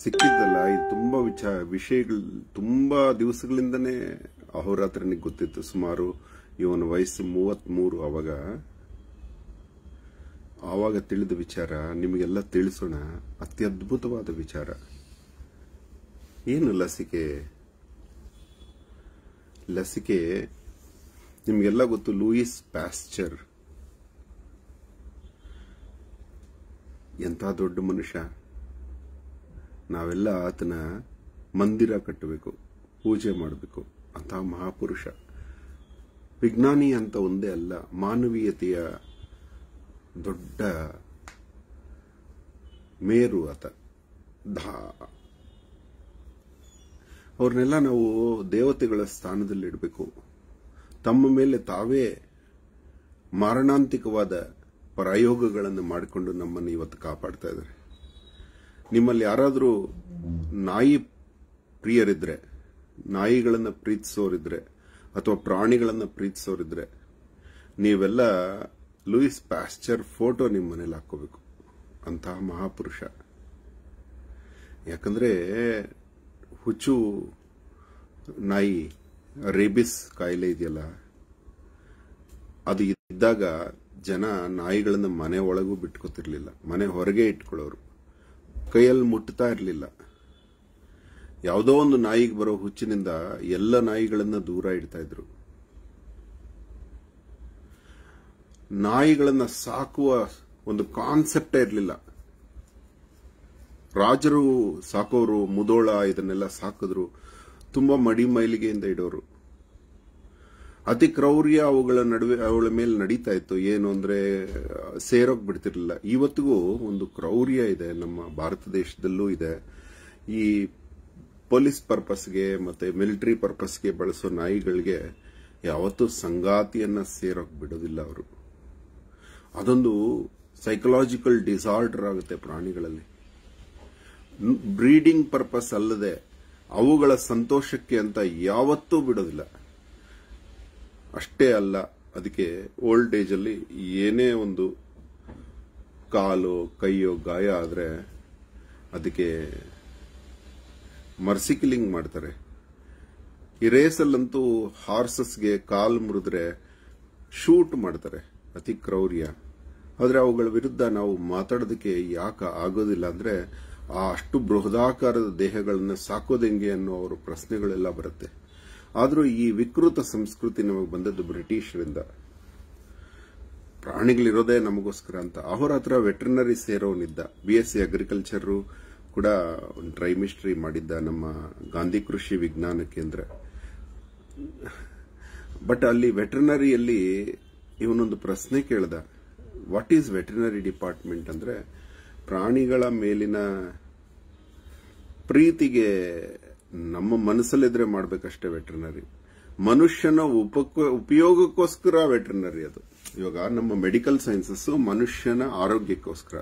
ಸಿಕ್ಕಿದ್ದಲ್ಲ ಈ ತುಂಬ ವಿಚ ವಿಷಯಗಳು ತುಂಬ ದಿವಸಗಳಿಂದನೇ ನನಗೆ ಗೊತ್ತಿತ್ತು ಸುಮಾರು ಇವನ ವಯಸ್ಸು ಮೂವತ್ತ್ಮೂರು ಅವಾಗ ಆವಾಗ ತಿಳಿದ ವಿಚಾರ ನಿಮಗೆಲ್ಲ ತಿಳಿಸೋಣ ಅತ್ಯದ್ಭುತವಾದ ವಿಚಾರ ಏನು ಲಸಿಕೆ ಲಸಿಕೆ ನಿಮಗೆಲ್ಲ ಗೊತ್ತು ಲೂಯಿಸ್ ಪ್ಯಾಸ್ಚರ್ ಎಂಥ ದೊಡ್ಡ ಮನುಷ್ಯ ನಾವೆಲ್ಲ ಆತನ ಮಂದಿರ ಕಟ್ಟಬೇಕು ಪೂಜೆ ಮಾಡಬೇಕು ಅಂತಹ ಮಹಾಪುರುಷ ವಿಜ್ಞಾನಿ ಅಂತ ಒಂದೇ ಅಲ್ಲ ಮಾನವೀಯತೆಯ ದೊಡ್ಡ ಮೇರು ಆತ ಧಾ ಅವ್ರನ್ನೆಲ್ಲ ನಾವು ದೇವತೆಗಳ ಸ್ಥಾನದಲ್ಲಿಡಬೇಕು ತಮ್ಮ ಮೇಲೆ ತಾವೇ ಮಾರಣಾಂತಿಕವಾದ ಪ್ರಯೋಗಗಳನ್ನು ಮಾಡಿಕೊಂಡು ನಮ್ಮನ್ನು ಇವತ್ತು ಕಾಪಾಡ್ತಾ ಇದ್ದಾರೆ ನಿಮ್ಮಲ್ಲಿ ಯಾರಾದರೂ ನಾಯಿ ಪ್ರಿಯರಿದ್ರೆ ನಾಯಿಗಳನ್ನು ಪ್ರೀತಿಸೋರಿದ್ರೆ ಅಥವಾ ಪ್ರಾಣಿಗಳನ್ನು ಪ್ರೀತಿಸೋರಿದ್ರೆ ನೀವೆಲ್ಲ ಲೂಯಿಸ್ ಪ್ಯಾಸ್ಚರ್ ಫೋಟೋ ನಿಮ್ಮ ಮನೇಲಿ ಹಾಕೋಬೇಕು ಅಂತಹ ಮಹಾಪುರುಷ ಯಾಕಂದ್ರೆ ಹುಚ್ಚು ನಾಯಿ ರೇಬಿಸ್ ಕಾಯಿಲೆ ಇದೆಯಲ್ಲ ಅದು ಇದ್ದಾಗ ಜನ ನಾಯಿಗಳನ್ನು ಮನೆ ಒಳಗೂ ಬಿಟ್ಕೋತಿರ್ಲಿಲ್ಲ ಮನೆ ಹೊರಗೆ ಇಟ್ಕೊಳ್ಳೋರು ಕೈಯಲ್ಲಿ ಮುಟ್ತಾ ಇರಲಿಲ್ಲ ಯಾವುದೋ ಒಂದು ನಾಯಿಗೆ ಬರೋ ಹುಚ್ಚಿನಿಂದ ಎಲ್ಲ ನಾಯಿಗಳನ್ನು ದೂರ ಇಡ್ತಾ ಇದ್ರು ನಾಯಿಗಳನ್ನು ಸಾಕುವ ಒಂದು ಕಾನ್ಸೆಪ್ಟೇ ಇರಲಿಲ್ಲ ರಾಜರು ಸಾಕೋರು ಮುದೋಳ ಇದನ್ನೆಲ್ಲ ಸಾಕಿದ್ರು ತುಂಬಾ ಮಡಿ ಮೈಲಿಗೆಯಿಂದ ಇಡೋರು ಅತಿ ಕ್ರೌರ್ಯ ಅವುಗಳ ನಡುವೆ ಅವಳ ಮೇಲೆ ನಡೀತಾ ಇತ್ತು ಏನು ಅಂದ್ರೆ ಸೇರೋಕ್ ಬಿಡ್ತಿರ್ಲಿಲ್ಲ ಇವತ್ತಿಗೂ ಒಂದು ಕ್ರೌರ್ಯ ಇದೆ ನಮ್ಮ ಭಾರತ ದೇಶದಲ್ಲೂ ಇದೆ ಈ ಪೊಲೀಸ್ ಪರ್ಪಸ್ಗೆ ಮತ್ತೆ ಮಿಲಿಟರಿ ಪರ್ಪಸ್ಗೆ ಬಳಸೋ ನಾಯಿಗಳಿಗೆ ಯಾವತ್ತೂ ಸಂಗಾತಿಯನ್ನ ಸೇರೋಕ್ ಬಿಡೋದಿಲ್ಲ ಅವರು ಅದೊಂದು ಸೈಕಲಾಜಿಕಲ್ ಡಿಸಾರ್ಡರ್ ಆಗುತ್ತೆ ಪ್ರಾಣಿಗಳಲ್ಲಿ ಬ್ರೀಡಿಂಗ್ ಪರ್ಪಸ್ ಅಲ್ಲದೆ ಅವುಗಳ ಸಂತೋಷಕ್ಕೆ ಅಂತ ಯಾವತ್ತೂ ಬಿಡೋದಿಲ್ಲ ಅಷ್ಟೇ ಅಲ್ಲ ಅದಕ್ಕೆ ಓಲ್ಡ್ ಅಲ್ಲಿ ಏನೇ ಒಂದು ಕಾಲು ಕೈಯೋ ಗಾಯ ಆದರೆ ಅದಕ್ಕೆ ಕಿಲಿಂಗ್ ಮಾಡ್ತಾರೆ ಈ ರೇಸಲ್ಲಂತೂ ಹಾರ್ಸಸ್ಗೆ ಕಾಲು ಮುರಿದ್ರೆ ಶೂಟ್ ಮಾಡ್ತಾರೆ ಅತಿ ಕ್ರೌರ್ಯ ಆದರೆ ಅವುಗಳ ವಿರುದ್ಧ ನಾವು ಮಾತಾಡೋದಕ್ಕೆ ಯಾಕೆ ಆಗೋದಿಲ್ಲ ಅಂದರೆ ಆ ಅಷ್ಟು ಬೃಹದಾಕಾರದ ದೇಹಗಳನ್ನು ಸಾಕೋದೆಂಗೆ ಅನ್ನೋ ಅವರ ಪ್ರಶ್ನೆಗಳೆಲ್ಲ ಬರುತ್ತೆ ಆದರೂ ಈ ವಿಕೃತ ಸಂಸ್ಕೃತಿ ನಮಗೆ ಬಂದದ್ದು ಬ್ರಿಟಿಷರಿಂದ ಪ್ರಾಣಿಗಳಿರೋದೇ ನಮಗೋಸ್ಕರ ಅಂತ ಅವ್ರ ಹತ್ರ ವೆಟರ್ನರಿ ಸೇರೋನಿದ್ದ ಬಿ ಎಸ್ ಸಿ ಅಗ್ರಿಕಲ್ಚರು ಕೂಡ ಒಂದು ಟ್ರೈಮಿಸ್ಟ್ರಿ ಮಾಡಿದ್ದ ನಮ್ಮ ಗಾಂಧಿ ಕೃಷಿ ವಿಜ್ಞಾನ ಕೇಂದ್ರ ಬಟ್ ಅಲ್ಲಿ ವೆಟರ್ನರಿಯಲ್ಲಿ ಇವನೊಂದು ಪ್ರಶ್ನೆ ಕೇಳಿದ ವಾಟ್ ಈಸ್ ವೆಟರ್ನರಿ ಡಿಪಾರ್ಟ್ಮೆಂಟ್ ಅಂದರೆ ಪ್ರಾಣಿಗಳ ಮೇಲಿನ ಪ್ರೀತಿಗೆ ನಮ್ಮ ಮನಸ್ಸಲ್ಲಿದ್ರೆ ಮಾಡ್ಬೇಕಷ್ಟೇ ವೆಟರ್ನರಿ ಮನುಷ್ಯನ ಉಪಕ ಉಪಯೋಗಕ್ಕೋಸ್ಕರ ವೆಟರ್ನರಿ ಅದು ಇವಾಗ ನಮ್ಮ ಮೆಡಿಕಲ್ ಸೈನ್ಸಸ್ ಮನುಷ್ಯನ ಆರೋಗ್ಯಕ್ಕೋಸ್ಕರ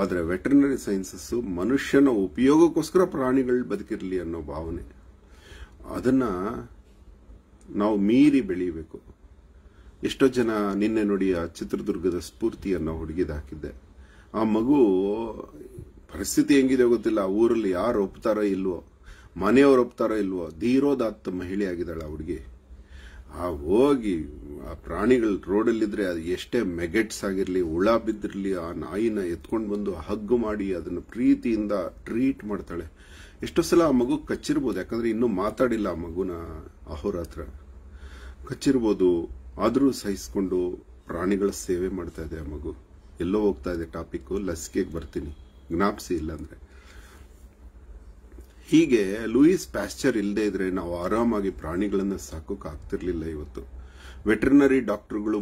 ಆದರೆ ವೆಟರ್ನರಿ ಸೈನ್ಸಸ್ ಮನುಷ್ಯನ ಉಪಯೋಗಕ್ಕೋಸ್ಕರ ಪ್ರಾಣಿಗಳು ಬದುಕಿರಲಿ ಅನ್ನೋ ಭಾವನೆ ಅದನ್ನ ನಾವು ಮೀರಿ ಬೆಳೀಬೇಕು ಎಷ್ಟೋ ಜನ ನಿನ್ನೆ ನೋಡಿ ಆ ಚಿತ್ರದುರ್ಗದ ಸ್ಫೂರ್ತಿಯನ್ನು ಹುಡುಗಿದಾಕಿದ್ದೆ ಆ ಮಗು ಪರಿಸ್ಥಿತಿ ಹೆಂಗಿದೆ ಗೊತ್ತಿಲ್ಲ ಊರಲ್ಲಿ ಯಾರು ಒಪ್ತಾರೋ ಇಲ್ವೋ ಮನೆಯವರು ಒಪ್ತಾರೋ ಇಲ್ವೋ ಧೀರೋದಾತ್ತ ಮಹಿಳೆಯಾಗಿದ್ದಾಳೆ ಆ ಹುಡುಗಿ ಆ ಹೋಗಿ ಆ ಪ್ರಾಣಿಗಳು ರೋಡಲ್ಲಿದ್ರೆ ಅದು ಎಷ್ಟೇ ಮೆಗೆಟ್ಸ್ ಆಗಿರಲಿ ಹುಳ ಬಿದ್ದಿರಲಿ ಆ ನಾಯಿನ ಎತ್ಕೊಂಡು ಬಂದು ಹಗ್ಗು ಮಾಡಿ ಅದನ್ನು ಪ್ರೀತಿಯಿಂದ ಟ್ರೀಟ್ ಮಾಡ್ತಾಳೆ ಎಷ್ಟೋ ಸಲ ಆ ಮಗು ಕಚ್ಚಿರ್ಬೋದು ಯಾಕಂದ್ರೆ ಇನ್ನೂ ಮಾತಾಡಿಲ್ಲ ಆ ಮಗುನ ಅಹೋರಾತ್ರ ಕಚ್ಚಿರ್ಬೋದು ಆದರೂ ಸಹಿಸ್ಕೊಂಡು ಪ್ರಾಣಿಗಳ ಸೇವೆ ಮಾಡ್ತಾ ಇದೆ ಆ ಮಗು ಎಲ್ಲೋ ಹೋಗ್ತಾ ಇದೆ ಟಾಪಿಕ್ಕು ಲಸಿಕೆಗೆ ಬರ್ತೀನಿ ಜ್ಞಾಪಿಸಿ ಅಂದ್ರೆ ಹೀಗೆ ಲೂಯಿಸ್ ಪ್ಯಾಶ್ಚರ್ ಇಲ್ಲದೆ ಇದ್ರೆ ನಾವು ಆರಾಮಾಗಿ ಪ್ರಾಣಿಗಳನ್ನು ಆಗ್ತಿರ್ಲಿಲ್ಲ ಇವತ್ತು ವೆಟರ್ನರಿ ಡಾಕ್ಟರ್ಗಳು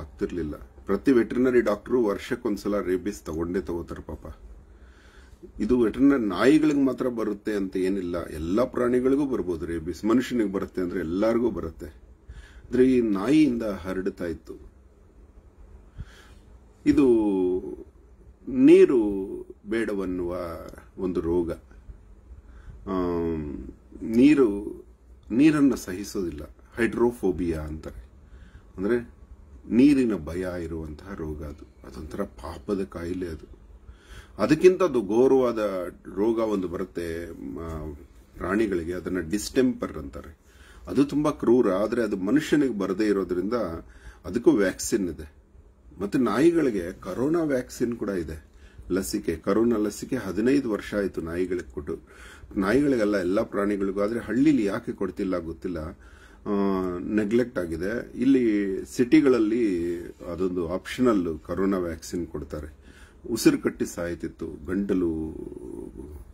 ಆಗ್ತಿರ್ಲಿಲ್ಲ ಪ್ರತಿ ವೆಟರ್ನರಿ ಡಾಕ್ಟ್ರು ವರ್ಷಕ್ಕೊಂದ್ಸಲ ರೇಬಿಸ್ ತಗೊಂಡೇ ತಗೋತಾರೆ ಪಾಪ ಇದು ವೆಟರ್ನರಿ ನಾಯಿಗಳಿಗೆ ಮಾತ್ರ ಬರುತ್ತೆ ಅಂತ ಏನಿಲ್ಲ ಎಲ್ಲ ಪ್ರಾಣಿಗಳಿಗೂ ಬರ್ಬೋದು ರೇಬಿಸ್ ಮನುಷ್ಯನಿಗೆ ಬರುತ್ತೆ ಅಂದ್ರೆ ಎಲ್ಲರಿಗೂ ಬರುತ್ತೆ ಅಂದ್ರೆ ಈ ನಾಯಿಯಿಂದ ಹರಡ್ತಾ ಇತ್ತು ಇದು ನೀರು ಬೇಡವನ್ನುವ ಒಂದು ರೋಗ ನೀರು ನೀರನ್ನು ಸಹಿಸೋದಿಲ್ಲ ಹೈಡ್ರೋಫೋಬಿಯಾ ಅಂತಾರೆ ಅಂದರೆ ನೀರಿನ ಭಯ ಇರುವಂತಹ ರೋಗ ಅದು ಅದೊಂಥರ ಪಾಪದ ಕಾಯಿಲೆ ಅದು ಅದಕ್ಕಿಂತ ಅದು ಘೋರವಾದ ರೋಗ ಒಂದು ಬರುತ್ತೆ ಪ್ರಾಣಿಗಳಿಗೆ ಅದನ್ನು ಡಿಸ್ಟೆಂಪರ್ ಅಂತಾರೆ ಅದು ತುಂಬ ಕ್ರೂರ ಆದರೆ ಅದು ಮನುಷ್ಯನಿಗೆ ಬರದೇ ಇರೋದ್ರಿಂದ ಅದಕ್ಕೂ ವ್ಯಾಕ್ಸಿನ್ ಇದೆ ಮತ್ತು ನಾಯಿಗಳಿಗೆ ಕರೋನಾ ವ್ಯಾಕ್ಸಿನ್ ಕೂಡ ಇದೆ ಲಸಿಕೆ ಕರೋನಾ ಲಸಿಕೆ ಹದಿನೈದು ವರ್ಷ ಆಯಿತು ನಾಯಿಗಳಿಗೆ ಕೊಟ್ಟು ನಾಯಿಗಳಿಗೆಲ್ಲ ಎಲ್ಲ ಪ್ರಾಣಿಗಳಿಗೂ ಆದರೆ ಹಳ್ಳಿಲಿ ಯಾಕೆ ಕೊಡ್ತಿಲ್ಲ ಗೊತ್ತಿಲ್ಲ ನೆಗ್ಲೆಕ್ಟ್ ಆಗಿದೆ ಇಲ್ಲಿ ಸಿಟಿಗಳಲ್ಲಿ ಅದೊಂದು ಆಪ್ಷನಲ್ ಕರೋನಾ ವ್ಯಾಕ್ಸಿನ್ ಕೊಡ್ತಾರೆ ಉಸಿರು ಕಟ್ಟಿ ಸಾಯ್ತಿತ್ತು ಗಂಟಲು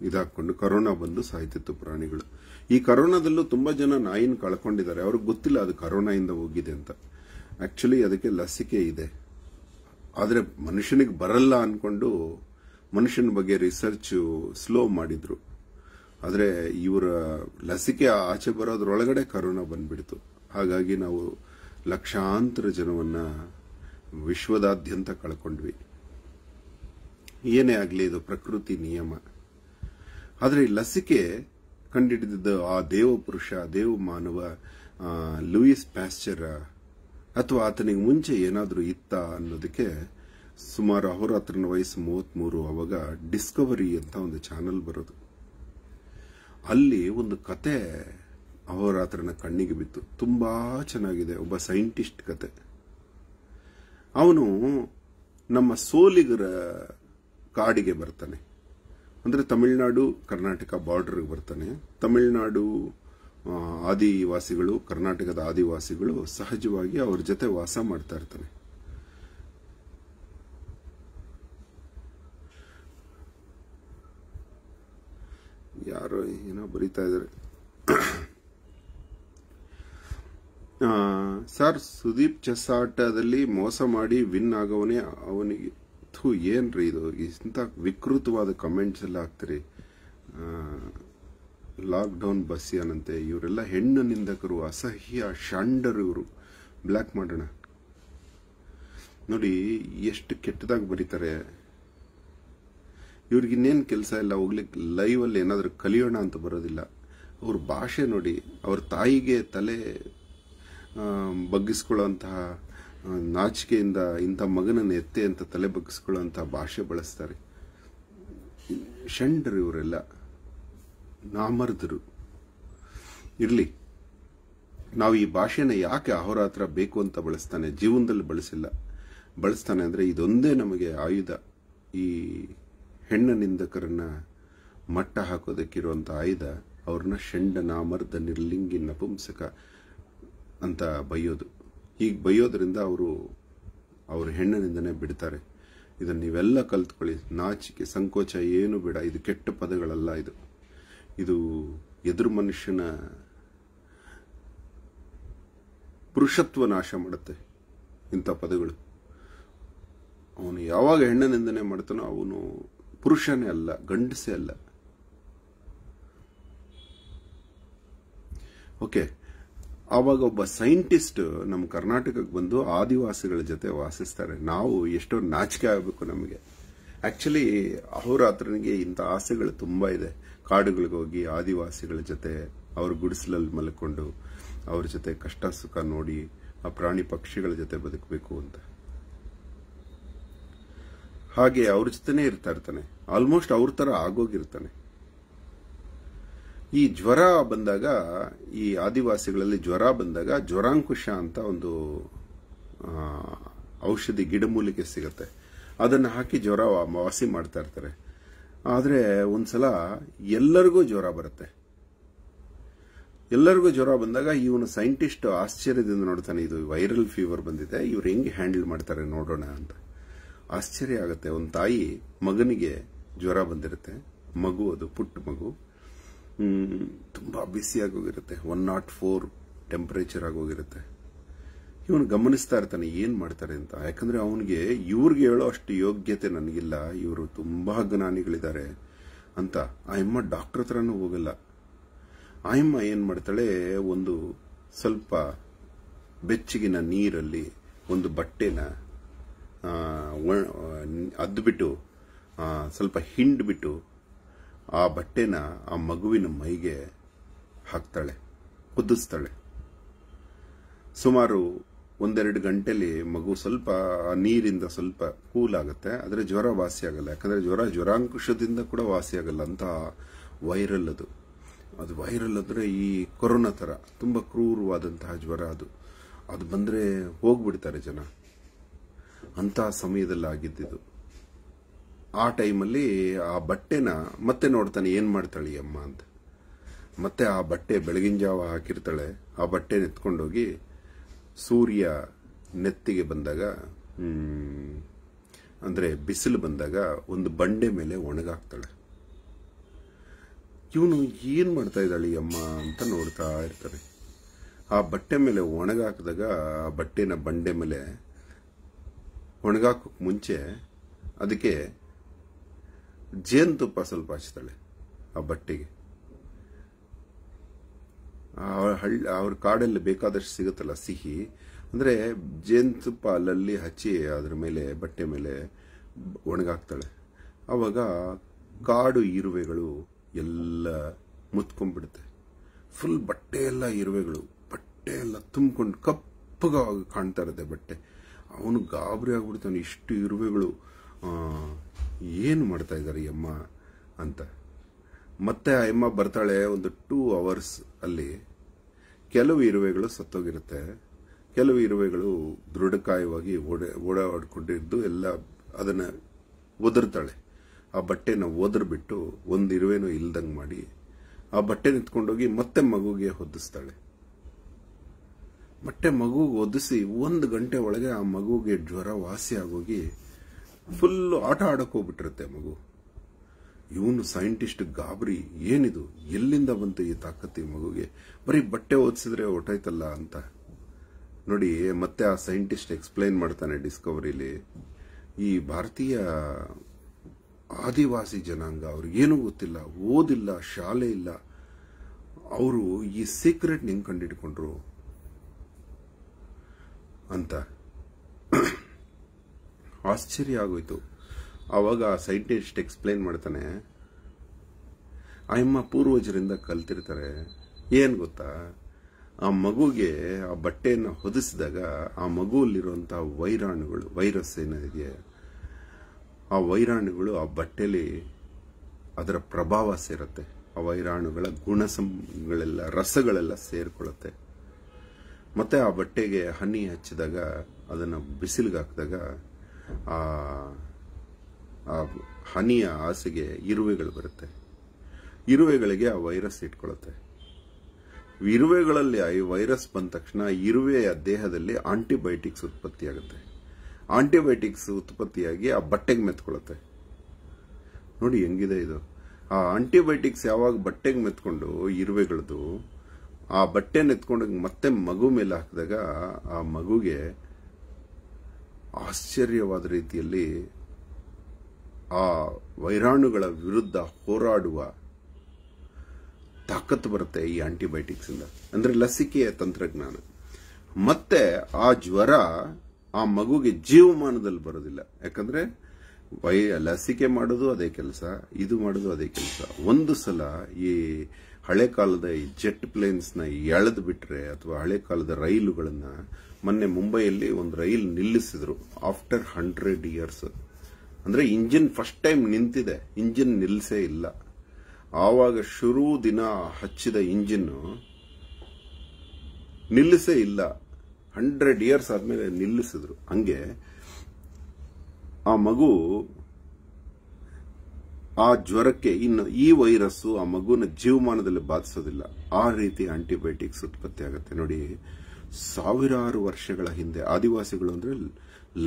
ಇದಾಕೊಂಡು ಕರೋನಾ ಬಂದು ಸಾಯ್ತಿತ್ತು ಪ್ರಾಣಿಗಳು ಈ ಕರೋನಾದಲ್ಲೂ ತುಂಬಾ ಜನ ನಾಯಿನ ಕಳ್ಕೊಂಡಿದ್ದಾರೆ ಅವ್ರಿಗೆ ಗೊತ್ತಿಲ್ಲ ಅದು ಕರೋನಾಯಿಂದ ಹೋಗಿದೆ ಅಂತ ಆಕ್ಚುಲಿ ಅದಕ್ಕೆ ಲಸಿಕೆ ಇದೆ ಆದರೆ ಮನುಷ್ಯನಿಗೆ ಬರಲ್ಲ ಅಂದ್ಕೊಂಡು ಮನುಷ್ಯನ ಬಗ್ಗೆ ರಿಸರ್ಚ್ ಸ್ಲೋ ಮಾಡಿದ್ರು ಆದರೆ ಇವರ ಲಸಿಕೆ ಆಚೆ ಬರೋದ್ರೊಳಗಡೆ ಕರೋನಾ ಬಂದ್ಬಿಡ್ತು ಹಾಗಾಗಿ ನಾವು ಲಕ್ಷಾಂತರ ಜನವನ್ನ ವಿಶ್ವದಾದ್ಯಂತ ಕಳ್ಕೊಂಡ್ವಿ ಏನೇ ಆಗಲಿ ಇದು ಪ್ರಕೃತಿ ನಿಯಮ ಆದರೆ ಲಸಿಕೆ ಕಂಡಿಡಿದಿದ್ದ ಆ ದೇವ ಪುರುಷ ದೇವ ಮಾನವ ಲೂಯಿಸ್ ಪ್ಯಾಶ್ಚರ ಅಥವಾ ಆತನಿಗೆ ಮುಂಚೆ ಏನಾದರೂ ಇತ್ತ ಅನ್ನೋದಕ್ಕೆ ಸುಮಾರು ಅಹೋರಾತ್ರನ ವಯಸ್ಸು ಮೂವತ್ಮೂರು ಅವಾಗ ಡಿಸ್ಕವರಿ ಅಂತ ಒಂದು ಚಾನಲ್ ಬರೋದು ಅಲ್ಲಿ ಒಂದು ಕತೆ ಅಹೋರಾತ್ರನ ಕಣ್ಣಿಗೆ ಬಿತ್ತು ತುಂಬ ಚೆನ್ನಾಗಿದೆ ಒಬ್ಬ ಸೈಂಟಿಸ್ಟ್ ಕತೆ ಅವನು ನಮ್ಮ ಸೋಲಿಗರ ಕಾಡಿಗೆ ಬರ್ತಾನೆ ಅಂದರೆ ತಮಿಳ್ನಾಡು ಕರ್ನಾಟಕ ಬಾರ್ಡರ್ಗೆ ಬರ್ತಾನೆ ತಮಿಳ್ನಾಡು ಆದಿವಾಸಿಗಳು ಕರ್ನಾಟಕದ ಆದಿವಾಸಿಗಳು ಸಹಜವಾಗಿ ಅವ್ರ ಜೊತೆ ವಾಸ ಮಾಡ್ತಾ ಇರ್ತಾನೆ ಯಾರು ಏನೋ ಬರೀತಾ ಇದ್ದಾರೆ ಸರ್ ಸುದೀಪ್ ಚೆಸ್ ಆಟದಲ್ಲಿ ಮೋಸ ಮಾಡಿ ವಿನ್ ಆಗೋವನೇ ಅವನಿಗೆ ಥೂ ಏನ್ರಿ ಇದು ಇಂಥ ವಿಕೃತವಾದ ಕಮೆಂಟ್ಸ್ ಎಲ್ಲ ಹಾಕ್ತೀರಿ ಲಾಕ್ಡೌನ್ ಅನಂತೆ ಇವರೆಲ್ಲ ಹೆಣ್ಣು ನಿಂದಕರು ಅಸಹ್ಯ ಶಾಂಡರು ಇವರು ಬ್ಲ್ಯಾಕ್ ಮಾಡೋಣ ನೋಡಿ ಎಷ್ಟು ಕೆಟ್ಟದಾಗಿ ಬರೀತಾರೆ ಇವ್ರಿಗೆ ಇನ್ನೇನು ಕೆಲಸ ಇಲ್ಲ ಹೋಗ್ಲಿಕ್ಕೆ ಲೈವಲ್ಲಿ ಏನಾದರೂ ಕಲಿಯೋಣ ಅಂತ ಬರೋದಿಲ್ಲ ಅವ್ರ ಭಾಷೆ ನೋಡಿ ಅವ್ರ ತಾಯಿಗೆ ತಲೆ ಬಗ್ಗಿಸ್ಕೊಳ್ಳೋಂತಹ ನಾಚಿಕೆಯಿಂದ ಇಂಥ ಮಗನನ್ನು ಎತ್ತೆ ಅಂತ ತಲೆ ಬಗ್ಗಿಸ್ಕೊಳ್ಳೋಂಥ ಭಾಷೆ ಬಳಸ್ತಾರೆ ಷಂಡರು ಇವರೆಲ್ಲ ನಾಮರ್ದರು ಇರಲಿ ನಾವು ಈ ಭಾಷೆನ ಯಾಕೆ ಅಹೋರಾತ್ರ ಬೇಕು ಅಂತ ಬಳಸ್ತಾನೆ ಜೀವನದಲ್ಲಿ ಬಳಸಿಲ್ಲ ಬಳಸ್ತಾನೆ ಅಂದರೆ ಇದೊಂದೇ ನಮಗೆ ಆಯುಧ ಈ ಹೆಣ್ಣ ನಿಂದಕರನ್ನ ಮಟ್ಟ ಹಾಕೋದಕ್ಕಿರುವಂಥ ಆಯುಧ ಅವ್ರನ್ನ ಷಂಡ ನಾಮರ್ಧ ನಿರ್ಲಿಂಗಿ ನಪುಂಸಕ ಅಂತ ಬೈಯೋದು ಹೀಗೆ ಬೈಯೋದ್ರಿಂದ ಅವರು ಅವ್ರ ಹೆಣ್ಣಿನಿಂದನೇ ಬಿಡ್ತಾರೆ ಇದನ್ನು ನೀವೆಲ್ಲ ಕಲ್ತ್ಕೊಳ್ಳಿ ನಾಚಿಕೆ ಸಂಕೋಚ ಏನು ಬೇಡ ಇದು ಕೆಟ್ಟ ಪದಗಳಲ್ಲ ಇದು ಇದು ಎದುರು ಮನುಷ್ಯನ ಪುರುಷತ್ವ ನಾಶ ಮಾಡುತ್ತೆ ಇಂಥ ಪದಗಳು ಅವನು ಯಾವಾಗ ಹೆಣ್ಣಿನಿಂದನೇ ಮಾಡ್ತಾನೋ ಅವನು ಪುರುಷನೇ ಅಲ್ಲ ಗಂಡಸೇ ಅಲ್ಲ ಓಕೆ ಆವಾಗ ಒಬ್ಬ ಸೈಂಟಿಸ್ಟ್ ನಮ್ಮ ಕರ್ನಾಟಕಕ್ಕೆ ಬಂದು ಆದಿವಾಸಿಗಳ ಜೊತೆ ವಾಸಿಸ್ತಾರೆ ನಾವು ಎಷ್ಟೋ ನಾಚಿಕೆ ಆಗಬೇಕು ನಮಗೆ ಆಕ್ಚುಲಿ ಅಹೋರಾತ್ರನಿಗೆ ಇಂಥ ಆಸೆಗಳು ತುಂಬ ಇದೆ ಕಾಡುಗಳಿಗೆ ಹೋಗಿ ಆದಿವಾಸಿಗಳ ಜೊತೆ ಅವ್ರ ಗುಡಿಸಲಲ್ಲಿ ಮಲ್ಕೊಂಡು ಅವ್ರ ಜೊತೆ ಕಷ್ಟ ಸುಖ ನೋಡಿ ಆ ಪ್ರಾಣಿ ಪಕ್ಷಿಗಳ ಜೊತೆ ಬದುಕಬೇಕು ಅಂತ ಹಾಗೆ ಅವ್ರ ಜೊತೆನೇ ಇರ್ತಾ ಇರ್ತಾನೆ ಆಲ್ಮೋಸ್ಟ್ ಅವ್ರ ಥರ ಆಗೋಗಿರ್ತಾನೆ ಈ ಜ್ವರ ಬಂದಾಗ ಈ ಆದಿವಾಸಿಗಳಲ್ಲಿ ಜ್ವರ ಬಂದಾಗ ಜ್ವರಾಂಕುಶ ಅಂತ ಒಂದು ಔಷಧಿ ಗಿಡಮೂಲಿಕೆ ಸಿಗುತ್ತೆ ಅದನ್ನು ಹಾಕಿ ಜ್ವರ ವಾಸಿ ಮಾಡ್ತಾ ಇರ್ತಾರೆ ಆದರೆ ಒಂದ್ಸಲ ಎಲ್ಲರಿಗೂ ಜ್ವರ ಬರುತ್ತೆ ಎಲ್ಲರಿಗೂ ಜ್ವರ ಬಂದಾಗ ಇವನು ಸೈಂಟಿಸ್ಟ್ ಆಶ್ಚರ್ಯದಿಂದ ನೋಡ್ತಾನೆ ಇದು ವೈರಲ್ ಫೀವರ್ ಬಂದಿದೆ ಇವ್ರು ಹೆಂಗೆ ಹ್ಯಾಂಡಲ್ ಮಾಡ್ತಾರೆ ನೋಡೋಣ ಅಂತ ಆಶ್ಚರ್ಯ ಆಗುತ್ತೆ ಒಂದು ತಾಯಿ ಮಗನಿಗೆ ಜ್ವರ ಬಂದಿರುತ್ತೆ ಮಗು ಅದು ಪುಟ್ಟ ಮಗು ತುಂಬ ಬಿಸಿಯಾಗಿ ಹೋಗಿರುತ್ತೆ ಒನ್ ನಾಟ್ ಫೋರ್ ಟೆಂಪ್ರೇಚರ್ ಆಗೋಗಿರುತ್ತೆ ಇವನು ಗಮನಿಸ್ತಾ ಇರ್ತಾನೆ ಏನು ಮಾಡ್ತಾರೆ ಅಂತ ಯಾಕಂದ್ರೆ ಅವನಿಗೆ ಇವ್ರಿಗೆ ಹೇಳೋ ಅಷ್ಟು ಯೋಗ್ಯತೆ ನನಗಿಲ್ಲ ಇವರು ತುಂಬಾ ಜ್ಞಾನಿಗಳಿದ್ದಾರೆ ಅಂತ ಆ ಎಮ್ಮ ಡಾಕ್ಟ್ರ್ ಹತ್ರನೂ ಹೋಗಲ್ಲ ಆ ಎಮ್ಮ ಏನು ಮಾಡ್ತಾಳೆ ಒಂದು ಸ್ವಲ್ಪ ಬೆಚ್ಚಗಿನ ನೀರಲ್ಲಿ ಒಂದು ಬಟ್ಟೆನ ಅದ್ಬಿಟ್ಟು ಸ್ವಲ್ಪ ಹಿಂಡ್ಬಿಟ್ಟು ಆ ಬಟ್ಟೆನ ಆ ಮಗುವಿನ ಮೈಗೆ ಹಾಕ್ತಾಳೆ ಕುದಿಸ್ತಾಳೆ ಸುಮಾರು ಒಂದೆರಡು ಗಂಟೆಲಿ ಮಗು ಸ್ವಲ್ಪ ನೀರಿಂದ ಸ್ವಲ್ಪ ಕೂಲ್ ಆಗುತ್ತೆ ಆದರೆ ಜ್ವರ ವಾಸಿ ಆಗಲ್ಲ ಯಾಕಂದರೆ ಜ್ವರ ಜ್ವರಾಂಕುಶದಿಂದ ಕೂಡ ವಾಸಿ ಆಗಲ್ಲ ಅಂತ ವೈರಲ್ ಅದು ಅದು ವೈರಲ್ ಅಂದರೆ ಈ ಕೊರೋನಾ ಥರ ತುಂಬ ಕ್ರೂರವಾದಂತಹ ಜ್ವರ ಅದು ಅದು ಬಂದರೆ ಹೋಗ್ಬಿಡ್ತಾರೆ ಜನ ಅಂತಹ ಸಮಯದಲ್ಲಿ ಆ ಟೈಮಲ್ಲಿ ಆ ಬಟ್ಟೆನ ಮತ್ತೆ ನೋಡ್ತಾನೆ ಏನು ಮಾಡ್ತಾಳೆ ಅಮ್ಮ ಅಂತ ಮತ್ತೆ ಆ ಬಟ್ಟೆ ಬೆಳಗಿನ ಜಾವ ಹಾಕಿರ್ತಾಳೆ ಆ ಬಟ್ಟೆ ನೆತ್ಕೊಂಡೋಗಿ ಸೂರ್ಯ ನೆತ್ತಿಗೆ ಬಂದಾಗ ಅಂದರೆ ಬಿಸಿಲು ಬಂದಾಗ ಒಂದು ಬಂಡೆ ಮೇಲೆ ಒಣಗಾಕ್ತಾಳೆ ಇವನು ಏನು ಮಾಡ್ತಾ ಇದ್ದಾಳೆ ಈ ಅಮ್ಮ ಅಂತ ನೋಡ್ತಾ ಇರ್ತಾರೆ ಆ ಬಟ್ಟೆ ಮೇಲೆ ಒಣಗಾಕಿದಾಗ ಆ ಬಟ್ಟೆನ ಬಂಡೆ ಮೇಲೆ ಒಣಗಾಕೋಕ್ಕೆ ಮುಂಚೆ ಅದಕ್ಕೆ ಜೇನುತುಪ್ಪ ಸ್ವಲ್ಪ ಹಚ್ತಾಳೆ ಆ ಬಟ್ಟೆಗೆ ಹಳ್ಳಿ ಅವ್ರ ಕಾಡಲ್ಲಿ ಬೇಕಾದಷ್ಟು ಸಿಗುತ್ತಲ್ಲ ಸಿಹಿ ಅಂದ್ರೆ ಜೇನುತುಪ್ಪ ಅಲ್ಲಲ್ಲಿ ಹಚ್ಚಿ ಅದ್ರ ಮೇಲೆ ಬಟ್ಟೆ ಮೇಲೆ ಒಣಗಾಕ್ತಾಳೆ ಅವಾಗ ಕಾಡು ಇರುವೆಗಳು ಎಲ್ಲ ಮುತ್ಕೊಂಡ್ಬಿಡುತ್ತೆ ಫುಲ್ ಬಟ್ಟೆ ಎಲ್ಲ ಇರುವೆಗಳು ಬಟ್ಟೆ ಎಲ್ಲ ತುಂಬಿಕೊಂಡು ಕಪ್ಪಗಾಗಿ ಕಾಣ್ತಾ ಇರುತ್ತೆ ಬಟ್ಟೆ ಅವನು ಗಾಬರಿ ಆಗ್ಬಿಡ್ತಾನೆ ಇಷ್ಟು ಇರುವೆಗಳು ಏನು ಮಾಡ್ತಾ ಇದ್ದಾರೆ ಅಮ್ಮ ಅಂತ ಮತ್ತೆ ಆ ಯಮ್ಮ ಬರ್ತಾಳೆ ಒಂದು ಟೂ ಅವರ್ಸ್ ಅಲ್ಲಿ ಕೆಲವು ಇರುವೆಗಳು ಸತ್ತೋಗಿರುತ್ತೆ ಕೆಲವು ಇರುವೆಗಳು ದೃಢಕಾಯವಾಗಿ ಓಡ ಓಡಾಡಿಕೊಂಡಿದ್ದು ಎಲ್ಲ ಅದನ್ನು ಒದರ್ತಾಳೆ ಆ ಬಟ್ಟೆನ ಒದರ್ಬಿಟ್ಟು ಒಂದು ಇರುವೆನೂ ಇಲ್ದಂಗೆ ಮಾಡಿ ಆ ಬಟ್ಟೆ ನಿಂತ್ಕೊಂಡೋಗಿ ಮತ್ತೆ ಮಗುಗೆ ಹೊದಿಸ್ತಾಳೆ ಮತ್ತೆ ಮಗುಗೆ ಒದಿಸಿ ಒಂದು ಗಂಟೆ ಒಳಗೆ ಆ ಮಗುಗೆ ಜ್ವರ ವಾಸಿ ಆಗೋಗಿ ಫುಲ್ ಆಟ ಆಡಕ್ಕೆ ಹೋಗ್ಬಿಟ್ಟಿರುತ್ತೆ ಮಗು ಇವನು ಸೈಂಟಿಸ್ಟ್ ಗಾಬರಿ ಏನಿದು ಎಲ್ಲಿಂದ ಬಂತು ಈ ತಾಕತ್ತಿ ಮಗುಗೆ ಬರೀ ಬಟ್ಟೆ ಓದಿಸಿದ್ರೆ ಹೊಟ್ಟಾಯ್ತಲ್ಲ ಅಂತ ನೋಡಿ ಮತ್ತೆ ಆ ಸೈಂಟಿಸ್ಟ್ ಎಕ್ಸ್ಪ್ಲೈನ್ ಮಾಡ್ತಾನೆ ಡಿಸ್ಕವರಿಲಿ ಈ ಭಾರತೀಯ ಆದಿವಾಸಿ ಜನಾಂಗ ಅವ್ರಿಗೇನು ಗೊತ್ತಿಲ್ಲ ಓದಿಲ್ಲ ಶಾಲೆ ಇಲ್ಲ ಅವರು ಈ ಸೀಕ್ರೆಟ್ ನಿಂಗೆ ಕಂಡಿಡ್ಕೊಂಡ್ರು ಅಂತ ಆಶ್ಚರ್ಯ ಆಗೋಯ್ತು ಆವಾಗ ಆ ಸೈಂಟಿಸ್ಟ್ ಎಕ್ಸ್ಪ್ಲೇನ್ ಮಾಡ್ತಾನೆ ಅಮ್ಮ ಪೂರ್ವಜರಿಂದ ಕಲ್ತಿರ್ತಾರೆ ಏನು ಗೊತ್ತಾ ಆ ಮಗುಗೆ ಆ ಬಟ್ಟೆಯನ್ನು ಹೊದಿಸಿದಾಗ ಆ ಮಗುವಲ್ಲಿರುವಂಥ ವೈರಾಣುಗಳು ವೈರಸ್ ಏನಿದೆ ಆ ವೈರಾಣುಗಳು ಆ ಬಟ್ಟೆಲಿ ಅದರ ಪ್ರಭಾವ ಸೇರುತ್ತೆ ಆ ವೈರಾಣುಗಳ ಗುಣಸಂಗಳೆಲ್ಲ ರಸಗಳೆಲ್ಲ ಸೇರಿಕೊಳ್ಳುತ್ತೆ ಮತ್ತೆ ಆ ಬಟ್ಟೆಗೆ ಹನಿ ಹಚ್ಚಿದಾಗ ಅದನ್ನು ಬಿಸಿಲಿಗೆ ಹಾಕಿದಾಗ ಆ ಹನಿಯ ಹಾಸಿಗೆ ಇರುವೆಗಳು ಬರುತ್ತೆ ಇರುವೆಗಳಿಗೆ ಆ ವೈರಸ್ ಇಟ್ಕೊಳುತ್ತೆ ಇರುವೆಗಳಲ್ಲಿ ಈ ವೈರಸ್ ಬಂದ ತಕ್ಷಣ ಇರುವೆಯ ದೇಹದಲ್ಲಿ ಆಂಟಿಬಯೋಟಿಕ್ಸ್ ಉತ್ಪತ್ತಿಯಾಗುತ್ತೆ ಆಂಟಿಬಯೋಟಿಕ್ಸ್ ಉತ್ಪತ್ತಿಯಾಗಿ ಆ ಬಟ್ಟೆಗೆ ಮೆತ್ಕೊಳ್ಳುತ್ತೆ ನೋಡಿ ಹೆಂಗಿದೆ ಇದು ಆ ಆಂಟಿಬಯೋಟಿಕ್ಸ್ ಯಾವಾಗ ಬಟ್ಟೆಗೆ ಮೆತ್ಕೊಂಡು ಇರುವೆಗಳದು ಆ ಬಟ್ಟೆ ನೆತ್ಕೊಂಡು ಮತ್ತೆ ಮಗು ಮೇಲೆ ಹಾಕಿದಾಗ ಆ ಮಗುಗೆ ಆಶ್ಚರ್ಯವಾದ ರೀತಿಯಲ್ಲಿ ಆ ವೈರಾಣುಗಳ ವಿರುದ್ಧ ಹೋರಾಡುವ ತಾಕತ್ತು ಬರುತ್ತೆ ಈ ಆಂಟಿಬಯೋಟಿಕ್ಸ್ ಇಂದ ಅಂದ್ರೆ ಲಸಿಕೆಯ ತಂತ್ರಜ್ಞಾನ ಮತ್ತೆ ಆ ಜ್ವರ ಆ ಮಗುಗೆ ಜೀವಮಾನದಲ್ಲಿ ಬರೋದಿಲ್ಲ ಯಾಕಂದ್ರೆ ವೈ ಲಸಿಕೆ ಮಾಡೋದು ಅದೇ ಕೆಲಸ ಇದು ಮಾಡೋದು ಅದೇ ಕೆಲಸ ಒಂದು ಸಲ ಈ ಹಳೆ ಕಾಲದ ಈ ಜೆಟ್ ಪ್ಲೇನ್ಸ್ನ ಎಳೆದು ಬಿಟ್ರೆ ಅಥವಾ ಹಳೆ ಕಾಲದ ರೈಲುಗಳನ್ನು ಮೊನ್ನೆ ಮುಂಬೈಯಲ್ಲಿ ಒಂದು ರೈಲ್ ನಿಲ್ಲಿಸಿದ್ರು ಆಫ್ಟರ್ ಹಂಡ್ರೆಡ್ ಇಯರ್ಸ್ ಅಂದ್ರೆ ಇಂಜಿನ್ ಫಸ್ಟ್ ಟೈಮ್ ನಿಂತಿದೆ ಇಂಜಿನ್ ನಿಲ್ಲಿಸೇ ಇಲ್ಲ ಆವಾಗ ಶುರು ದಿನ ಹಚ್ಚಿದ ಇಂಜಿನ್ ನಿಲ್ಲಿಸೇ ಇಲ್ಲ ಹಂಡ್ರೆಡ್ ಇಯರ್ಸ್ ಆದಮೇಲೆ ನಿಲ್ಲಿಸಿದ್ರು ಹಂಗೆ ಆ ಮಗು ಆ ಜ್ವರಕ್ಕೆ ಇನ್ನು ಈ ವೈರಸ್ಸು ಆ ಮಗುನ ಜೀವಮಾನದಲ್ಲಿ ಬಾಧಿಸೋದಿಲ್ಲ ಆ ರೀತಿ ಆಂಟಿಬಯೋಟಿಕ್ಸ್ ಉತ್ಪತ್ತಿ ಆಗುತ್ತೆ ನೋಡಿ ಸಾವಿರಾರು ವರ್ಷಗಳ ಹಿಂದೆ ಆದಿವಾಸಿಗಳು ಅಂದರೆ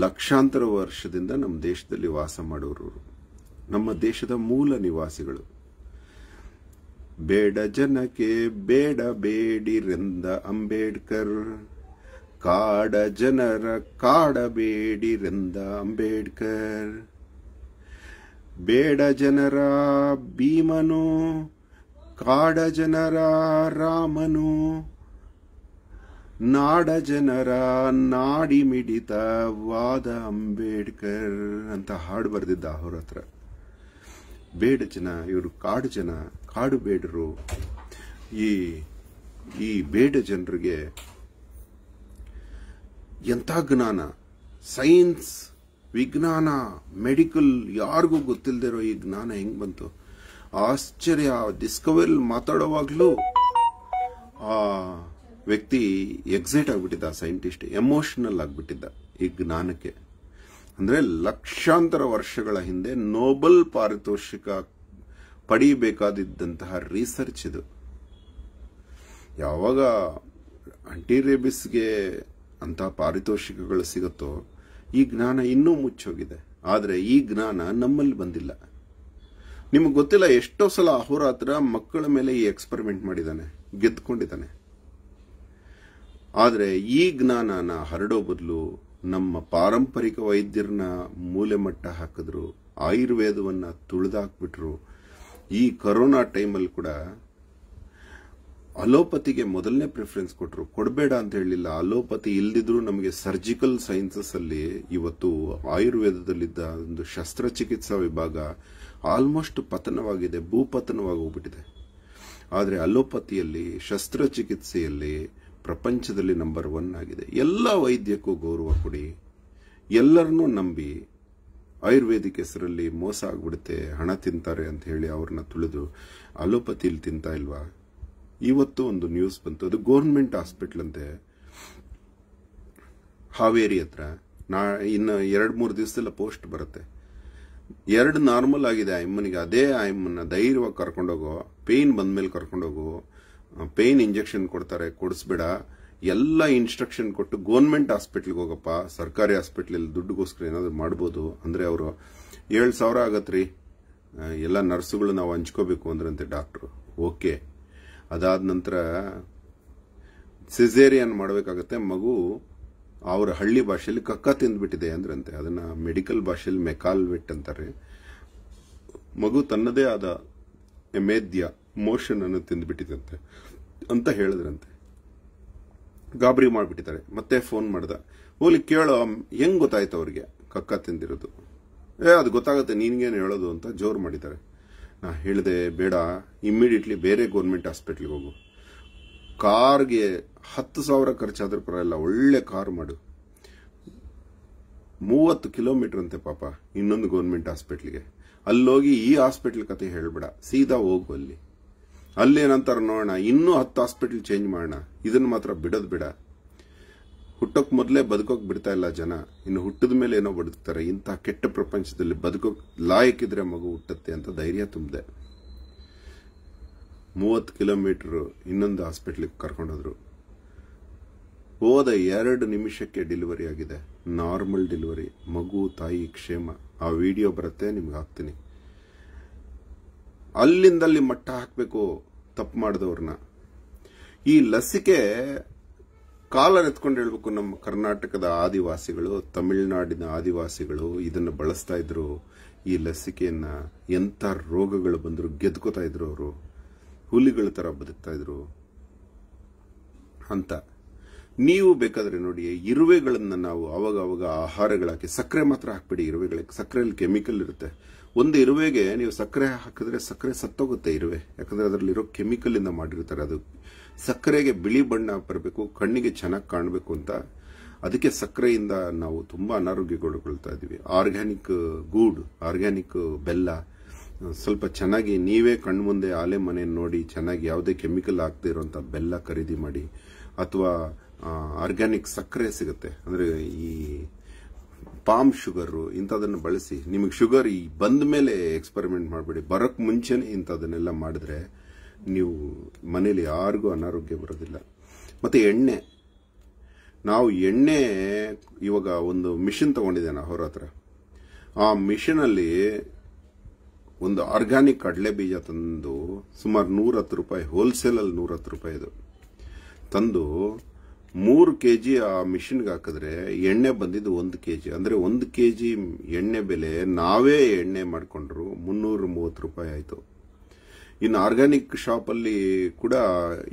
ಲಕ್ಷಾಂತರ ವರ್ಷದಿಂದ ನಮ್ಮ ದೇಶದಲ್ಲಿ ವಾಸ ಮಾಡೋರು ನಮ್ಮ ದೇಶದ ಮೂಲ ನಿವಾಸಿಗಳು ಬೇಡ ಜನಕ್ಕೆ ಬೇಡ ಬೇಡಿರೆಂದ ಅಂಬೇಡ್ಕರ್ ಕಾಡ ಜನರ ಕಾಡಬೇಡಿರೆಂದ ಅಂಬೇಡ್ಕರ್ ಬೇಡ ಜನರ ಭೀಮನು ಕಾಡ ಜನರ ರಾಮನು ನಾಡ ಜನರ ನಾಡಿ ಮಿಡಿತ ವಾದ ಅಂಬೇಡ್ಕರ್ ಅಂತ ಹಾಡು ಬರೆದಿದ್ದ ಅವ್ರ ಹತ್ರ ಬೇಡ ಜನ ಇವರು ಕಾಡು ಜನ ಕಾಡು ಬೇಡರು ಈ ಈ ಬೇಡ ಜನರಿಗೆ ಎಂಥ ಜ್ಞಾನ ಸೈನ್ಸ್ ವಿಜ್ಞಾನ ಮೆಡಿಕಲ್ ಯಾರಿಗೂ ಇರೋ ಈ ಜ್ಞಾನ ಹೆಂಗ್ ಬಂತು ಆಶ್ಚರ್ಯ ಡಿಸ್ಕವರಿಲ್ ಮಾತಾಡೋವಾಗ್ಲೂ ಆ ವ್ಯಕ್ತಿ ಎಕ್ಸೈಟ್ ಆಗಿಬಿಟ್ಟಿದ್ದ ಸೈಂಟಿಸ್ಟ್ ಎಮೋಷನಲ್ ಆಗಿಬಿಟ್ಟಿದ್ದ ಈ ಜ್ಞಾನಕ್ಕೆ ಅಂದರೆ ಲಕ್ಷಾಂತರ ವರ್ಷಗಳ ಹಿಂದೆ ನೋಬಲ್ ಪಾರಿತೋಷಿಕ ಪಡೀಬೇಕಾದಿದ್ದಂತಹ ರಿಸರ್ಚ್ ಇದು ಯಾವಾಗ ಆಂಟಿ ರೇಬಿಸ್ಗೆ ಅಂತಹ ಪಾರಿತೋಷಿಕಗಳು ಸಿಗುತ್ತೋ ಈ ಜ್ಞಾನ ಇನ್ನೂ ಮುಚ್ಚೋಗಿದೆ ಆದರೆ ಈ ಜ್ಞಾನ ನಮ್ಮಲ್ಲಿ ಬಂದಿಲ್ಲ ನಿಮಗೆ ಗೊತ್ತಿಲ್ಲ ಎಷ್ಟೋ ಸಲ ಅಹೋರಾತ್ರ ಮಕ್ಕಳ ಮೇಲೆ ಈ ಎಕ್ಸ್ಪರಿಮೆಂಟ್ ಮಾಡಿದ್ದಾನೆ ಗೆದ್ದುಕೊಂಡಿದ್ದಾನೆ ಆದರೆ ಈ ಜ್ಞಾನನ ಹರಡೋ ಬದಲು ನಮ್ಮ ಪಾರಂಪರಿಕ ವೈದ್ಯರನ್ನ ಮೂಲೆ ಮಟ್ಟ ಹಾಕಿದ್ರು ಆಯುರ್ವೇದವನ್ನು ತುಳಿದಾಕ್ಬಿಟ್ರು ಈ ಕೊರೋನಾ ಟೈಮಲ್ಲಿ ಕೂಡ ಅಲೋಪತಿಗೆ ಮೊದಲನೇ ಪ್ರಿಫರೆನ್ಸ್ ಕೊಟ್ಟರು ಕೊಡಬೇಡ ಅಂತ ಹೇಳಿಲ್ಲ ಅಲೋಪತಿ ಇಲ್ದಿದ್ರು ನಮಗೆ ಸರ್ಜಿಕಲ್ ಸೈನ್ಸಸ್ ಅಲ್ಲಿ ಇವತ್ತು ಆಯುರ್ವೇದದಲ್ಲಿದ್ದ ಒಂದು ಶಸ್ತ್ರಚಿಕಿತ್ಸಾ ವಿಭಾಗ ಆಲ್ಮೋಸ್ಟ್ ಪತನವಾಗಿದೆ ಭೂಪತನವಾಗಿ ಹೋಗ್ಬಿಟ್ಟಿದೆ ಆದರೆ ಅಲೋಪತಿಯಲ್ಲಿ ಶಸ್ತ್ರಚಿಕಿತ್ಸೆಯಲ್ಲಿ ಪ್ರಪಂಚದಲ್ಲಿ ನಂಬರ್ ಒನ್ ಆಗಿದೆ ಎಲ್ಲ ವೈದ್ಯಕ್ಕೂ ಗೌರವ ಕೊಡಿ ಎಲ್ಲರನ್ನೂ ನಂಬಿ ಆಯುರ್ವೇದಿಕ್ ಹೆಸರಲ್ಲಿ ಮೋಸ ಆಗ್ಬಿಡುತ್ತೆ ಹಣ ತಿಂತಾರೆ ಅಂತ ಹೇಳಿ ಅವ್ರನ್ನ ತುಳಿದು ಅಲೋಪತಿಲಿ ತಿಂತಾ ಇಲ್ವಾ ಇವತ್ತು ಒಂದು ನ್ಯೂಸ್ ಬಂತು ಅದು ಗೌರ್ಮೆಂಟ್ ಹಾಸ್ಪಿಟ್ಲ್ ಅಂತೆ ಹಾವೇರಿ ಹತ್ರ ನಾ ಇನ್ನು ಎರಡು ಮೂರು ದಿವಸದಲ್ಲ ಪೋಸ್ಟ್ ಬರುತ್ತೆ ಎರಡು ನಾರ್ಮಲ್ ಆಗಿದೆ ಆ ಅದೇ ಆ ಧೈರ್ಯವಾಗಿ ಕರ್ಕೊಂಡೋಗೋ ಪೇಯ್ನ್ ಬಂದ ಮೇಲೆ ಕರ್ಕೊಂಡೋಗೋ ಪೇನ್ ಇಂಜೆಕ್ಷನ್ ಕೊಡ್ತಾರೆ ಕೊಡಿಸ್ಬೇಡ ಎಲ್ಲ ಇನ್ಸ್ಟ್ರಕ್ಷನ್ ಕೊಟ್ಟು ಗೋರ್ಮೆಂಟ್ ಹಾಸ್ಪಿಟ್ಲಿಗೆ ಹೋಗಪ್ಪ ಸರ್ಕಾರಿ ಹಾಸ್ಪಿಟ್ಲಲ್ಲಿ ದುಡ್ಡುಗೋಸ್ಕರ ಏನಾದರೂ ಮಾಡ್ಬೋದು ಅಂದರೆ ಅವರು ಏಳು ಸಾವಿರ ಆಗತ್ರಿ ಎಲ್ಲ ನರ್ಸುಗಳು ನಾವು ಹಂಚ್ಕೋಬೇಕು ಅಂದ್ರಂತೆ ಡಾಕ್ಟ್ರು ಓಕೆ ಅದಾದ ನಂತರ ಸಿಸೇರಿಯನ್ ಮಾಡಬೇಕಾಗತ್ತೆ ಮಗು ಅವರ ಹಳ್ಳಿ ಭಾಷೆಯಲ್ಲಿ ಕಕ್ಕ ತಿಂದ್ಬಿಟ್ಟಿದೆ ಅಂದ್ರಂತೆ ಅದನ್ನು ಮೆಡಿಕಲ್ ಭಾಷೆಯಲ್ಲಿ ಮೆಕಾಲ್ವೆಟ್ ಅಂತಾರೆ ಮಗು ತನ್ನದೇ ಆದ ಮೇದ್ಯ ಮೋಷನನ್ನು ತಿಂದುಬಿಟ್ಟಿದಂತೆ ಅಂತ ಹೇಳಿದ್ರಂತೆ ಗಾಬರಿ ಮಾಡಿಬಿಟ್ಟಿದ್ದಾರೆ ಮತ್ತೆ ಫೋನ್ ಮಾಡ್ದ ಓಲಿ ಕೇಳೋ ಹೆಂಗ್ ಗೊತ್ತಾಯ್ತು ಅವ್ರಿಗೆ ಕಕ್ಕ ತಿಂದಿರೋದು ಏ ಅದು ಗೊತ್ತಾಗುತ್ತೆ ನಿನ್ಗೇನು ಹೇಳೋದು ಅಂತ ಜೋರು ಮಾಡಿದ್ದಾರೆ ನಾ ಹೇಳಿದೆ ಬೇಡ ಇಮ್ಮಿಡಿಯೇಟ್ಲಿ ಬೇರೆ ಗೌರ್ಮೆಂಟ್ ಹಾಸ್ಪಿಟ್ಲಿಗೆ ಹೋಗು ಕಾರ್ಗೆ ಹತ್ತು ಸಾವಿರ ಪರ ಪರವಾಗಿಲ್ಲ ಒಳ್ಳೆ ಕಾರ್ ಮಾಡು ಮೂವತ್ತು ಕಿಲೋಮೀಟರ್ ಅಂತೆ ಪಾಪ ಇನ್ನೊಂದು ಗೌರ್ಮೆಂಟ್ ಹಾಸ್ಪಿಟ್ಲಿಗೆ ಅಲ್ಲೋಗಿ ಈ ಹಾಸ್ಪಿಟ್ಲ್ ಕತೆ ಹೇಳ್ಬೇಡ ಸೀದಾ ಹೋಗು ಅಲ್ಲಿ ಅಲ್ಲಿ ಏನಂತಾರೆ ನೋಡೋಣ ಇನ್ನೂ ಹತ್ತು ಹಾಸ್ಪಿಟಲ್ ಚೇಂಜ್ ಮಾಡೋಣ ಇದನ್ನ ಮಾತ್ರ ಬಿಡೋದು ಬಿಡ ಹುಟ್ಟೋಕ್ ಮೊದಲೇ ಬದುಕೋಕ್ ಬಿಡ್ತಾ ಇಲ್ಲ ಜನ ಇನ್ನು ಹುಟ್ಟಿದ ಮೇಲೆ ಏನೋ ಬದುಕ್ತಾರೆ ಇಂತಹ ಕೆಟ್ಟ ಪ್ರಪಂಚದಲ್ಲಿ ಬದುಕೋಕ್ ಲಾಯಕ್ಕಿದ್ರೆ ಮಗು ಹುಟ್ಟುತ್ತೆ ಅಂತ ಧೈರ್ಯ ತುಂಬಿದೆ ಮೂವತ್ತು ಕಿಲೋಮೀಟರ್ ಇನ್ನೊಂದು ಹಾಸ್ಪಿಟ್ಲಿಗೆ ಕರ್ಕೊಂಡೋದ್ರು ಹೋದ ಎರಡು ನಿಮಿಷಕ್ಕೆ ಡೆಲಿವರಿ ಆಗಿದೆ ನಾರ್ಮಲ್ ಡೆಲಿವರಿ ಮಗು ತಾಯಿ ಕ್ಷೇಮ ಆ ವಿಡಿಯೋ ಬರುತ್ತೆ ನಿಮ್ಗೆ ಹಾಕ್ತೀನಿ ಅಲ್ಲಿಂದಲ್ಲಿ ಮಟ್ಟ ಹಾಕಬೇಕು ತಪ್ಪು ಮಾಡಿದವ್ರನ್ನ ಈ ಲಸಿಕೆ ಕಾಲ ಎತ್ಕೊಂಡು ಹೇಳ್ಬೇಕು ನಮ್ಮ ಕರ್ನಾಟಕದ ಆದಿವಾಸಿಗಳು ತಮಿಳುನಾಡಿನ ಆದಿವಾಸಿಗಳು ಇದನ್ನು ಬಳಸ್ತಾ ಇದ್ರು ಈ ಲಸಿಕೆಯನ್ನ ಎಂಥ ರೋಗಗಳು ಬಂದರೂ ಗೆದ್ಕೋತಾ ಇದ್ರು ಅವರು ಹುಲಿಗಳ ಥರ ಬದುಕ್ತಾ ಇದ್ರು ಅಂತ ನೀವು ಬೇಕಾದ್ರೆ ನೋಡಿ ಇರುವೆಗಳನ್ನು ನಾವು ಅವಾಗ ಅವಾಗ ಆಹಾರಗಳಾಕಿ ಸಕ್ಕರೆ ಮಾತ್ರ ಹಾಕ್ಬಿಡಿ ಇರುವೆಗಳಿಗೆ ಸಕ್ಕರೆಯಲ್ಲಿ ಕೆಮಿಕಲ್ ಇರುತ್ತೆ ಒಂದು ಇರುವೆಗೆ ನೀವು ಸಕ್ಕರೆ ಹಾಕಿದ್ರೆ ಸಕ್ಕರೆ ಸತ್ತೋಗುತ್ತೆ ಇರುವೆ ಯಾಕಂದ್ರೆ ಅದರಲ್ಲಿರೋ ಕೆಮಿಕಲ್ ಇಂದ ಮಾಡಿರ್ತಾರೆ ಅದು ಸಕ್ಕರೆಗೆ ಬಿಳಿ ಬಣ್ಣ ಬರಬೇಕು ಕಣ್ಣಿಗೆ ಚೆನ್ನಾಗಿ ಕಾಣಬೇಕು ಅಂತ ಅದಕ್ಕೆ ಸಕ್ಕರೆಯಿಂದ ನಾವು ತುಂಬಾ ಅನಾರೋಗ್ಯಗೊಳ್ಕೊಳ್ತಾ ಇದೀವಿ ಆರ್ಗ್ಯಾನಿಕ್ ಗೂಡ್ ಆರ್ಗ್ಯಾನಿಕ್ ಬೆಲ್ಲ ಸ್ವಲ್ಪ ಚೆನ್ನಾಗಿ ನೀವೇ ಮುಂದೆ ಆಲೆ ಮನೆ ನೋಡಿ ಚೆನ್ನಾಗಿ ಯಾವುದೇ ಕೆಮಿಕಲ್ ಆಗ್ತಾ ಇರುವಂತಹ ಬೆಲ್ಲ ಖರೀದಿ ಮಾಡಿ ಅಥವಾ ಆರ್ಗ್ಯಾನಿಕ್ ಸಕ್ಕರೆ ಸಿಗುತ್ತೆ ಅಂದ್ರೆ ಈ ಪಾಮ್ ಶುಗರು ಇಂಥದನ್ನು ಬಳಸಿ ನಿಮಗೆ ಶುಗರ್ ಈ ಬಂದ ಮೇಲೆ ಎಕ್ಸ್ಪರಿಮೆಂಟ್ ಮಾಡಬೇಡಿ ಬರೋಕ್ಕೆ ಮುಂಚೆನೇ ಇಂಥದನ್ನೆಲ್ಲ ಮಾಡಿದ್ರೆ ನೀವು ಮನೇಲಿ ಯಾರಿಗೂ ಅನಾರೋಗ್ಯ ಬರೋದಿಲ್ಲ ಮತ್ತು ಎಣ್ಣೆ ನಾವು ಎಣ್ಣೆ ಇವಾಗ ಒಂದು ಮಿಷಿನ್ ನಾ ಹೊರ ಹತ್ರ ಆ ಮಿಷಿನಲ್ಲಿ ಒಂದು ಆರ್ಗ್ಯಾನಿಕ್ ಕಡಲೆ ಬೀಜ ತಂದು ಸುಮಾರು ನೂರತ್ತು ರೂಪಾಯಿ ಹೋಲ್ಸೇಲಲ್ಲಿ ನೂರತ್ತು ರೂಪಾಯಿ ರೂಪಾಯಿದು ತಂದು ಮೂರು ಕೆ ಜಿ ಆ ಮಿಷಿನ್ಗೆ ಹಾಕಿದ್ರೆ ಎಣ್ಣೆ ಬಂದಿದ್ದು ಒಂದು ಕೆ ಜಿ ಅಂದರೆ ಒಂದು ಕೆ ಜಿ ಎಣ್ಣೆ ಬೆಲೆ ನಾವೇ ಎಣ್ಣೆ ಮಾಡಿಕೊಂಡ್ರು ಮುನ್ನೂರ ಮೂವತ್ತು ರೂಪಾಯಿ ಆಯಿತು ಇನ್ನು ಆರ್ಗ್ಯಾನಿಕ್ ಶಾಪಲ್ಲಿ ಕೂಡ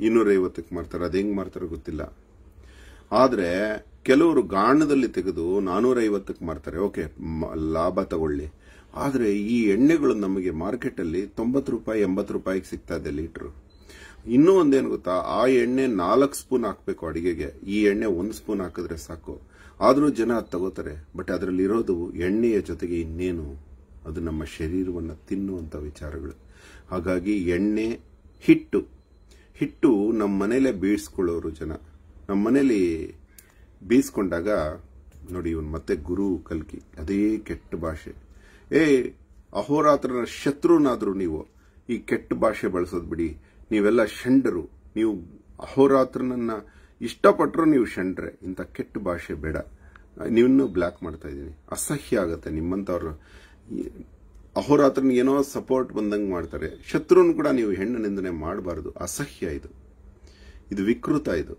ಇನ್ನೂರೈವತ್ತಕ್ಕೆ ಮಾರ್ತಾರೆ ಅದು ಹೆಂಗೆ ಮಾರ್ತಾರೋ ಗೊತ್ತಿಲ್ಲ ಆದರೆ ಕೆಲವರು ಗಾಣದಲ್ಲಿ ತೆಗೆದು ನಾನ್ನೂರೈವತ್ತಕ್ಕೆ ಮಾರ್ತಾರೆ ಓಕೆ ಲಾಭ ತಗೊಳ್ಳಿ ಆದರೆ ಈ ಎಣ್ಣೆಗಳು ನಮಗೆ ಮಾರ್ಕೆಟಲ್ಲಿ ತೊಂಬತ್ತು ರೂಪಾಯಿ ಎಂಬತ್ತು ರೂಪಾಯಿಗೆ ಸಿಗ್ತಾ ಇದೆ ಲೀಟ್ರು ಇನ್ನೂ ಒಂದೇನು ಗೊತ್ತಾ ಆ ಎಣ್ಣೆ ನಾಲ್ಕು ಸ್ಪೂನ್ ಹಾಕಬೇಕು ಅಡಿಗೆಗೆ ಈ ಎಣ್ಣೆ ಒಂದು ಸ್ಪೂನ್ ಹಾಕಿದ್ರೆ ಸಾಕು ಆದರೂ ಜನ ಅದು ತಗೋತಾರೆ ಬಟ್ ಅದರಲ್ಲಿರೋದು ಎಣ್ಣೆಯ ಜೊತೆಗೆ ಇನ್ನೇನು ಅದು ನಮ್ಮ ಶರೀರವನ್ನು ತಿನ್ನುವಂಥ ವಿಚಾರಗಳು ಹಾಗಾಗಿ ಎಣ್ಣೆ ಹಿಟ್ಟು ಹಿಟ್ಟು ನಮ್ಮ ಮನೇಲೆ ಬೀಳ್ಸ್ಕೊಳ್ಳೋರು ಜನ ನಮ್ಮ ಮನೇಲಿ ಬೀಸ್ಕೊಂಡಾಗ ನೋಡಿ ಇವನು ಮತ್ತೆ ಗುರು ಕಲ್ಕಿ ಅದೇ ಕೆಟ್ಟ ಭಾಷೆ ಏ ಅಹೋರಾತ್ರನ ಶತ್ರುನಾದರೂ ನೀವು ಈ ಕೆಟ್ಟ ಭಾಷೆ ಬಳಸೋದು ಬಿಡಿ ನೀವೆಲ್ಲ ಷಂಡರು ನೀವು ಅಹೋರಾತ್ರನನ್ನ ಇಷ್ಟಪಟ್ಟರು ನೀವು ಷಂಡ್ರೆ ಇಂಥ ಕೆಟ್ಟ ಭಾಷೆ ಬೇಡ ನೀವನ್ನೂ ಬ್ಲ್ಯಾಕ್ ಮಾಡ್ತಾ ಇದ್ದೀನಿ ಅಸಹ್ಯ ಆಗುತ್ತೆ ನಿಮ್ಮಂಥವ್ರು ಅಹೋರಾತ್ರನ ಏನೋ ಸಪೋರ್ಟ್ ಬಂದಂಗೆ ಮಾಡ್ತಾರೆ ಶತ್ರುನ್ ಕೂಡ ನೀವು ಹೆಣ್ಣು ನಿಂದನೆ ಮಾಡಬಾರ್ದು ಅಸಹ್ಯ ಇದು ಇದು ವಿಕೃತ ಇದು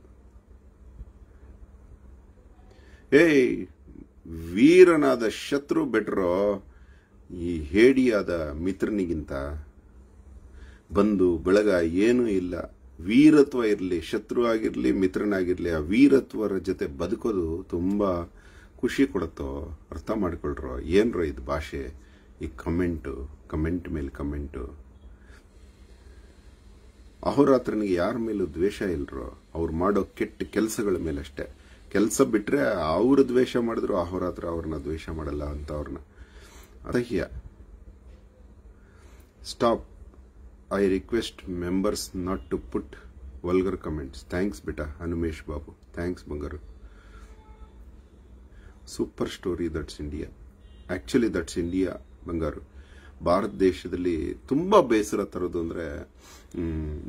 ಏಯ್ ವೀರನಾದ ಶತ್ರು ಬೆಟ್ರೋ ಈ ಹೇಡಿಯಾದ ಮಿತ್ರನಿಗಿಂತ ಬಂದು ಬಳಗ ಏನೂ ಇಲ್ಲ ವೀರತ್ವ ಇರಲಿ ಶತ್ರು ಆಗಿರಲಿ ಮಿತ್ರನಾಗಿರಲಿ ಆ ವೀರತ್ವರ ಜೊತೆ ಬದುಕೋದು ತುಂಬ ಖುಷಿ ಕೊಡುತ್ತೋ ಅರ್ಥ ಮಾಡಿಕೊಳ್ರೋ ಏನ್ರೋ ಇದು ಭಾಷೆ ಈ ಕಮೆಂಟು ಕಮೆಂಟ್ ಮೇಲೆ ಕಮೆಂಟು ಅಹೋರಾತ್ರನಿಗೆ ಯಾರ ಮೇಲೂ ದ್ವೇಷ ಇಲ್ಲರೋ ಅವ್ರು ಮಾಡೋ ಕೆಟ್ಟ ಕೆಲಸಗಳ ಮೇಲಷ್ಟೇ ಕೆಲಸ ಬಿಟ್ಟರೆ ಅವರು ದ್ವೇಷ ಮಾಡಿದ್ರು ಅಹೋರಾತ್ರ ಅವ್ರನ್ನ ದ್ವೇಷ ಮಾಡಲ್ಲ ಅಂತ ಅವ್ರನ್ನ ಅದಹ್ಯ stop I request members not to put vulgar comments thanks ಬೇಟಾ ಹನುಮೇಶ್ ಬಾಬು ಥ್ಯಾಂಕ್ಸ್ ಬಂಗಾರು super story that's India actually that's India ಬಂಗಾರು ಭಾರತ ದೇಶದಲ್ಲಿ ತುಂಬ ಬೇಸರ ತರೋದು ಅಂದರೆ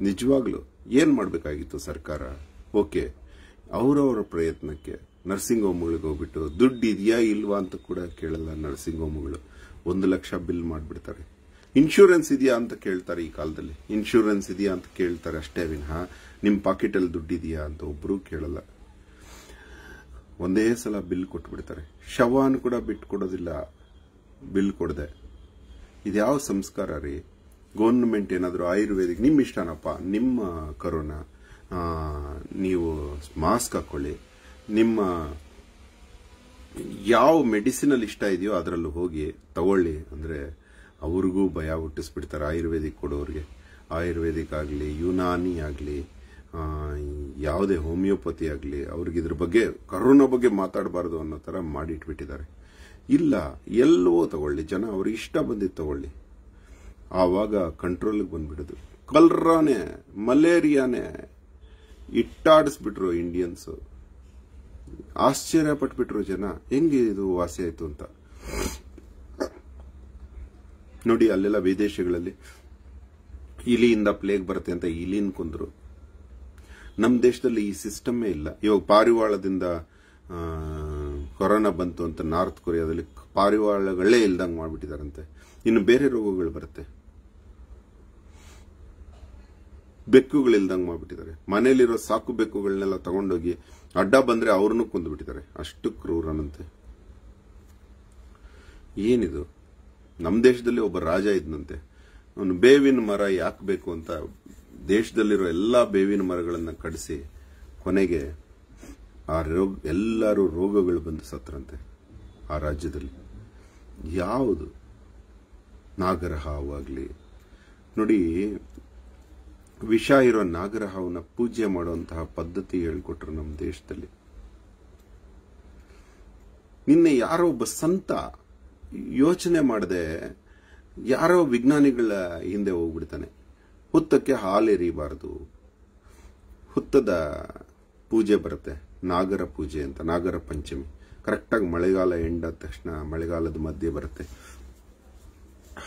ನಿಜವಾಗ್ಲು ಏನು ಮಾಡಬೇಕಾಗಿತ್ತು ಸರ್ಕಾರ ಓಕೆ ಅವರವರ ಪ್ರಯತ್ನಕ್ಕೆ ನರ್ಸಿಂಗ್ ಹೋಮ್ಗಳಿಗೆ ಹೋಗ್ಬಿಟ್ಟು ದುಡ್ಡು ಇದೆಯಾ ಇಲ್ವಾ ಅಂತ ಕೂಡ ಕೇಳಲ್ಲ ನರ್ಸಿಂಗ್ ಹೋಮ್ಗಳು ಒಂದು ಲಕ್ಷ ಬಿಲ್ ಮಾಡಿಬಿಡ್ತಾರೆ ಇನ್ಶೂರೆನ್ಸ್ ಇದೆಯಾ ಅಂತ ಕೇಳ್ತಾರೆ ಈ ಕಾಲದಲ್ಲಿ ಇನ್ಶೂರೆನ್ಸ್ ಇದೆಯಾ ಅಂತ ಕೇಳ್ತಾರೆ ಅಷ್ಟೇ ವಿನಃ ನಿಮ್ಮ ಪಾಕೆಟಲ್ಲಿ ದುಡ್ಡಿದೆಯಾ ಅಂತ ಒಬ್ಬರೂ ಕೇಳಲ್ಲ ಒಂದೇ ಸಲ ಬಿಲ್ ಕೊಟ್ಬಿಡ್ತಾರೆ ಶವಾನ್ ಕೂಡ ಕೊಡೋದಿಲ್ಲ ಬಿಲ್ ಕೊಡದೆ ಇದ್ಯಾವ ಸಂಸ್ಕಾರ ರೀ ಗೌರ್ಮೆಂಟ್ ಏನಾದರೂ ಆಯುರ್ವೇದಿಕ್ ನಿಮ್ಮ ಇಷ್ಟನಪ್ಪ ನಿಮ್ಮ ಕರೋನಾ ನೀವು ಮಾಸ್ಕ್ ಹಾಕೊಳ್ಳಿ ನಿಮ್ಮ ಯಾವ ಮೆಡಿಸಿನಲ್ಲಿ ಇಷ್ಟ ಇದೆಯೋ ಅದರಲ್ಲೂ ಹೋಗಿ ತಗೊಳ್ಳಿ ಅಂದರೆ ಅವ್ರಿಗೂ ಭಯ ಹುಟ್ಟಿಸ್ಬಿಡ್ತಾರೆ ಆಯುರ್ವೇದಿಕ್ ಕೊಡೋರಿಗೆ ಆಯುರ್ವೇದಿಕ್ ಆಗಲಿ ಯುನಾನಿ ಆಗಲಿ ಯಾವುದೇ ಹೋಮಿಯೋಪತಿ ಆಗಲಿ ಅವ್ರಿಗೆ ಇದ್ರ ಬಗ್ಗೆ ಕರೋನಾ ಬಗ್ಗೆ ಮಾತಾಡಬಾರ್ದು ಅನ್ನೋ ಥರ ಮಾಡಿಟ್ಬಿಟ್ಟಿದ್ದಾರೆ ಇಲ್ಲ ಎಲ್ಲವೋ ತಗೊಳ್ಳಿ ಜನ ಅವ್ರಿಗೆ ಇಷ್ಟ ಬಂದಿದ್ದು ತಗೊಳ್ಳಿ ಆವಾಗ ಕಂಟ್ರೋಲಿಗೆ ಬಂದ್ಬಿಡೋದು ಕಲ್ರಾನೇ ಮಲೇರಿಯಾನೇ ಇಟ್ಟಾಡಿಸ್ಬಿಟ್ರು ಇಂಡಿಯನ್ಸು ಆಶ್ಚರ್ಯ ಪಟ್ಬಿಟ್ರು ಜನ ಹೆಂಗೆ ಇದು ವಾಸಿ ಆಯಿತು ಅಂತ ನೋಡಿ ಅಲ್ಲೆಲ್ಲ ವಿದೇಶಗಳಲ್ಲಿ ಇಲಿಯಿಂದ ಪ್ಲೇಗ್ ಬರುತ್ತೆ ಅಂತ ಇಲಿನ್ ಕುಂದ್ರು ನಮ್ಮ ದೇಶದಲ್ಲಿ ಈ ಸಿಸ್ಟಮ್ಮೇ ಇಲ್ಲ ಇವಾಗ ಪಾರಿವಾಳದಿಂದ ಕೊರೋನಾ ಬಂತು ಅಂತ ನಾರ್ತ್ ಕೊರಿಯಾದಲ್ಲಿ ಪಾರಿವಾಳಗಳೇ ಇಲ್ದಂಗೆ ಮಾಡಿಬಿಟ್ಟಿದಾರಂತೆ ಇನ್ನು ಬೇರೆ ರೋಗಗಳು ಬರುತ್ತೆ ಬೆಕ್ಕುಗಳಿಲ್ದಂಗೆ ಮಾಡಿಬಿಟ್ಟಿದ್ದಾರೆ ಮನೆಯಲ್ಲಿರೋ ಸಾಕು ಬೆಕ್ಕುಗಳನ್ನೆಲ್ಲ ತಗೊಂಡೋಗಿ ಅಡ್ಡ ಬಂದರೆ ಅವ್ರನ್ನೂ ಕುಂದ್ಬಿಟ್ಟಿದ್ದಾರೆ ಅಷ್ಟು ಕ್ರೂರನಂತೆ ಏನಿದು ನಮ್ಮ ದೇಶದಲ್ಲಿ ಒಬ್ಬ ರಾಜ ಇದ್ನಂತೆ ಅವನು ಬೇವಿನ ಮರ ಯಾಕೆ ಬೇಕು ಅಂತ ದೇಶದಲ್ಲಿರೋ ಎಲ್ಲ ಬೇವಿನ ಮರಗಳನ್ನು ಕಡಿಸಿ ಕೊನೆಗೆ ಆ ರೋಗ ಎಲ್ಲರೂ ರೋಗಗಳು ಬಂದು ಸತ್ರಂತೆ ಆ ರಾಜ್ಯದಲ್ಲಿ ಯಾವುದು ನಾಗರಹಾವಾಗ್ಲಿ ನೋಡಿ ವಿಷ ಇರೋ ನಾಗರಹಾವನ್ನ ಪೂಜೆ ಮಾಡುವಂತಹ ಪದ್ಧತಿ ಹೇಳ್ಕೊಟ್ರು ನಮ್ಮ ದೇಶದಲ್ಲಿ ನಿನ್ನೆ ಯಾರೋ ಒಬ್ಬ ಸಂತ ಯೋಚನೆ ಮಾಡದೆ ಯಾರೋ ವಿಜ್ಞಾನಿಗಳ ಹಿಂದೆ ಹೋಗ್ಬಿಡ್ತಾನೆ ಹುತ್ತಕ್ಕೆ ಹಾಲೆರಿಬಾರದು ಹುತ್ತದ ಪೂಜೆ ಬರುತ್ತೆ ನಾಗರ ಪೂಜೆ ಅಂತ ನಾಗರ ಪಂಚಮಿ ಕರೆಕ್ಟಾಗಿ ಮಳೆಗಾಲ ಎಂಡಾದ ತಕ್ಷಣ ಮಳೆಗಾಲದ ಮಧ್ಯೆ ಬರುತ್ತೆ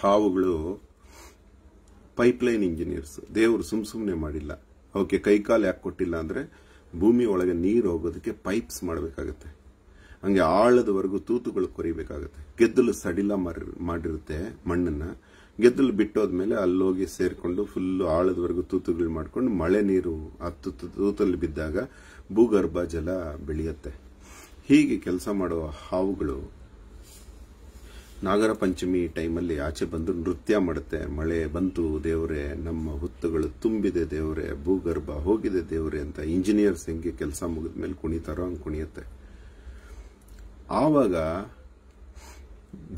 ಹಾವುಗಳು ಪೈಪ್ಲೈನ್ ಇಂಜಿನಿಯರ್ಸ್ ದೇವರು ಸುಮ್ ಸುಮ್ನೆ ಮಾಡಿಲ್ಲ ಅವಕ್ಕೆ ಕೈಕಾಲು ಯಾಕೆ ಕೊಟ್ಟಿಲ್ಲ ಅಂದ್ರೆ ಭೂಮಿ ಒಳಗೆ ನೀರು ಹೋಗೋದಕ್ಕೆ ಪೈಪ್ಸ್ ಮಾಡಬೇಕಾಗತ್ತೆ ಹಂಗೆ ಆಳದವರೆಗೂ ತೂತುಗಳು ಕೊರಿಬೇಕಾಗತ್ತೆ ಗೆದ್ದಲು ಸಡಿಲ ಮಾಡಿರುತ್ತೆ ಮಣ್ಣನ್ನು ಗೆದ್ದಲು ಬಿಟ್ಟೋದ್ಮೇಲೆ ಅಲ್ಲೋಗಿ ಸೇರ್ಕೊಂಡು ಫುಲ್ಲು ಆಳದವರೆಗೂ ತೂತುಗಳು ಮಾಡಿಕೊಂಡು ಮಳೆ ನೀರು ಆ ತೂತು ತೂತಲ್ಲಿ ಬಿದ್ದಾಗ ಭೂಗರ್ಭ ಜಲ ಬೆಳೆಯುತ್ತೆ ಹೀಗೆ ಕೆಲಸ ಮಾಡುವ ಹಾವುಗಳು ನಾಗರ ಪಂಚಮಿ ಟೈಮಲ್ಲಿ ಆಚೆ ಬಂದು ನೃತ್ಯ ಮಾಡುತ್ತೆ ಮಳೆ ಬಂತು ದೇವರೇ ನಮ್ಮ ಹುತ್ತುಗಳು ತುಂಬಿದೆ ದೇವರೇ ಭೂಗರ್ಭ ಹೋಗಿದೆ ದೇವರೇ ಅಂತ ಇಂಜಿನಿಯರ್ಸ್ ಹೆಂಗೆ ಕೆಲಸ ಮುಗಿದ ಮೇಲೆ ಕುಣಿತಾರೋ ಹಂಗೆ ಕುಣಿಯುತ್ತೆ ಆವಾಗ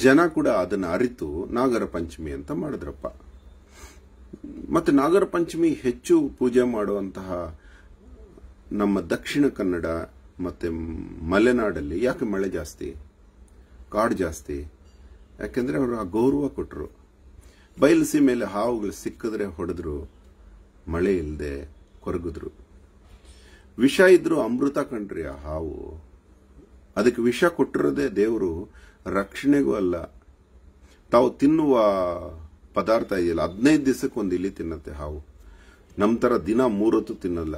ಜನ ಕೂಡ ಅದನ್ನು ಅರಿತು ನಾಗರ ಪಂಚಮಿ ಅಂತ ಮಾಡಿದ್ರಪ್ಪ ಮತ್ತೆ ನಾಗರ ಪಂಚಮಿ ಹೆಚ್ಚು ಪೂಜೆ ಮಾಡುವಂತಹ ನಮ್ಮ ದಕ್ಷಿಣ ಕನ್ನಡ ಮತ್ತೆ ಮಲೆನಾಡಲ್ಲಿ ಯಾಕೆ ಮಳೆ ಜಾಸ್ತಿ ಕಾಡು ಜಾಸ್ತಿ ಯಾಕೆಂದ್ರೆ ಅವರು ಆ ಗೌರವ ಕೊಟ್ಟರು ಬಯಲುಸಿ ಮೇಲೆ ಹಾವುಗಳು ಸಿಕ್ಕಿದ್ರೆ ಹೊಡೆದ್ರು ಮಳೆ ಇಲ್ಲದೆ ಕೊರಗಿದ್ರು ವಿಷ ಇದ್ರು ಅಮೃತ ಕಣ್ರಿ ಆ ಹಾವು ಅದಕ್ಕೆ ವಿಷ ಕೊಟ್ಟಿರೋದೇ ದೇವರು ರಕ್ಷಣೆಗೂ ಅಲ್ಲ ತಾವು ತಿನ್ನುವ ಪದಾರ್ಥ ಇದೆಯಲ್ಲ ಹದಿನೈದು ದಿವಸಕ್ಕೆ ಒಂದು ಇಲ್ಲಿ ತಿನ್ನತ್ತೆ ಹಾವು ನಮ್ಮ ಥರ ದಿನ ಮೂರೊತ್ತು ತಿನ್ನಲ್ಲ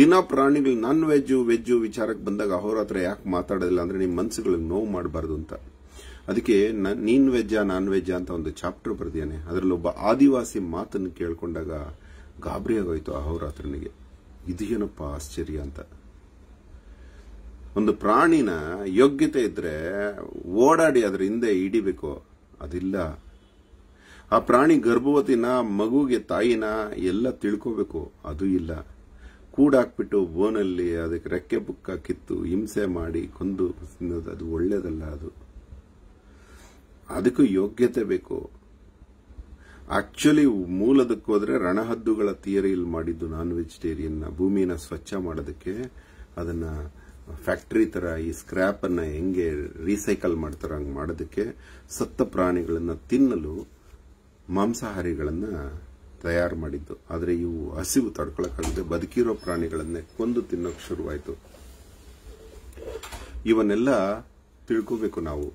ದಿನ ಪ್ರಾಣಿಗಳು ನಾನ್ ವೆಜ್ಜು ವೆಜ್ಜು ವಿಚಾರಕ್ಕೆ ಬಂದಾಗ ಅವ್ರ ಹತ್ರ ಯಾಕೆ ಮಾತಾಡೋದಿಲ್ಲ ಅಂದರೆ ನಿಮ್ಮ ಮನಸ್ಸುಗಳಿಗೆ ನೋವು ಮಾಡಬಾರ್ದು ಅಂತ ಅದಕ್ಕೆ ನೀನ್ ವೆಜ್ಜಾ ನಾನ್ ವೆಜ್ಜಾ ಅಂತ ಒಂದು ಚಾಪ್ಟರ್ ಬರೆದಿಯಾನೆ ಒಬ್ಬ ಆದಿವಾಸಿ ಮಾತನ್ನು ಕೇಳಿಕೊಂಡಾಗ ಗಾಬರಿಯಾಗೋಯ್ತು ಅಹೋರಾತ್ರನಿಗೆ ಇದು ಏನಪ್ಪ ಆಶ್ಚರ್ಯ ಅಂತ ಒಂದು ಪ್ರಾಣಿನ ಯೋಗ್ಯತೆ ಇದ್ರೆ ಓಡಾಡಿ ಅದ್ರ ಹಿಂದೆ ಹಿಡಿಬೇಕು ಅದಿಲ್ಲ ಆ ಪ್ರಾಣಿ ಗರ್ಭವತಿನ ಮಗುಗೆ ತಾಯಿನ ಎಲ್ಲ ತಿಳ್ಕೋಬೇಕು ಅದು ಇಲ್ಲ ಕೂಡಾಕ್ಬಿಟ್ಟು ಬೋನಲ್ಲಿ ಅದಕ್ಕೆ ರೆಕ್ಕೆ ಬುಕ್ಕ ಕಿತ್ತು ಹಿಂಸೆ ಮಾಡಿ ಕೊಂದು ಅದು ಒಳ್ಳೇದಲ್ಲ ಅದು ಅದಕ್ಕೂ ಯೋಗ್ಯತೆ ಬೇಕು ಆಕ್ಚುಲಿ ಮೂಲದಕ್ಕೆ ರಣಹದ್ದುಗಳ ಥಿಯರಿಯಲ್ಲಿ ಮಾಡಿದ್ದು ನಾನ್ ವೆಜಿಟೇರಿಯನ್ನ ಭೂಮಿನ ಸ್ವಚ್ಛ ಮಾಡೋದಕ್ಕೆ ಅದನ್ನ ಫ್ಯಾಕ್ಟ್ರಿ ತರ ಈ ಅನ್ನ ಹೆಂಗೆ ರೀಸೈಕಲ್ ಮಾಡ್ತಾರ ಹಂಗೆ ಮಾಡೋದಕ್ಕೆ ಸತ್ತ ಪ್ರಾಣಿಗಳನ್ನು ತಿನ್ನಲು ಮಾಂಸಾಹಾರಿಗಳನ್ನು ತಯಾರು ಮಾಡಿದ್ದು ಆದರೆ ಇವು ಹಸಿವು ತಡ್ಕೊಳಕ್ಕಾಗದೆ ಬದುಕಿರೋ ಪ್ರಾಣಿಗಳನ್ನೇ ಕೊಂದು ತಿನ್ನೋಕೆ ಶುರುವಾಯಿತು ಇವನ್ನೆಲ್ಲ ತಿಳ್ಕೋಬೇಕು ನಾವು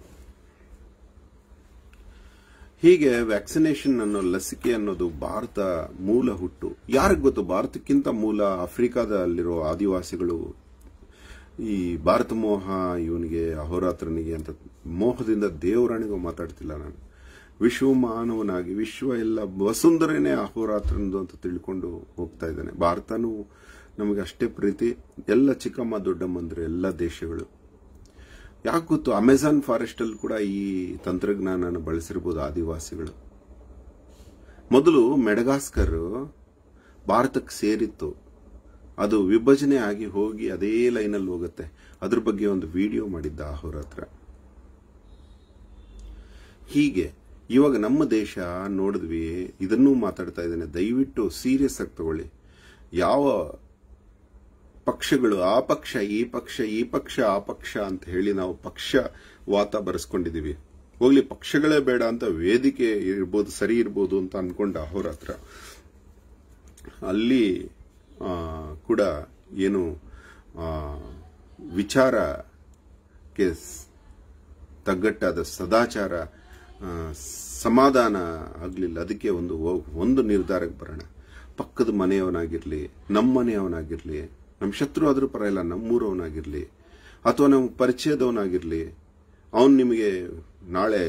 ಹೀಗೆ ವ್ಯಾಕ್ಸಿನೇಷನ್ ಅನ್ನೋ ಲಸಿಕೆ ಅನ್ನೋದು ಭಾರತ ಮೂಲ ಹುಟ್ಟು ಯಾರಿಗೆ ಗೊತ್ತು ಭಾರತಕ್ಕಿಂತ ಮೂಲ ಆಫ್ರಿಕಾದಲ್ಲಿರೋ ಆದಿವಾಸಿಗಳು ಈ ಭಾರತ ಮೋಹ ಇವನಿಗೆ ಅಹೋರಾತ್ರನಿಗೆ ಅಂತ ಮೋಹದಿಂದ ದೇವರಾಣಿಗೂ ಮಾತಾಡ್ತಿಲ್ಲ ನಾನು ವಿಶ್ವ ಮಾನವನಾಗಿ ವಿಶ್ವ ಎಲ್ಲ ವಸುಂಧರೇನೆ ಅಹೋರಾತ್ರನದು ಅಂತ ತಿಳ್ಕೊಂಡು ಹೋಗ್ತಾ ಇದ್ದಾನೆ ಭಾರತನೂ ನಮಗೆ ಅಷ್ಟೇ ಪ್ರೀತಿ ಎಲ್ಲ ಚಿಕ್ಕಮ್ಮ ದೊಡ್ಡಮ್ಮಂದ್ರೆ ಎಲ್ಲ ದೇಶಗಳು ಯಾಕೆ ಗೊತ್ತು ಫಾರೆಸ್ಟ್ ಅಲ್ಲಿ ಕೂಡ ಈ ತಂತ್ರಜ್ಞಾನನ ಬಳಸಿರ್ಬೋದು ಆದಿವಾಸಿಗಳು ಮೊದಲು ಮೆಡಗಾಸ್ಕರ್ ಭಾರತಕ್ಕೆ ಸೇರಿತ್ತು ಅದು ವಿಭಜನೆ ಆಗಿ ಹೋಗಿ ಅದೇ ಲೈನಲ್ಲಿ ಹೋಗುತ್ತೆ ಅದ್ರ ಬಗ್ಗೆ ಒಂದು ವಿಡಿಯೋ ಮಾಡಿದ್ದ ಅವ್ರ ಹತ್ರ ಹೀಗೆ ಇವಾಗ ನಮ್ಮ ದೇಶ ನೋಡಿದ್ವಿ ಇದನ್ನೂ ಮಾತಾಡ್ತಾ ಇದ್ದೇನೆ ದಯವಿಟ್ಟು ಸೀರಿಯಸ್ ಆಗಿ ತಗೊಳ್ಳಿ ಯಾವ ಪಕ್ಷಗಳು ಆ ಪಕ್ಷ ಈ ಪಕ್ಷ ಈ ಪಕ್ಷ ಆ ಪಕ್ಷ ಅಂತ ಹೇಳಿ ನಾವು ಪಕ್ಷ ವಾತ ಬರೆಸ್ಕೊಂಡಿದೀವಿ ಹೋಗ್ಲಿ ಪಕ್ಷಗಳೇ ಬೇಡ ಅಂತ ವೇದಿಕೆ ಇರ್ಬೋದು ಸರಿ ಇರ್ಬೋದು ಅಂತ ಅನ್ಕೊಂಡ ಅವ್ರ ಹತ್ರ ಅಲ್ಲಿ ಕೂಡ ಏನು ವಿಚಾರಕ್ಕೆ ತಗ್ಗಟ್ಟಾದ ಸದಾಚಾರ ಸಮಾಧಾನ ಆಗಲಿಲ್ಲ ಅದಕ್ಕೆ ಒಂದು ಒಂದು ನಿರ್ಧಾರಕ್ಕೆ ಬರೋಣ ಪಕ್ಕದ ಮನೆಯವನಾಗಿರಲಿ ನಮ್ಮ ಮನೆಯವನಾಗಿರಲಿ ನಮ್ಮ ಶತ್ರು ಆದರೂ ಪರ ಇಲ್ಲ ನಮ್ಮೂರವನಾಗಿರಲಿ ಅಥವಾ ನಮ್ಮ ಪರಿಚಯದವನಾಗಿರಲಿ ಅವನು ನಿಮಗೆ ನಾಳೆ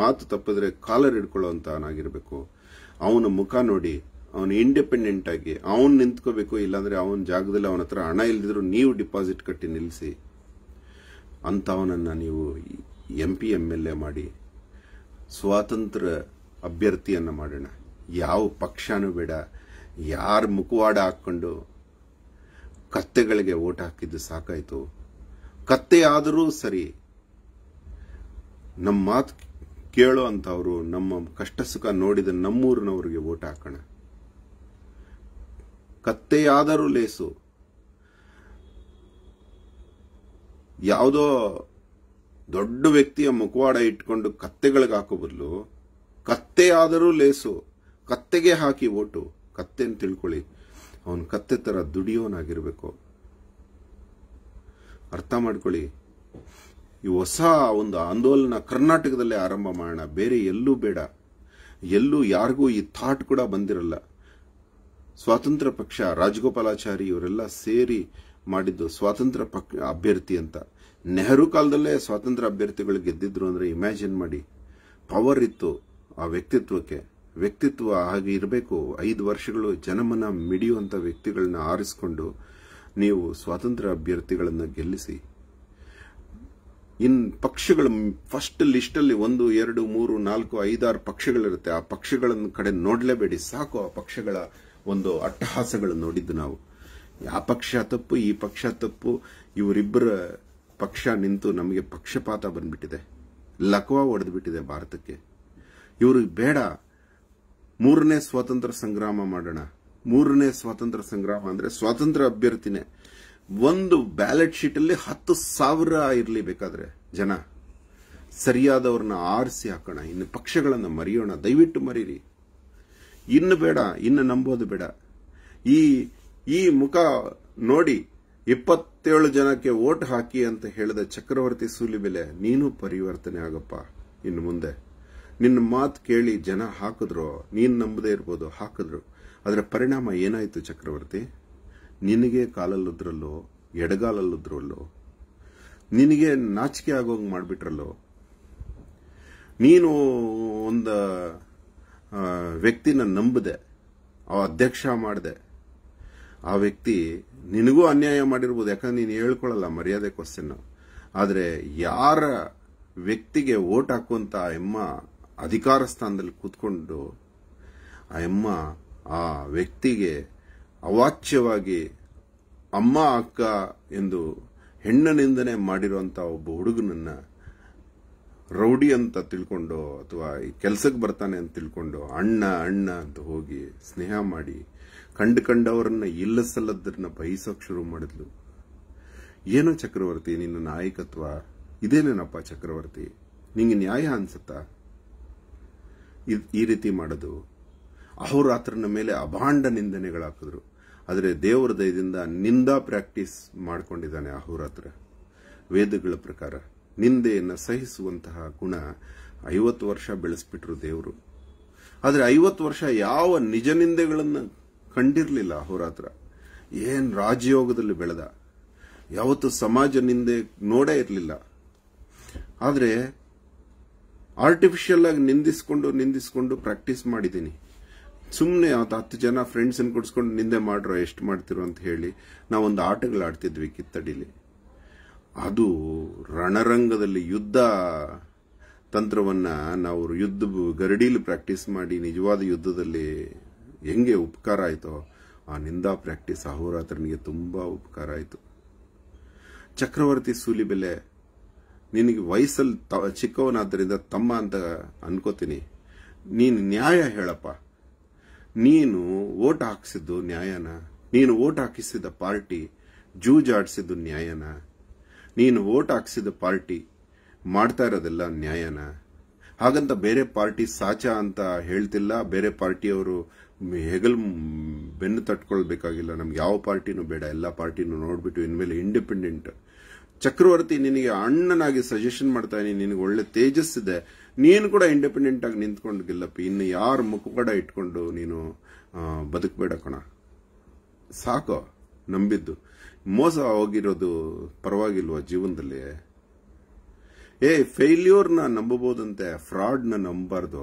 ಮಾತು ತಪ್ಪಿದ್ರೆ ಕಾಲರ್ ಹಿಡ್ಕೊಳ್ಳೋ ಅಂತ ಅವನ ಮುಖ ನೋಡಿ ಅವನು ಇಂಡಿಪೆಂಡೆಂಟ್ ಆಗಿ ಅವನು ನಿಂತ್ಕೋಬೇಕು ಇಲ್ಲಾಂದ್ರೆ ಅವನ ಜಾಗದಲ್ಲಿ ಅವನ ಹತ್ರ ಹಣ ಇಲ್ದಿದ್ರು ನೀವು ಡಿಪಾಸಿಟ್ ಕಟ್ಟಿ ನಿಲ್ಲಿಸಿ ಅಂಥವನನ್ನು ನೀವು M P M L A ಮಾಡಿ ಸ್ವಾತಂತ್ರ್ಯ ಅಭ್ಯರ್ಥಿಯನ್ನು ಮಾಡೋಣ ಯಾವ ಪಕ್ಷನೂ ಬೇಡ ಯಾರು ಮುಖವಾಡ ಹಾಕ್ಕೊಂಡು ಕತ್ತೆಗಳಿಗೆ ಓಟ್ ಹಾಕಿದ್ದು ಸಾಕಾಯಿತು ಕತ್ತೆ ಆದರೂ ಸರಿ ನಮ್ಮ ಮಾತು ಕೇಳೋ ಅಂಥವರು ನಮ್ಮ ಕಷ್ಟ ಸುಖ ನೋಡಿದ ನಮ್ಮೂರಿನವರಿಗೆ ಓಟ್ ಹಾಕೋಣ ಕತ್ತೆಯಾದರೂ ಲೇಸು ಯಾವುದೋ ದೊಡ್ಡ ವ್ಯಕ್ತಿಯ ಮುಖವಾಡ ಇಟ್ಕೊಂಡು ಕತ್ತೆಗಳಿಗೆ ಹಾಕೋ ಬದಲು ಕತ್ತೆಯಾದರೂ ಲೇಸು ಕತ್ತೆಗೆ ಹಾಕಿ ಓಟು ಕತ್ತೆ ಅಂತ ತಿಳ್ಕೊಳ್ಳಿ ಅವನು ಕತ್ತೆ ಥರ ದುಡಿಯೋನಾಗಿರಬೇಕು ಅರ್ಥ ಮಾಡ್ಕೊಳ್ಳಿ ಈ ಹೊಸ ಒಂದು ಆಂದೋಲನ ಕರ್ನಾಟಕದಲ್ಲೇ ಆರಂಭ ಮಾಡೋಣ ಬೇರೆ ಎಲ್ಲೂ ಬೇಡ ಎಲ್ಲೂ ಯಾರಿಗೂ ಈ ಥಾಟ್ ಕೂಡ ಬಂದಿರಲ್ಲ ಸ್ವಾತಂತ್ರ್ಯ ಪಕ್ಷ ರಾಜಗೋಪಾಲಾಚಾರಿ ಇವರೆಲ್ಲ ಸೇರಿ ಮಾಡಿದ್ದು ಸ್ವಾತಂತ್ರ್ಯ ಪಕ್ಷ ಅಭ್ಯರ್ಥಿ ಅಂತ ನೆಹರು ಕಾಲದಲ್ಲೇ ಸ್ವಾತಂತ್ರ್ಯ ಅಭ್ಯರ್ಥಿಗಳು ಗೆದ್ದಿದ್ರು ಅಂದರೆ ಇಮ್ಯಾಜಿನ್ ಮಾಡಿ ಪವರ್ ಇತ್ತು ಆ ವ್ಯಕ್ತಿತ್ವಕ್ಕೆ ವ್ಯಕ್ತಿತ್ವ ಹಾಗೆ ಇರಬೇಕು ಐದು ವರ್ಷಗಳು ಜನಮನ ಮಿಡಿಯುವಂಥ ವ್ಯಕ್ತಿಗಳನ್ನ ಆರಿಸಿಕೊಂಡು ನೀವು ಸ್ವಾತಂತ್ರ್ಯ ಅಭ್ಯರ್ಥಿಗಳನ್ನು ಗೆಲ್ಲಿಸಿ ಇನ್ ಪಕ್ಷಗಳು ಫಸ್ಟ್ ಲಿಸ್ಟಲ್ಲಿ ಒಂದು ಎರಡು ಮೂರು ನಾಲ್ಕು ಐದಾರು ಪಕ್ಷಗಳಿರುತ್ತೆ ಆ ಪಕ್ಷಗಳನ್ನು ಕಡೆ ನೋಡಲೇಬೇಡಿ ಸಾಕು ಆ ಪಕ್ಷಗಳ ಒಂದು ಅಟ್ಟಹಾಸಗಳನ್ನು ನೋಡಿದ್ದು ನಾವು ಆ ಪಕ್ಷ ತಪ್ಪು ಈ ಪಕ್ಷ ತಪ್ಪು ಇವರಿಬ್ಬರ ಪಕ್ಷ ನಿಂತು ನಮಗೆ ಪಕ್ಷಪಾತ ಬಂದ್ಬಿಟ್ಟಿದೆ ಲಕ್ವಾ ಒಡೆದು ಬಿಟ್ಟಿದೆ ಭಾರತಕ್ಕೆ ಇವರು ಬೇಡ ಮೂರನೇ ಸ್ವಾತಂತ್ರ್ಯ ಸಂಗ್ರಾಮ ಮಾಡೋಣ ಮೂರನೇ ಸ್ವಾತಂತ್ರ್ಯ ಸಂಗ್ರಾಮ ಅಂದ್ರೆ ಸ್ವಾತಂತ್ರ್ಯ ಅಭ್ಯರ್ಥಿನೇ ಒಂದು ಬ್ಯಾಲೆಟ್ ಶೀಟ್ ಅಲ್ಲಿ ಹತ್ತು ಸಾವಿರ ಇರಲಿ ಬೇಕಾದ್ರೆ ಜನ ಸರಿಯಾದವ್ರನ್ನ ಆರಿಸಿ ಹಾಕೋಣ ಇನ್ನು ಪಕ್ಷಗಳನ್ನು ಮರೆಯೋಣ ದಯವಿಟ್ಟು ಮರೀರಿ ಇನ್ನು ಬೇಡ ಇನ್ನು ನಂಬೋದು ಬೇಡ ಈ ಈ ಮುಖ ನೋಡಿ ಇಪ್ಪತ್ತೇಳು ಜನಕ್ಕೆ ಓಟ್ ಹಾಕಿ ಅಂತ ಹೇಳಿದ ಚಕ್ರವರ್ತಿ ಸೂಲಿಬೆಲೆ ನೀನು ಪರಿವರ್ತನೆ ಆಗಪ್ಪ ಇನ್ನು ಮುಂದೆ ನಿನ್ನ ಮಾತು ಕೇಳಿ ಜನ ಹಾಕಿದ್ರು ನೀನು ನಂಬದೇ ಇರ್ಬೋದು ಹಾಕಿದ್ರು ಅದರ ಪರಿಣಾಮ ಏನಾಯಿತು ಚಕ್ರವರ್ತಿ ನಿನಗೆ ಕಾಲಲ್ಲುದ್ರಲ್ಲೋ ಎಡಗಾಲಲ್ಲುದ್ರಲ್ಲೋ ನಿನಗೆ ನಾಚಿಕೆ ಆಗೋಂಗೆ ಮಾಡಿಬಿಟ್ರಲ್ಲೋ ನೀನು ಒಂದು ವ್ಯಕ್ತಿನ ನಂಬದೆ ಆ ಅಧ್ಯಕ್ಷ ಮಾಡಿದೆ ಆ ವ್ಯಕ್ತಿ ನಿನಗೂ ಅನ್ಯಾಯ ಮಾಡಿರ್ಬೋದು ಯಾಕಂದ್ರೆ ನೀನು ಹೇಳ್ಕೊಳ್ಳಲ್ಲ ಮರ್ಯಾದೆ ಕ್ವಶನ್ ಆದರೆ ಯಾರ ವ್ಯಕ್ತಿಗೆ ಓಟ್ ಹಾಕುವಂತ ಎಮ್ಮ ಅಧಿಕಾರ ಸ್ಥಾನದಲ್ಲಿ ಕೂತ್ಕೊಂಡು ಆ ಎಮ್ಮ ಆ ವ್ಯಕ್ತಿಗೆ ಅವಾಚ್ಯವಾಗಿ ಅಮ್ಮ ಅಕ್ಕ ಎಂದು ಹೆಣ್ಣು ನಿಂದನೆ ಮಾಡಿರುವಂಥ ಒಬ್ಬ ಹುಡುಗನನ್ನ ರೌಡಿ ಅಂತ ತಿಳ್ಕೊಂಡು ಅಥವಾ ಈ ಕೆಲ್ಸಕ್ಕೆ ಬರ್ತಾನೆ ಅಂತ ತಿಳ್ಕೊಂಡು ಅಣ್ಣ ಅಣ್ಣ ಅಂತ ಹೋಗಿ ಸ್ನೇಹ ಮಾಡಿ ಕಂಡು ಕಂಡವರನ್ನ ಇಲ್ಲಸಲ್ಲದ್ರನ್ನ ಬಯಸೋಕ್ ಬಯಸೋಕೆ ಶುರು ಮಾಡಿದ್ಲು ಏನೋ ಚಕ್ರವರ್ತಿ ನಿನ್ನ ನಾಯಕತ್ವ ಇದೇನೇನಪ್ಪ ಚಕ್ರವರ್ತಿ ನಿಂಗೆ ನ್ಯಾಯ ಅನ್ಸುತ್ತಾ ಈ ರೀತಿ ಮಾಡೋದು ಅಹೋರಾತ್ರನ ಮೇಲೆ ಅಭಾಂಡ ನಿಂದನೆಗಳಾಕಿದ್ರು ಆದರೆ ದೇವರ ದಯದಿಂದ ನಿಂದ ಪ್ರಾಕ್ಟೀಸ್ ಮಾಡ್ಕೊಂಡಿದ್ದಾನೆ ಅಹೋರಾತ್ರ ವೇದಗಳ ಪ್ರಕಾರ ನಿಂದೆಯನ್ನು ಸಹಿಸುವಂತಹ ಗುಣ ಐವತ್ತು ವರ್ಷ ಬೆಳೆಸ್ಬಿಟ್ರು ದೇವರು ಆದರೆ ಐವತ್ತು ವರ್ಷ ಯಾವ ನಿಜ ನಿಂದೆಗಳನ್ನು ಕಂಡಿರಲಿಲ್ಲ ಹೋರಾತ್ರ ಏನು ರಾಜಯೋಗದಲ್ಲಿ ಬೆಳೆದ ಯಾವತ್ತು ಸಮಾಜ ನಿಂದೆ ನೋಡೇ ಇರಲಿಲ್ಲ ಆದರೆ ಆರ್ಟಿಫಿಷಿಯಲ್ ಆಗಿ ನಿಂದಿಸ್ಕೊಂಡು ನಿಂದಿಸ್ಕೊಂಡು ಪ್ರಾಕ್ಟೀಸ್ ಮಾಡಿದ್ದೀನಿ ಸುಮ್ಮನೆ ಅದು ಹತ್ತು ಜನ ಫ್ರೆಂಡ್ಸನ್ನು ಕೊಡಿಸ್ಕೊಂಡು ನಿಂದೆ ಮಾಡ್ರೋ ಎಷ್ಟು ಮಾಡ್ತಿರೋ ಅಂತ ಹೇಳಿ ನಾವೊಂದು ಆಡ್ತಿದ್ವಿ ಕಿತ್ತಡಿಲಿ ಅದು ರಣರಂಗದಲ್ಲಿ ಯುದ್ಧ ತಂತ್ರವನ್ನು ನಾವು ಯುದ್ಧ ಗರಡೀಲಿ ಪ್ರಾಕ್ಟೀಸ್ ಮಾಡಿ ನಿಜವಾದ ಯುದ್ಧದಲ್ಲಿ ಹೆಂಗೆ ಉಪಕಾರ ಆಯಿತೋ ಆ ನಿಂದಾ ಪ್ರಾಕ್ಟೀಸ್ ಅಹೋರಾತ್ರನಿಗೆ ತುಂಬ ಉಪಕಾರ ಆಯಿತು ಚಕ್ರವರ್ತಿ ಸೂಲಿಬೆಲೆ ನಿನಗೆ ವಯಸ್ಸಲ್ಲಿ ತ ಚಿಕ್ಕವನಾದ್ದರಿಂದ ತಮ್ಮ ಅಂತ ಅನ್ಕೋತೀನಿ ನೀನು ನ್ಯಾಯ ಹೇಳಪ್ಪ ನೀನು ಓಟ್ ಹಾಕಿಸಿದ್ದು ನ್ಯಾಯನ ನೀನು ಓಟ್ ಹಾಕಿಸಿದ ಪಾರ್ಟಿ ಜೂಜಾಡಿಸಿದ್ದು ನ್ಯಾಯನ ನೀನು ವೋಟ್ ಹಾಕ್ಸಿದ ಪಾರ್ಟಿ ಮಾಡ್ತಾ ಇರೋದೆಲ್ಲ ನ್ಯಾಯನ ಹಾಗಂತ ಬೇರೆ ಪಾರ್ಟಿ ಸಾಚ ಅಂತ ಹೇಳ್ತಿಲ್ಲ ಬೇರೆ ಪಾರ್ಟಿಯವರು ಹೆಗಲ್ ಬೆನ್ನು ತಟ್ಕೊಳ್ಬೇಕಾಗಿಲ್ಲ ನಮ್ಗೆ ಯಾವ ಪಾರ್ಟಿನೂ ಬೇಡ ಎಲ್ಲ ಪಾರ್ಟಿನೂ ನೋಡ್ಬಿಟ್ಟು ಇನ್ಮೇಲೆ ಇಂಡಿಪೆಂಡೆಂಟ್ ಚಕ್ರವರ್ತಿ ನಿನಗೆ ಅಣ್ಣನಾಗಿ ಸಜೆಷನ್ ಮಾಡ್ತಾ ಇದೀನಿ ನಿನಗೆ ಒಳ್ಳೆ ತೇಜಸ್ ಇದೆ ನೀನು ಕೂಡ ಇಂಡಿಪೆಂಡೆಂಟ್ ಆಗಿ ನಿಂತ್ಕೊಂಡು ಗಿಲ್ಲಪ್ಪಿ ಇನ್ನು ಯಾರು ಮುಖಗಡ ಇಟ್ಕೊಂಡು ನೀನು ಬದುಕಬೇಡ ಕಣ ಸಾಕು ನಂಬಿದ್ದು ಮೋಸ ಹೋಗಿರೋದು ಪರವಾಗಿಲ್ವಾ ಜೀವನದಲ್ಲಿ ಏ ಫೇಲ್ಯೂರ್ನ ನಂಬಬಹುದಂತೆ ಫ್ರಾಡ್ನ ನಂಬಾರ್ದು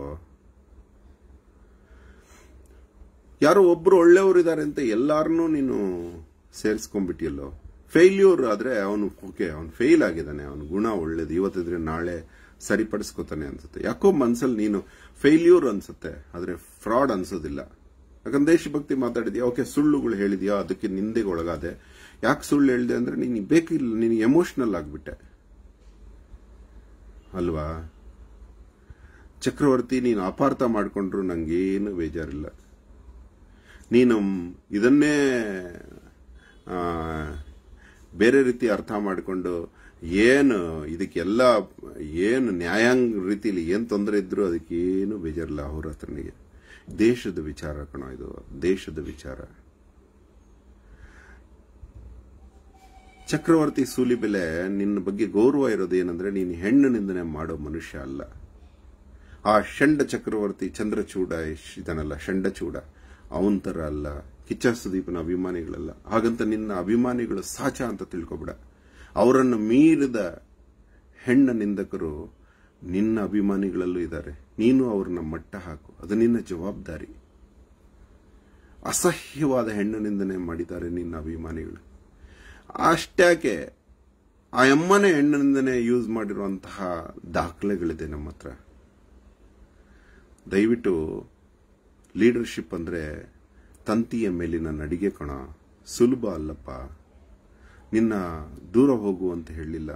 ಯಾರೋ ಒಬ್ರು ಒಳ್ಳೆಯವರಿದ್ದಾರೆ ಅಂತ ಎಲ್ಲಾರನ್ನೂ ನೀನು ಸೇರಿಸ್ಕೊಂಡ್ಬಿಟ್ಟಿಯಲ್ಲೋ ಫೇಲ್ಯೂರ್ ಆದರೆ ಅವನು ಓಕೆ ಅವನು ಫೇಲ್ ಆಗಿದ್ದಾನೆ ಅವನ ಗುಣ ಒಳ್ಳೇದು ಇವತ್ತಿದ್ರೆ ನಾಳೆ ಸರಿಪಡಿಸ್ಕೋತಾನೆ ಅನ್ಸುತ್ತೆ ಯಾಕೋ ಮನ್ಸಲ್ಲಿ ನೀನು ಫೇಲ್ಯೂರ್ ಅನ್ಸುತ್ತೆ ಆದರೆ ಫ್ರಾಡ್ ಅನ್ಸೋದಿಲ್ಲ ಯಾಕಂದ್ರೆ ದೇಶಭಕ್ತಿ ಮಾತಾಡಿದ್ಯಾ ಓಕೆ ಸುಳ್ಳುಗಳು ಹೇಳಿದ್ಯಾ ಅದಕ್ಕೆ ನಿಂದೆಗೊಳಗಾದೆ ಯಾಕೆ ಸುಳ್ಳು ಹೇಳಿದೆ ಅಂದರೆ ನೀನು ಬೇಕಿಲ್ಲ ನಿನಗೆ ಎಮೋಷ್ನಲ್ ಆಗಿಬಿಟ್ಟೆ ಅಲ್ವಾ ಚಕ್ರವರ್ತಿ ನೀನು ಅಪಾರ್ಥ ಮಾಡಿಕೊಂಡ್ರು ನನಗೇನು ಬೇಜಾರಿಲ್ಲ ನೀನು ಇದನ್ನೇ ಬೇರೆ ರೀತಿ ಅರ್ಥ ಮಾಡಿಕೊಂಡು ಏನು ಇದಕ್ಕೆಲ್ಲ ಏನು ನ್ಯಾಯಾಂಗ ರೀತಿಲಿ ಏನು ತೊಂದರೆ ಇದ್ರೂ ಅದಕ್ಕೇನು ಬೇಜಾರಿಲ್ಲ ಅವ್ರ ಹತ್ರನಿಗೆ ದೇಶದ ವಿಚಾರ ಕಣೋ ಇದು ದೇಶದ ವಿಚಾರ ಚಕ್ರವರ್ತಿ ಸೂಲಿ ಬೆಲೆ ನಿನ್ನ ಬಗ್ಗೆ ಗೌರವ ಇರೋದು ಏನಂದ್ರೆ ನೀನು ಹೆಣ್ಣು ನಿಂದನೆ ಮಾಡೋ ಮನುಷ್ಯ ಅಲ್ಲ ಆ ಷಂಡ ಚಕ್ರವರ್ತಿ ಚಂದ್ರಚೂಡ ಇದನ್ನಲ್ಲ ಷಂಡಚೂಡ ಅವನ ಥರ ಅಲ್ಲ ಕಿಚ್ಚ ಸುದೀಪನ ಅಭಿಮಾನಿಗಳಲ್ಲ ಹಾಗಂತ ನಿನ್ನ ಅಭಿಮಾನಿಗಳು ಸಾಚ ಅಂತ ತಿಳ್ಕೊಬೇಡ ಅವರನ್ನು ಮೀರಿದ ಹೆಣ್ಣ ನಿಂದಕರು ನಿನ್ನ ಅಭಿಮಾನಿಗಳಲ್ಲೂ ಇದ್ದಾರೆ ನೀನು ಅವ್ರನ್ನ ಮಟ್ಟ ಹಾಕು ಅದು ನಿನ್ನ ಜವಾಬ್ದಾರಿ ಅಸಹ್ಯವಾದ ಹೆಣ್ಣು ನಿಂದನೆ ಮಾಡಿದ್ದಾರೆ ನಿನ್ನ ಅಭಿಮಾನಿಗಳು ಅಷ್ಟ್ಯಾಕೆ ಆ ಎಮ್ಮನೆ ಹೆಣ್ಣಿನಿಂದನೇ ಯೂಸ್ ಮಾಡಿರುವಂತಹ ದಾಖಲೆಗಳಿದೆ ನಮ್ಮ ಹತ್ರ ದಯವಿಟ್ಟು ಲೀಡರ್ಶಿಪ್ ಅಂದರೆ ತಂತಿಯ ಮೇಲಿನ ನಡಿಗೆ ಕಣ ಸುಲಭ ಅಲ್ಲಪ್ಪ ನಿನ್ನ ದೂರ ಹೋಗು ಅಂತ ಹೇಳಿಲ್ಲ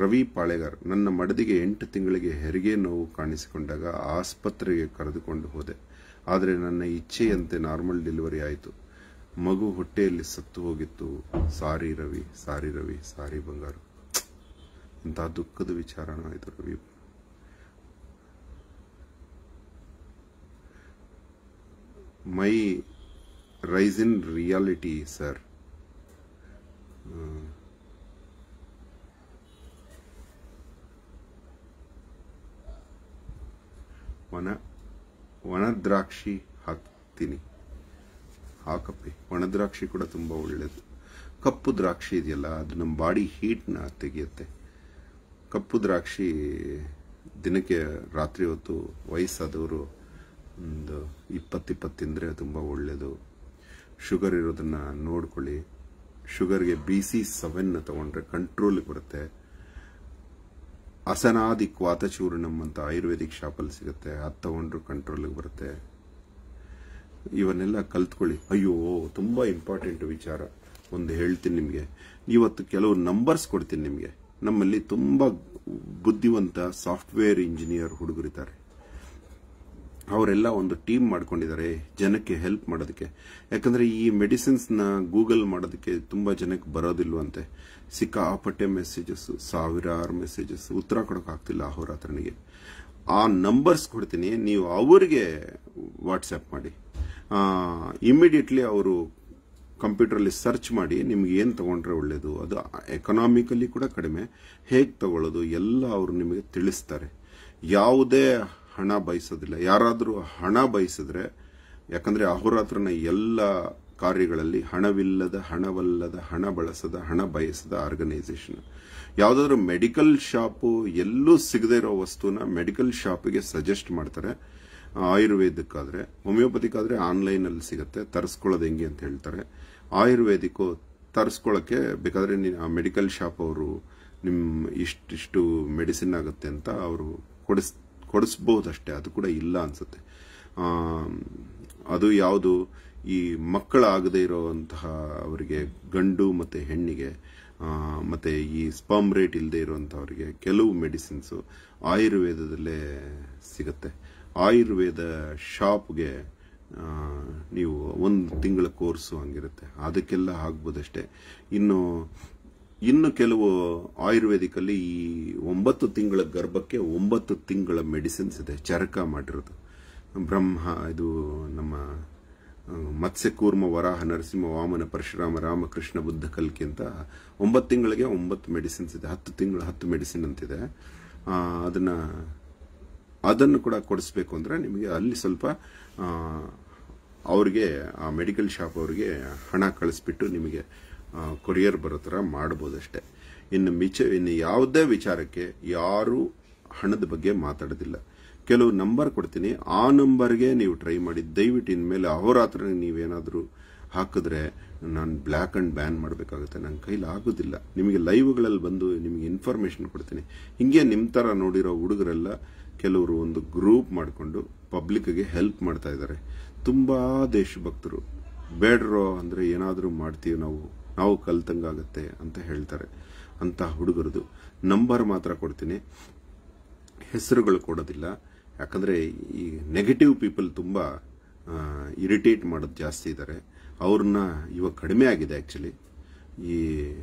ರವಿ ಪಾಳೆಗಾರ್ ನನ್ನ ಮಡದಿಗೆ ಎಂಟು ತಿಂಗಳಿಗೆ ಹೆರಿಗೆ ನೋವು ಕಾಣಿಸಿಕೊಂಡಾಗ ಆಸ್ಪತ್ರೆಗೆ ಕರೆದುಕೊಂಡು ಹೋದೆ ಆದರೆ ನನ್ನ ಇಚ್ಛೆಯಂತೆ ನಾರ್ಮಲ್ ಡೆಲಿವರಿ ಆಯಿತು ಮಗು ಹೊಟ್ಟೆಯಲ್ಲಿ ಸತ್ತು ಹೋಗಿತ್ತು ಸಾರಿ ರವಿ ಸಾರಿ ರವಿ ಸಾರಿ ಬಂಗಾರು ಇಂಥ ದುಃಖದ ವಿಚಾರನ ಇದು Ravi my rice in reality sir ಒಣ ದ್ರಾಕ್ಷಿ ಹಾಕ್ತೀನಿ ಹಾಕಪ್ಪಿ ಒಣ ದ್ರಾಕ್ಷಿ ಕೂಡ ತುಂಬ ಒಳ್ಳೆಯದು ಕಪ್ಪು ದ್ರಾಕ್ಷಿ ಇದೆಯಲ್ಲ ಅದು ನಮ್ಮ ಬಾಡಿ ಹೀಟ್ನ ತೆಗೆಯುತ್ತೆ ಕಪ್ಪು ದ್ರಾಕ್ಷಿ ದಿನಕ್ಕೆ ರಾತ್ರಿ ಹೊತ್ತು ವಯಸ್ಸಾದವರು ಒಂದು ಇಪ್ಪತ್ತಿಪ್ಪತ್ತು ತಿಂದರೆ ತುಂಬ ಒಳ್ಳೆಯದು ಶುಗರ್ ಇರೋದನ್ನು ನೋಡ್ಕೊಳ್ಳಿ ಶುಗರ್ಗೆ ಬಿ ಸಿ ಸೆವೆನ್ನ ತೊಗೊಂಡ್ರೆ ಕಂಟ್ರೋಲ್ಗೆ ಬರುತ್ತೆ ಅಸನಾದಿ ಕ್ವಾತಚೂರ್ಣಮ್ ಅಂತ ಆಯುರ್ವೇದಿಕ್ ಶಾಪಲ್ಲಿ ಸಿಗುತ್ತೆ ಅದು ತಗೊಂಡ್ರೆ ಕಂಟ್ರೋಲಿಗೆ ಬರುತ್ತೆ ಇವನ್ನೆಲ್ಲ ಕಲ್ತ್ಕೊಳ್ಳಿ ಅಯ್ಯೋ ತುಂಬ ಇಂಪಾರ್ಟೆಂಟ್ ವಿಚಾರ ಒಂದು ಹೇಳ್ತೀನಿ ನಿಮಗೆ ಇವತ್ತು ಕೆಲವು ನಂಬರ್ಸ್ ಕೊಡ್ತೀನಿ ನಿಮಗೆ ನಮ್ಮಲ್ಲಿ ತುಂಬ ಬುದ್ಧಿವಂತ ಸಾಫ್ಟ್ವೇರ್ ಇಂಜಿನಿಯರ್ ಹುಡುಗರಿದ್ದಾರೆ ಅವರೆಲ್ಲ ಒಂದು ಟೀಮ್ ಮಾಡ್ಕೊಂಡಿದ್ದಾರೆ ಜನಕ್ಕೆ ಹೆಲ್ಪ್ ಮಾಡೋದಕ್ಕೆ ಯಾಕಂದ್ರೆ ಈ ಮೆಡಿಸಿನ್ಸ್ನ ಗೂಗಲ್ ಮಾಡೋದಕ್ಕೆ ತುಂಬ ಜನಕ್ಕೆ ಬರೋದಿಲ್ವಂತೆ ಸಿಕ್ಕಾಪಟ್ಟೆ ಮೆಸೇಜಸ್ ಸಾವಿರಾರು ಮೆಸೇಜಸ್ ಉತ್ತರ ಕೊಡೋಕ್ಕಾಗ್ತಿಲ್ಲ ಅಹೋರಾತ್ರನಿಗೆ ಆ ನಂಬರ್ಸ್ ಕೊಡ್ತೀನಿ ನೀವು ಅವರಿಗೆ ವಾಟ್ಸ್ಆ್ಯಪ್ ಮಾಡಿ ಇಮಿಡಿಯೇಟ್ಲಿ ಅವರು ಕಂಪ್ಯೂಟರಲ್ಲಿ ಸರ್ಚ್ ಮಾಡಿ ನಿಮ್ಗೆ ಏನು ತಗೊಂಡ್ರೆ ಒಳ್ಳೆಯದು ಅದು ಎಕನಾಮಿಕಲಿ ಕೂಡ ಕಡಿಮೆ ಹೇಗೆ ತಗೊಳ್ಳೋದು ಎಲ್ಲ ಅವರು ನಿಮಗೆ ತಿಳಿಸ್ತಾರೆ ಯಾವುದೇ ಹಣ ಬಯಸೋದಿಲ್ಲ ಯಾರಾದರೂ ಹಣ ಬಯಸಿದ್ರೆ ಯಾಕಂದರೆ ಅಹೋರಾತ್ರನ ಎಲ್ಲ ಕಾರ್ಯಗಳಲ್ಲಿ ಹಣವಿಲ್ಲದ ಹಣವಲ್ಲದ ಹಣ ಬಳಸದ ಹಣ ಬಯಸದ ಆರ್ಗನೈಸೇಷನ್ ಯಾವುದಾದ್ರೂ ಮೆಡಿಕಲ್ ಶಾಪು ಎಲ್ಲೂ ಸಿಗದೇ ಇರೋ ವಸ್ತುನ ಮೆಡಿಕಲ್ ಶಾಪಿಗೆ ಸಜೆಸ್ಟ್ ಮಾಡ್ತಾರೆ ಆಯುರ್ವೇದಿಕ್ ಆದರೆ ಹೋಮಿಯೋಪತಿಕ್ ಆದರೆ ಆನ್ಲೈನಲ್ಲಿ ಸಿಗುತ್ತೆ ತರಿಸ್ಕೊಳ್ಳೋದು ಹೆಂಗೆ ಅಂತ ಹೇಳ್ತಾರೆ ಆಯುರ್ವೇದಿಕ್ಕು ತರಿಸ್ಕೊಳ್ಳೋಕ್ಕೆ ಬೇಕಾದರೆ ಮೆಡಿಕಲ್ ಶಾಪ್ ಅವರು ನಿಮ್ಮ ಇಷ್ಟಿಷ್ಟು ಮೆಡಿಸಿನ್ ಆಗುತ್ತೆ ಅಂತ ಅವರು ಕೊಡಿಸ್ ಕೊಡಿಸ್ಬೋದಷ್ಟೇ ಅದು ಕೂಡ ಇಲ್ಲ ಅನಿಸುತ್ತೆ ಅದು ಯಾವುದು ಈ ಮಕ್ಕಳಾಗದೇ ಇರೋವಂತಹ ಅವರಿಗೆ ಗಂಡು ಮತ್ತು ಹೆಣ್ಣಿಗೆ ಮತ್ತು ಈ ಸ್ಪರ್ಮ್ ರೇಟ್ ಇಲ್ಲದೆ ಇರೋವಂಥವ್ರಿಗೆ ಕೆಲವು ಮೆಡಿಸಿನ್ಸು ಆಯುರ್ವೇದದಲ್ಲೇ ಸಿಗುತ್ತೆ ಆಯುರ್ವೇದ ಶಾಪ್ಗೆ ನೀವು ಒಂದು ತಿಂಗಳ ಕೋರ್ಸು ಹಂಗಿರುತ್ತೆ ಅದಕ್ಕೆಲ್ಲ ಆಗ್ಬೋದಷ್ಟೇ ಇನ್ನು ಇನ್ನು ಕೆಲವು ಆಯುರ್ವೇದಿಕಲ್ಲಿ ಈ ಒಂಬತ್ತು ತಿಂಗಳ ಗರ್ಭಕ್ಕೆ ಒಂಬತ್ತು ತಿಂಗಳ ಮೆಡಿಸಿನ್ಸ್ ಇದೆ ಚರಕ ಮಾಡಿರೋದು ಬ್ರಹ್ಮ ಇದು ನಮ್ಮ ಮತ್ಸ್ಯಕೂರ್ಮ ವರಾಹ ನರಸಿಂಹ ವಾಮನ ಪರಶುರಾಮ ರಾಮಕೃಷ್ಣ ಬುದ್ಧ ಕಲ್ಕಿ ಅಂತ ಒಂಬತ್ತು ತಿಂಗಳಿಗೆ ಒಂಬತ್ತು ಮೆಡಿಸಿನ್ಸ್ ಇದೆ ಹತ್ತು ತಿಂಗಳು ಹತ್ತು ಮೆಡಿಸಿನ್ ಅಂತಿದೆ ಅದನ್ನು ಅದನ್ನು ಕೂಡ ಕೊಡಿಸ್ಬೇಕು ಅಂದರೆ ನಿಮಗೆ ಅಲ್ಲಿ ಸ್ವಲ್ಪ ಅವ್ರಿಗೆ ಆ ಮೆಡಿಕಲ್ ಶಾಪ್ ಅವ್ರಿಗೆ ಹಣ ಕಳಿಸ್ಬಿಟ್ಟು ನಿಮಗೆ ಕೊರಿಯರ್ ಬರೋ ಥರ ಮಾಡ್ಬೋದಷ್ಟೆ ಇನ್ನು ಮಿಚ ಇನ್ನು ಯಾವುದೇ ವಿಚಾರಕ್ಕೆ ಯಾರೂ ಹಣದ ಬಗ್ಗೆ ಮಾತಾಡೋದಿಲ್ಲ ಕೆಲವು ನಂಬರ್ ಕೊಡ್ತೀನಿ ಆ ನಂಬರ್ಗೆ ನೀವು ಟ್ರೈ ಮಾಡಿ ದಯವಿಟ್ಟು ಇನ್ಮೇಲೆ ಅವರಾತ್ರ ನೀವೇನಾದರೂ ಹಾಕಿದ್ರೆ ನಾನು ಬ್ಲ್ಯಾಕ್ ಆ್ಯಂಡ್ ಬ್ಯಾನ್ ಮಾಡಬೇಕಾಗುತ್ತೆ ನನ್ನ ಕೈಲಿ ಆಗೋದಿಲ್ಲ ನಿಮಗೆ ಲೈವ್ಗಳಲ್ಲಿ ಬಂದು ನಿಮಗೆ ಇನ್ಫಾರ್ಮೇಷನ್ ಕೊಡ್ತೀನಿ ಹೀಗೆ ನಿಮ್ಮ ಥರ ನೋಡಿರೋ ಹುಡುಗರೆಲ್ಲ ಕೆಲವರು ಒಂದು ಗ್ರೂಪ್ ಮಾಡಿಕೊಂಡು ಪಬ್ಲಿಕ್ಗೆ ಹೆಲ್ಪ್ ಮಾಡ್ತಾ ಇದ್ದಾರೆ ತುಂಬ ದೇಶಭಕ್ತರು ಬೇಡ್ರೋ ಅಂದರೆ ಏನಾದರೂ ಮಾಡ್ತೀವಿ ನಾವು ನಾವು ಕಲ್ತಂಗಾಗತ್ತೆ ಅಂತ ಹೇಳ್ತಾರೆ ಅಂತ ಹುಡುಗರದು ನಂಬರ್ ಮಾತ್ರ ಕೊಡ್ತೀನಿ ಹೆಸರುಗಳು ಕೊಡೋದಿಲ್ಲ ಯಾಕಂದರೆ ಈ ನೆಗೆಟಿವ್ ಪೀಪಲ್ ತುಂಬ ಇರಿಟೇಟ್ ಮಾಡೋದು ಜಾಸ್ತಿ ಇದ್ದಾರೆ ಅವ್ರನ್ನ ಇವಾಗ ಕಡಿಮೆ ಆಗಿದೆ ಆ್ಯಕ್ಚುಲಿ ಈ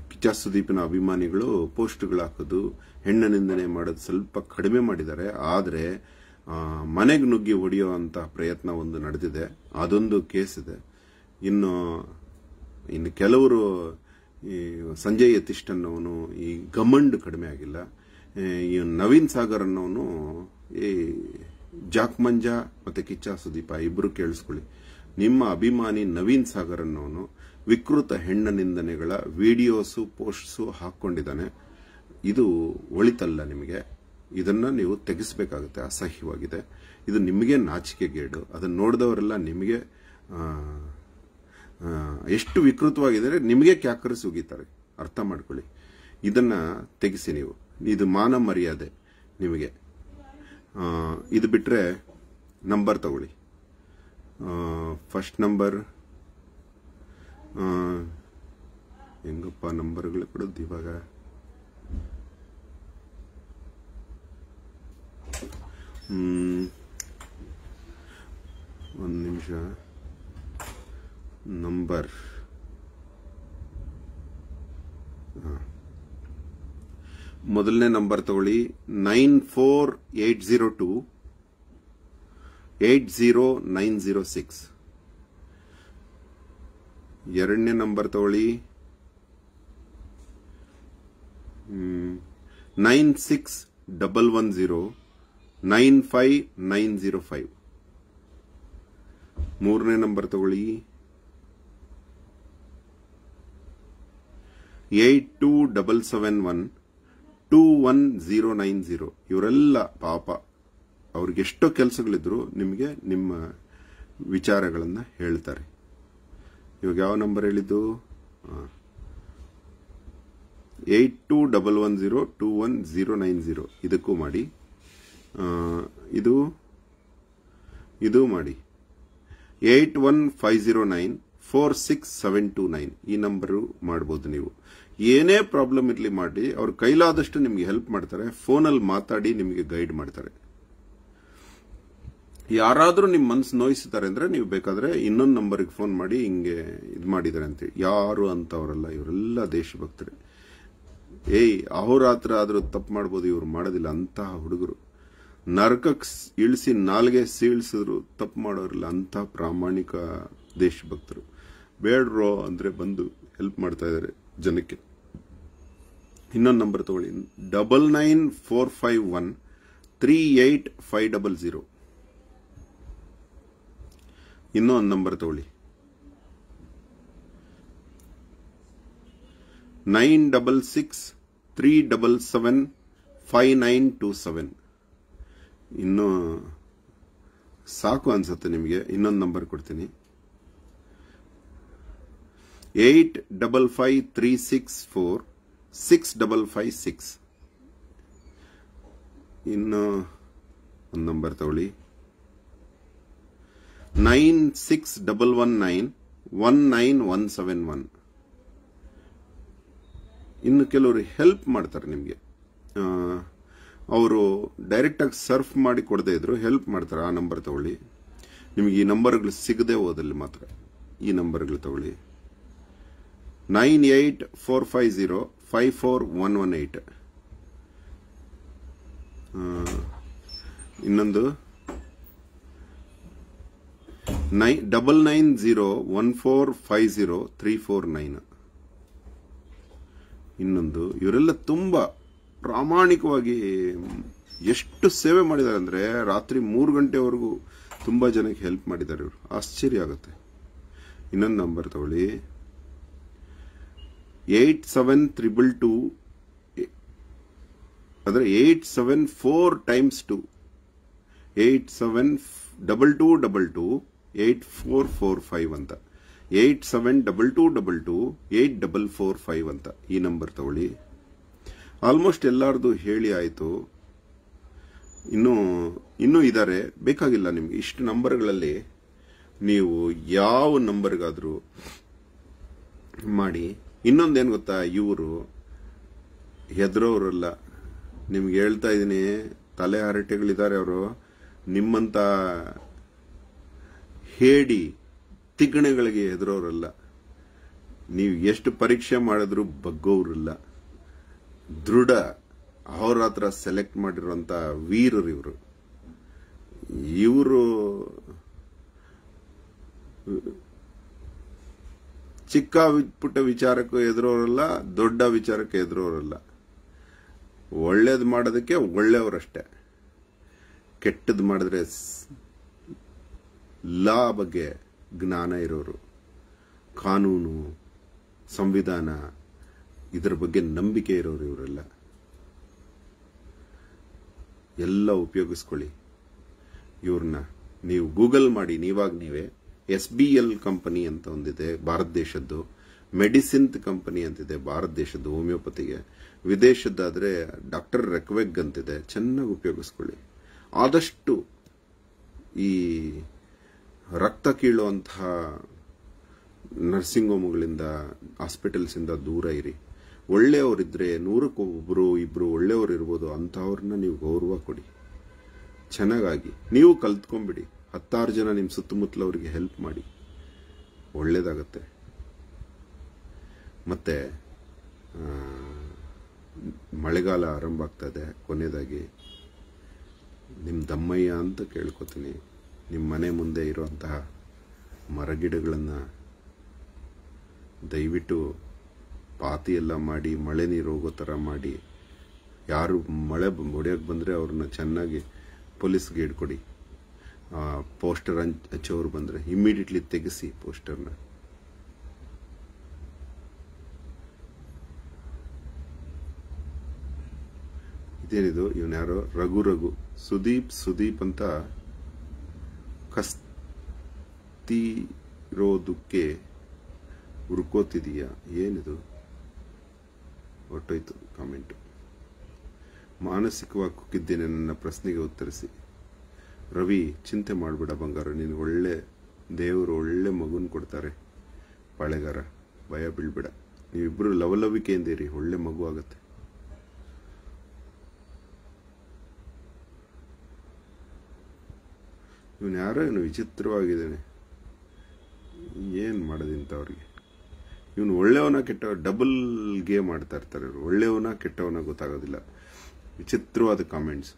ಕಿಚ್ಚ ಸುದೀಪನ ಅಭಿಮಾನಿಗಳು ಪೋಸ್ಟ್ಗಳು ಹಾಕೋದು ಹೆಣ್ಣ ನಿಂದನೆ ಮಾಡೋದು ಸ್ವಲ್ಪ ಕಡಿಮೆ ಮಾಡಿದ್ದಾರೆ ಆದರೆ ಮನೆಗೆ ನುಗ್ಗಿ ಹೊಡೆಯೋ ಪ್ರಯತ್ನ ಒಂದು ನಡೆದಿದೆ ಅದೊಂದು ಕೇಸ್ ಇದೆ ಇನ್ನು ಇನ್ನು ಕೆಲವರು ಈ ಸಂಜಯ್ ಯತಿಷ್ ಅನ್ನೋನು ಈ ಗಮಂಡ್ ಕಡಿಮೆ ಆಗಿಲ್ಲ ಈ ನವೀನ್ ಸಾಗರ್ ಅನ್ನೋನು ಈ ಜಾಕ್ ಮಂಜಾ ಮತ್ತು ಕಿಚ್ಚ ಸುದೀಪ ಇಬ್ಬರು ಕೇಳಿಸ್ಕೊಳ್ಳಿ ನಿಮ್ಮ ಅಭಿಮಾನಿ ನವೀನ್ ಸಾಗರ್ ಅನ್ನೋನು ವಿಕೃತ ಹೆಣ್ಣ ನಿಂದನೆಗಳ ವಿಡಿಯೋಸು ಪೋಸ್ಟ್ಸು ಹಾಕ್ಕೊಂಡಿದ್ದಾನೆ ಇದು ಒಳಿತಲ್ಲ ನಿಮಗೆ ಇದನ್ನ ನೀವು ತೆಗೆಸಬೇಕಾಗುತ್ತೆ ಅಸಹ್ಯವಾಗಿದೆ ಇದು ನಿಮಗೆ ನಾಚಿಕೆ ಗೇಡು ಅದನ್ನು ನೋಡಿದವರೆಲ್ಲ ನಿಮಗೆ ಎಷ್ಟು ವಿಕೃತವಾಗಿದ್ದರೆ ನಿಮಗೆ ಕ್ಯಾಕರ್ ಸುಗೀತಾರೆ ಅರ್ಥ ಮಾಡ್ಕೊಳ್ಳಿ ಇದನ್ನ ತೆಗೆಸಿ ನೀವು ಇದು ಮಾನ ಮರ್ಯಾದೆ ನಿಮಗೆ ಇದು ಬಿಟ್ಟರೆ ನಂಬರ್ ತಗೊಳ್ಳಿ ಫಸ್ಟ್ ನಂಬರ್ ಹೆಂಗಪ್ಪ ನಂಬರ್ಗಳು ಕೊಡುತ್ತೆ ಇವಾಗ ಒಂದು ನಿಮಿಷ ನಂಬರ್ ಮೊದಲನೇ ನಂಬರ್ ತಗೊಳ್ಳಿ nine four eight zero two eight zero nine zero six ಎರಡನೇ ನಂಬರ್ ತಗೊಳ್ಳಿ nine six double one zero nine five nine zero five ಮೂರನೇ ನಂಬರ್ ತಗೊಳ್ಳಿ eight two double seven one two one zero nine zero ಇವರೆಲ್ಲ ಪಾಪ ಅವ್ರಿಗೆ ಎಷ್ಟೋ ಕೆಲಸಗಳಿದ್ರು ನಿಮಗೆ ನಿಮ್ಮ ವಿಚಾರಗಳನ್ನು ಹೇಳ್ತಾರೆ ಇವಾಗ ಯಾವ ನಂಬರ್ ಹೇಳಿದ್ದು eight two double one zero two one zero nine zero ಇದಕ್ಕೂ ಮಾಡಿ ಇದು ಇದು ಮಾಡಿ eight one five zero nine four six seven two nine ಈ ನಂಬರು ಮಾಡ್ಬೋದು ನೀವು ಏನೇ ಪ್ರಾಬ್ಲಮ್ ಇರಲಿ ಮಾಡಿ ಅವ್ರ ಕೈಲಾದಷ್ಟು ನಿಮಗೆ ಹೆಲ್ಪ್ ಮಾಡ್ತಾರೆ ಫೋನಲ್ಲಿ ಮಾತಾಡಿ ನಿಮಗೆ ಗೈಡ್ ಮಾಡ್ತಾರೆ ಯಾರಾದರೂ ನಿಮ್ಮ ಮನಸ್ಸು ನೋಯಿಸ್ತಾರೆ ಅಂದರೆ ನೀವು ಬೇಕಾದರೆ ಇನ್ನೊಂದು ನಂಬರಿಗೆ ಫೋನ್ ಮಾಡಿ ಹಿಂಗೆ ಇದು ಮಾಡಿದ್ದಾರೆ ಅಂತೇಳಿ ಯಾರು ಅಂತವರಲ್ಲ ಇವರೆಲ್ಲ ದೇಶಭಕ್ತರು ಏಯ್ ಅಹೋರಾತ್ರ ಆದರೂ ತಪ್ಪು ಮಾಡ್ಬೋದು ಇವರು ಮಾಡೋದಿಲ್ಲ ಅಂತಹ ಹುಡುಗರು ನರಕಕ್ಕೆ ಇಳಿಸಿ ನಾಲ್ಗೆ ಸೀಳಿಸಿದ್ರು ತಪ್ಪು ಮಾಡೋರಿಲ್ಲ ಅಂತ ಪ್ರಾಮಾಣಿಕ ದೇಶಭಕ್ತರು ಬೇಡ್ರೋ ಅಂದರೆ ಬಂದು ಹೆಲ್ಪ್ ಮಾಡ್ತಾ ಇದ್ದಾರೆ ಜನಕ್ಕೆ ಇನ್ನೊಂದು ನಂಬರ್ ತಗೊಳ್ಳಿ double nine four five one three eight five double zero ಇನ್ನೂ ಒಂದು ನಂಬರ್ ತಗೊಳ್ಳಿ nine double six three double seven five nine two seven ಇನ್ನೂ ಸಾಕು ಅನ್ಸುತ್ತೆ ನಿಮಗೆ ಇನ್ನೊಂದು ನಂಬರ್ ಕೊಡ್ತೀನಿ eight double five three six four six double five six ಇನ್ನು ಒಂದು ನಂಬರ್ ತಗೊಳ್ಳಿ nine six double one nine one nine one seven one ಇನ್ನು ಕೆಲವರು ಹೆಲ್ಪ್ ಮಾಡ್ತಾರೆ ನಿಮಗೆ ಅವರು ಡೈರೆಕ್ಟಾಗಿ ಸರ್ಫ್ ಮಾಡಿ ಕೊಡದೆ ಇದ್ರು ಹೆಲ್ಪ್ ಮಾಡ್ತಾರೆ ಆ ನಂಬರ್ ತಗೊಳ್ಳಿ ನಿಮಗೆ ಈ ನಂಬರ್ಗಳು ಸಿಗದೆ ಹೋದಲ್ಲಿ ಮಾತ್ರ ಈ ನಂಬರ್ಗಳು ತಗೊಳ್ಳಿ nine eight four five zero five four one one eight ಇನ್ನೊಂದು nine double nine zero one four five zero three four nine ಇನ್ನೊಂದು ಇವರೆಲ್ಲ ತುಂಬ ಪ್ರಾಮಾಣಿಕವಾಗಿ ಎಷ್ಟು ಸೇವೆ ಮಾಡಿದ್ದಾರೆ ಅಂದರೆ ರಾತ್ರಿ ಮೂರು ಗಂಟೆವರೆಗೂ ತುಂಬ ಜನಕ್ಕೆ ಹೆಲ್ಪ್ ಮಾಡಿದ್ದಾರೆ ಇವರು ಆಶ್ಚರ್ಯ ಆಗುತ್ತೆ ಇನ್ನೊಂದು ನಂಬರ್ ತಗೊಳ್ಳಿ ಏಟ್ ಸೆವೆನ್ ತ್ರಿಬಲ್ ಟು ಅಂದರೆ eight seven four times two eight seven double two double two eight four four five ಅಂತ eight seven double two double two eight double four five ಅಂತ ಈ ನಂಬರ್ ತಗೊಳ್ಳಿ almost ಎಲ್ಲರದು ಹೇಳಿ ಆಯಿತು ಇನ್ನು ಇನ್ನೂ ಇದ್ದಾರೆ ಬೇಕಾಗಿಲ್ಲ ನಿಮ್ಗೆ ಇಷ್ಟು ನಂಬರ್ಗಳಲ್ಲಿ ನೀವು ಯಾವ ನಂಬರ್ಗಾದರೂ ಮಾಡಿ ಇನ್ನೊಂದೇನು ಗೊತ್ತಾ ಇವರು ಹೆದರೋರಲ್ಲ ನಿಮ್ಗೆ ಹೇಳ್ತಾ ಇದ್ದೀನಿ ತಲೆ ಹರಟೆಗಳಿದ್ದಾರೆ ಅವರು ನಿಮ್ಮಂಥ ಹೇಡಿ ತಿಗಣಗಳಿಗೆ ಹೆದರೋರಲ್ಲ ನೀವು ಎಷ್ಟು ಪರೀಕ್ಷೆ ಮಾಡಿದ್ರೂ ಬಗ್ಗೋರಿಲ್ಲ ದೃಢ ಹತ್ರ ಸೆಲೆಕ್ಟ್ ಮಾಡಿರುವಂಥ ವೀರರು ಇವರು ಇವರು ಚಿಕ್ಕ ಪುಟ್ಟ ವಿಚಾರಕ್ಕೂ ಎದುರೋರಲ್ಲ ದೊಡ್ಡ ವಿಚಾರಕ್ಕೆ ಎದುರೋರಲ್ಲ ಒಳ್ಳೇದು ಮಾಡೋದಕ್ಕೆ ಒಳ್ಳೆಯವರಷ್ಟೇ ಕೆಟ್ಟದ್ದು ಮಾಡಿದ್ರೆ ಲಾ ಬಗ್ಗೆ ಜ್ಞಾನ ಇರೋರು ಕಾನೂನು ಸಂವಿಧಾನ ಇದರ ಬಗ್ಗೆ ನಂಬಿಕೆ ಇರೋರು ಇವರೆಲ್ಲ ಎಲ್ಲ ಉಪಯೋಗಿಸ್ಕೊಳ್ಳಿ ಇವ್ರನ್ನ ನೀವು ಗೂಗಲ್ ಮಾಡಿ ನೀವಾಗ ನೀವೇ ಎಸ್ ಬಿ ಎಲ್ ಕಂಪನಿ ಅಂತ ಒಂದಿದೆ ಭಾರತ ದೇಶದ್ದು ಮೆಡಿಸಿನ್ತ್ ಕಂಪನಿ ಅಂತಿದೆ ಭಾರತ ದೇಶದ್ದು ಹೋಮಿಯೋಪತಿಗೆ ವಿದೇಶದ್ದಾದರೆ ಡಾಕ್ಟರ್ ರೆಕ್ವೆಗ್ ಅಂತಿದೆ ಚೆನ್ನಾಗಿ ಉಪಯೋಗಿಸ್ಕೊಳ್ಳಿ ಆದಷ್ಟು ಈ ರಕ್ತ ಕೀಳುವಂತಹ ನರ್ಸಿಂಗ್ ಹೋಮ್ಗಳಿಂದ ಹಾಸ್ಪಿಟಲ್ಸಿಂದ ದೂರ ಇರಿ ಒಳ್ಳೆಯವರಿದ್ದರೆ ಒಬ್ಬರು ಇಬ್ಬರು ಒಳ್ಳೆಯವರು ಇರ್ಬೋದು ಅಂಥವ್ರನ್ನ ನೀವು ಗೌರವ ಕೊಡಿ ಚೆನ್ನಾಗಾಗಿ ನೀವು ಕಲ್ತ್ಕೊಂಬಿಡಿ ಹತ್ತಾರು ಜನ ನಿಮ್ಮ ಸುತ್ತಮುತ್ತಲವರಿಗೆ ಹೆಲ್ಪ್ ಮಾಡಿ ಒಳ್ಳೇದಾಗತ್ತೆ ಮತ್ತು ಮಳೆಗಾಲ ಆರಂಭ ಆಗ್ತಾ ಇದೆ ಕೊನೆಯದಾಗಿ ನಿಮ್ಮ ದಮ್ಮಯ್ಯ ಅಂತ ಕೇಳ್ಕೊತೀನಿ ನಿಮ್ಮ ಮನೆ ಮುಂದೆ ಇರುವಂತಹ ಮರಗಿಡಗಳನ್ನು ದಯವಿಟ್ಟು ಪಾತಿ ಎಲ್ಲ ಮಾಡಿ ಮಳೆ ನೀರು ಹೋಗೋ ಥರ ಮಾಡಿ ಯಾರು ಮಳೆ ಹೊಡೆಯೋಕೆ ಬಂದರೆ ಅವ್ರನ್ನ ಚೆನ್ನಾಗಿ ಪೊಲೀಸ್ಗೆ ಹಿಡ್ಕೊಡಿ ಪೋಸ್ಟರ್ ಹಚ್ಚೋರು ಬಂದರೆ ಇಮ್ಮಿಡಿಯೇಟ್ಲಿ ತೆಗೆಸಿ ಪೋಸ್ಟರ್ನ ಇದೇನಿದು ಇವನ್ಯಾರೋ ರಘು ರಘು ಸುದೀಪ್ ಸುದೀಪ್ ಅಂತ ಕಸ್ತಿರೋದಕ್ಕೆ ಹುಡ್ಕೋತಿದೀಯಾ ಏನಿದು ಹೊಟ್ಟೋಯ್ತು ಕಾಮೆಂಟು ಮಾನಸಿಕವಾಗಿ ಕುಕ್ಕಿದ್ದೇನೆ ನನ್ನ ಪ್ರಶ್ನೆಗೆ ಉತ್ತರಿಸಿ ರವಿ ಚಿಂತೆ ಮಾಡಬೇಡ ಬಂಗಾರ ನೀನು ಒಳ್ಳೆ ದೇವರು ಒಳ್ಳೆ ಮಗುನ ಕೊಡ್ತಾರೆ ಪಾಳೆಗಾರ ಭಯ ಬೀಳ್ಬೇಡ ನೀವಿಬ್ಬರು ಲವಲವಿಕೆ ಇರಿ ಒಳ್ಳೆ ಮಗು ಆಗುತ್ತೆ ಇವನು ಯಾರೋ ಇವನು ವಿಚಿತ್ರವಾಗಿದ್ದಾನೆ ಏನು ಮಾಡೋದು ಇಂಥವ್ರಿಗೆ ಇವನು ಒಳ್ಳೆಯವನ ಕೆಟ್ಟವ ಡಬಲ್ ಗೇಮ್ ಆಡ್ತಾ ಇರ್ತಾರೆ ಇವರು ಒಳ್ಳೆಯವನ ಕೆಟ್ಟವನ ಗೊತ್ತಾಗೋದಿಲ್ಲ ವಿಚಿತ್ರವಾದ ಕಾಮೆಂಟ್ಸ್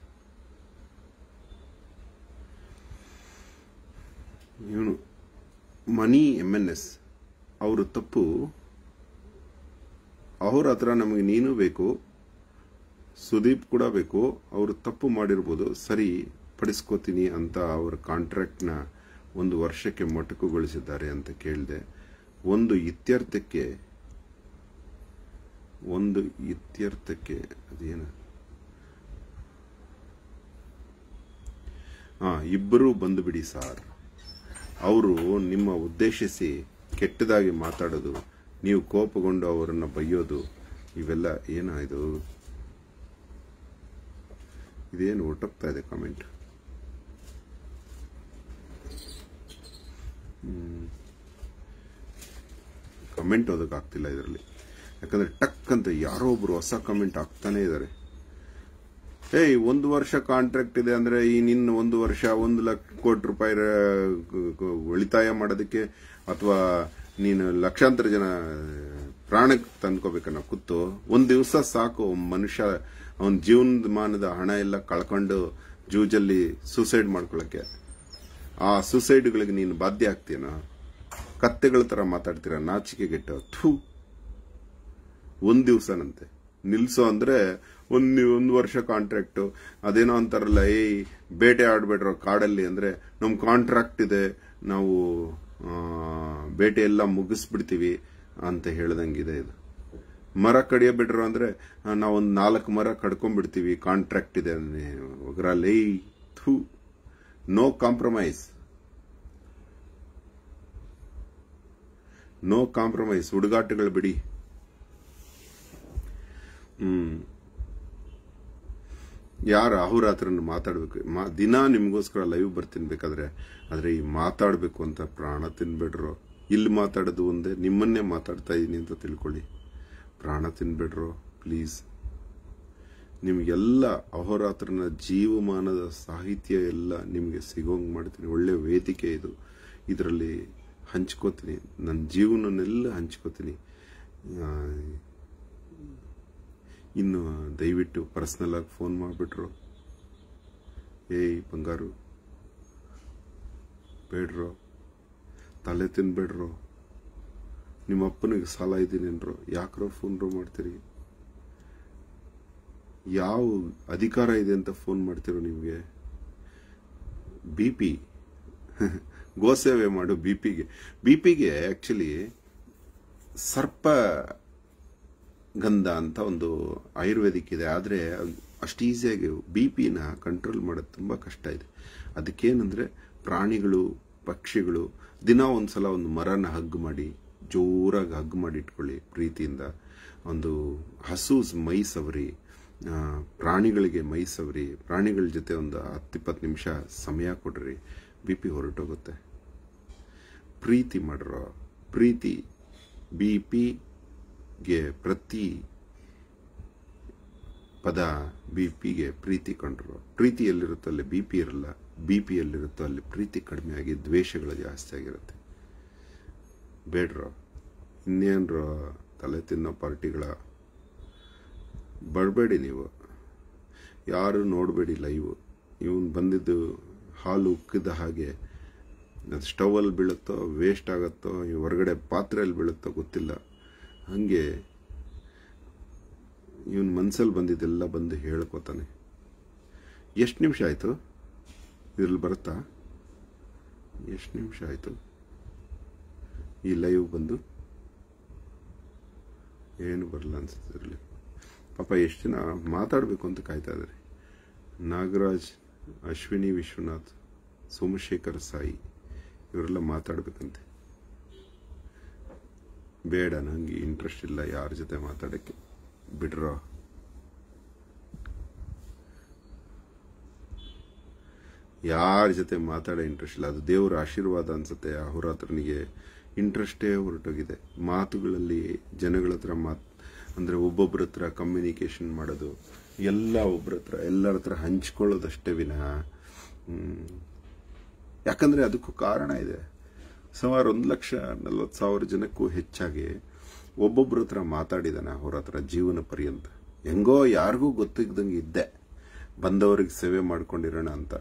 ಇವನು ಮನಿ ಎಮ್ ಎನ್ ಎಸ್ ಅವರು ತಪ್ಪು ಅವ್ರ ಹತ್ರ ನಮಗೆ ನೀನು ಬೇಕು ಸುದೀಪ್ ಕೂಡ ಬೇಕು ಅವರು ತಪ್ಪು ಮಾಡಿರ್ಬೋದು ಸರಿ ಪಡಿಸ್ಕೋತೀನಿ ಅಂತ ಅವರ ಕಾಂಟ್ರಾಕ್ಟ್ನ ಒಂದು ವರ್ಷಕ್ಕೆ ಮೊಟಕುಗೊಳಿಸಿದ್ದಾರೆ ಅಂತ ಕೇಳಿದೆ ಒಂದು ಇತ್ಯರ್ಥಕ್ಕೆ ಒಂದು ಇತ್ಯರ್ಥಕ್ಕೆ ಅದೇನ ಹಾ ಇಬ್ಬರೂ ಬಿಡಿ ಸಾರ್ ಅವರು ನಿಮ್ಮ ಉದ್ದೇಶಿಸಿ ಕೆಟ್ಟದಾಗಿ ಮಾತಾಡೋದು ನೀವು ಕೋಪಗೊಂಡು ಅವರನ್ನು ಬೈಯೋದು ಇವೆಲ್ಲ ಏನಾಯಿತು ಇದೇನು ಒಟ್ಟೋಗ್ತಾ ಇದೆ ಕಾಮೆಂಟ್ ಕಮೆಂಟ್ ಆಗ್ತಿಲ್ಲ ಇದರಲ್ಲಿ ಯಾಕಂದ್ರೆ ಟಕ್ ಅಂತ ಯಾರೋ ಒಬ್ರು ಹೊಸ ಕಮೆಂಟ್ ಆಗ್ತಾನೇ ಇದ್ದಾರೆ ಏಯ್ ಒಂದು ವರ್ಷ ಕಾಂಟ್ರಾಕ್ಟ್ ಇದೆ ಅಂದ್ರೆ ಈ ನಿನ್ನ ಒಂದು ವರ್ಷ ಒಂದು ಲಕ್ಷ ಕೋಟಿ ರೂಪಾಯಿ ಉಳಿತಾಯ ಮಾಡೋದಕ್ಕೆ ಅಥವಾ ನೀನು ಲಕ್ಷಾಂತರ ಜನ ಪ್ರಾಣಕ್ಕೆ ತಂದ್ಕೊಬೇಕನ್ನ ಕೂತು ಒಂದು ದಿವಸ ಸಾಕು ಮನುಷ್ಯ ಅವನ ಜೀವನ ಮಾನದ ಹಣ ಎಲ್ಲ ಕಳ್ಕೊಂಡು ಜೂಜಲ್ಲಿ ಸೂಸೈಡ್ ಮಾಡ್ಕೊಳಕ್ಕೆ ಆ ಸುಸೈಡ್ಗಳಿಗೆ ನೀನು ಬಾಧ್ಯ ಆಗ್ತೀನ ಕತ್ತೆಗಳ ತರ ಮಾತಾಡ್ತೀರಾ ನಾಚಿಕೆ ಗೆಟ್ಟ ಥೂ ಒಂದ್ ದಿವಸನಂತೆ ನಿಲ್ಸೋ ಅಂದ್ರೆ ಒಂದು ಒಂದು ವರ್ಷ ಕಾಂಟ್ರಾಕ್ಟ್ ಅದೇನೋ ಅಂತಾರಲ್ಲ ಏಯ್ ಬೇಟೆ ಆಡ್ಬೇಡ್ರ ಕಾಡಲ್ಲಿ ಅಂದ್ರೆ ನಮ್ಮ ಕಾಂಟ್ರಾಕ್ಟ್ ಇದೆ ನಾವು ಬೇಟೆ ಎಲ್ಲ ಮುಗಿಸ್ಬಿಡ್ತೀವಿ ಅಂತ ಹೇಳದಂಗಿದೆ ಇದು ಮರ ಕಡಿಯಬಿಟ್ರು ಅಂದ್ರೆ ನಾವೊಂದು ನಾಲ್ಕು ಮರ ಕಡ್ಕೊಂಡ್ಬಿಡ್ತೀವಿ ಕಾಂಟ್ರಾಕ್ಟ್ ಇದೆ ಒಗ್ರಲ್ಲಿ ಥೂ ನೋ ಕಾಂಪ್ರಮೈಸ್ ನೋ ಕಾಂಪ್ರಮೈಸ್ ಹುಡುಗಾಟಗಳು ಬಿಡಿ ಹ್ಮ್ ಯಾರು ಅಹೋರಾತ್ರ ಮಾತಾಡ್ಬೇಕು ದಿನ ನಿಮಗೋಸ್ಕರ ಲೈವ್ ಬರ್ತೀನಿ ಬೇಕಾದ್ರೆ ಆದರೆ ಈ ಮಾತಾಡಬೇಕು ಅಂತ ಪ್ರಾಣ ತಿನ್ಬೇಡ್ರು ಇಲ್ಲಿ ಮಾತಾಡೋದು ಒಂದೇ ನಿಮ್ಮನ್ನೇ ಮಾತಾಡ್ತಾ ಇದ್ದೀನಿ ಅಂತ ತಿಳ್ಕೊಳ್ಳಿ ಪ್ರಾಣ ತಿನ್ಬೇಡ್ರು ಪ್ಲೀಸ್ ನಿಮಗೆಲ್ಲ ಅಹೋರಾತ್ರನ ಜೀವಮಾನದ ಸಾಹಿತ್ಯ ಎಲ್ಲ ನಿಮಗೆ ಸಿಗೋಂಗೆ ಮಾಡ್ತೀನಿ ಒಳ್ಳೆ ವೇದಿಕೆ ಇದು ಇದರಲ್ಲಿ ಹಂಚ್ಕೋತೀನಿ ನನ್ನ ಜೀವನನ್ನೆಲ್ಲ ಹಂಚ್ಕೋತೀನಿ ಇನ್ನು ದಯವಿಟ್ಟು ಪರ್ಸ್ನಲ್ಲಾಗಿ ಆಗಿ ಫೋನ್ ಮಾಡಿಬಿಟ್ರು ಏಯ್ ಬಂಗಾರು ಬೇಡ್ರೋ ತಲೆ ತಿನ್ಬೇಡ್ರೋ ನಿಮ್ಮ ಅಪ್ಪನಿಗೆ ಸಾಲ ಅಂದ್ರು ಯಾಕ್ರೋ ಫೋನ್ರೋ ಮಾಡ್ತೀರಿ ಯಾವ ಅಧಿಕಾರ ಇದೆ ಅಂತ ಫೋನ್ ಮಾಡ್ತಿರೋ ನಿಮಗೆ ಬಿ ಪಿ ಗೋಸೇವೆ ಮಾಡು ಬಿ ಪಿಗೆ ಬಿ ಪಿಗೆ ಆ್ಯಕ್ಚುಲಿ ಸರ್ಪ ಗಂಧ ಅಂತ ಒಂದು ಆಯುರ್ವೇದಿಕ್ ಇದೆ ಆದರೆ ಅಷ್ಟು ಈಸಿಯಾಗಿ ಬಿ ಪಿನ ಕಂಟ್ರೋಲ್ ಮಾಡೋದು ತುಂಬ ಕಷ್ಟ ಇದೆ ಅದಕ್ಕೇನೆಂದರೆ ಪ್ರಾಣಿಗಳು ಪಕ್ಷಿಗಳು ದಿನ ಒಂದು ಸಲ ಒಂದು ಮರನ ಹಗ್ ಮಾಡಿ ಜೋರಾಗಿ ಹಗ್ ಮಾಡಿ ಇಟ್ಕೊಳ್ಳಿ ಪ್ರೀತಿಯಿಂದ ಒಂದು ಹಸೂಸ್ ಮೈ ಸವರಿ ಪ್ರಾಣಿಗಳಿಗೆ ಮೈ ಪ್ರಾಣಿಗಳ ಜೊತೆ ಒಂದು ಹತ್ತಿಪ್ಪತ್ತು ನಿಮಿಷ ಸಮಯ ಕೊಡ್ರಿ ಬಿ ಪಿ ಹೊರಟೋಗುತ್ತೆ ಪ್ರೀತಿ ಮಾಡ್ರೋ ಪ್ರೀತಿ ಬಿ ಪಿಗೆ ಪ್ರತಿ ಪದ ಬಿ ಪಿಗೆ ಪ್ರೀತಿ ಕಂಡ್ರು ಪ್ರೀತಿಯಲ್ಲಿರುತ್ತೋ ಅಲ್ಲಿ ಬಿ ಪಿ ಇರಲ್ಲ ಬಿ ಪಿಯಲ್ಲಿರುತ್ತೋ ಅಲ್ಲಿ ಪ್ರೀತಿ ಕಡಿಮೆ ಆಗಿ ದ್ವೇಷಗಳು ಜಾಸ್ತಿ ಆಗಿರುತ್ತೆ ಬೇಡ್ರೋ ಇನ್ನೇನರೋ ತಲೆ ತಿನ್ನೋ ಪಾರ್ಟಿಗಳ ಬರಬೇಡಿ ನೀವು ಯಾರು ನೋಡಬೇಡಿ ಲೈವ್ ಇವನು ಬಂದಿದ್ದು ಹಾಲು ಉಕ್ಕಿದ ಹಾಗೆ ಅದು ಸ್ಟವಲ್ಲಿ ಬೀಳುತ್ತೋ ವೇಸ್ಟ್ ಆಗುತ್ತೋ ಈ ಹೊರಗಡೆ ಪಾತ್ರೆಯಲ್ಲಿ ಬೀಳುತ್ತೋ ಗೊತ್ತಿಲ್ಲ ಹಾಗೆ ಇವನು ಮನಸ್ಸಲ್ಲಿ ಬಂದಿದ್ದೆಲ್ಲ ಬಂದು ಹೇಳ್ಕೊತಾನೆ ಎಷ್ಟು ನಿಮಿಷ ಆಯಿತು ಇದ್ರಲ್ಲಿ ಬರುತ್ತಾ ಎಷ್ಟು ನಿಮಿಷ ಆಯಿತು ಈ ಲೈವ್ ಬಂದು ಏನು ಬರಲ್ಲ ಅನ್ಸುತ್ತಿರಲಿ ಪಾಪ ಎಷ್ಟು ಜನ ಮಾತಾಡಬೇಕು ಅಂತ ಕಾಯ್ತಾ ಇದ್ದಾರೆ ನಾಗರಾಜ್ ಅಶ್ವಿನಿ ವಿಶ್ವನಾಥ್ ಸೋಮಶೇಖರ್ ಸಾಯಿ ಇವರೆಲ್ಲ ಮಾತಾಡಬೇಕಂತೆ ಬೇಡ ನನಗೆ ಇಂಟ್ರೆಸ್ಟ್ ಇಲ್ಲ ಯಾರ ಜೊತೆ ಮಾತಾಡೋಕ್ಕೆ ಬಿಡ್ರೋ ಯಾರ ಜೊತೆ ಮಾತಾಡೋ ಇಂಟ್ರೆಸ್ಟ್ ಇಲ್ಲ ಅದು ದೇವರ ಆಶೀರ್ವಾದ ಅನ್ಸುತ್ತೆ ಆ ಹೋರಾತ್ರನಿಗೆ ಇಂಟ್ರೆಸ್ಟೇ ಹೊರಟೋಗಿದೆ ಮಾತುಗಳಲ್ಲಿ ಜನಗಳ ಹತ್ರ ಮಾತು ಅಂದರೆ ಒಬ್ಬೊಬ್ಬರ ಹತ್ರ ಕಮ್ಯುನಿಕೇಷನ್ ಮಾಡೋದು ಎಲ್ಲ ಒಬ್ಬರ ಹತ್ರ ಎಲ್ಲರ ಹತ್ರ ಹಂಚ್ಕೊಳ್ಳೋದಷ್ಟೇ ವಿನಃ ಯಾಕಂದರೆ ಅದಕ್ಕೂ ಕಾರಣ ಇದೆ ಸುಮಾರು ಒಂದು ಲಕ್ಷ ನಲ್ವತ್ತು ಸಾವಿರ ಜನಕ್ಕೂ ಹೆಚ್ಚಾಗಿ ಒಬ್ಬೊಬ್ಬರ ಹತ್ರ ಮಾತಾಡಿದಾನೆ ಅವ್ರ ಹತ್ರ ಜೀವನ ಪರ್ಯಂತ ಹೆಂಗೋ ಯಾರಿಗೂ ಗೊತ್ತಿದ್ದಂಗೆ ಇದ್ದೆ ಬಂದವರಿಗೆ ಸೇವೆ ಮಾಡ್ಕೊಂಡಿರೋಣ ಅಂತ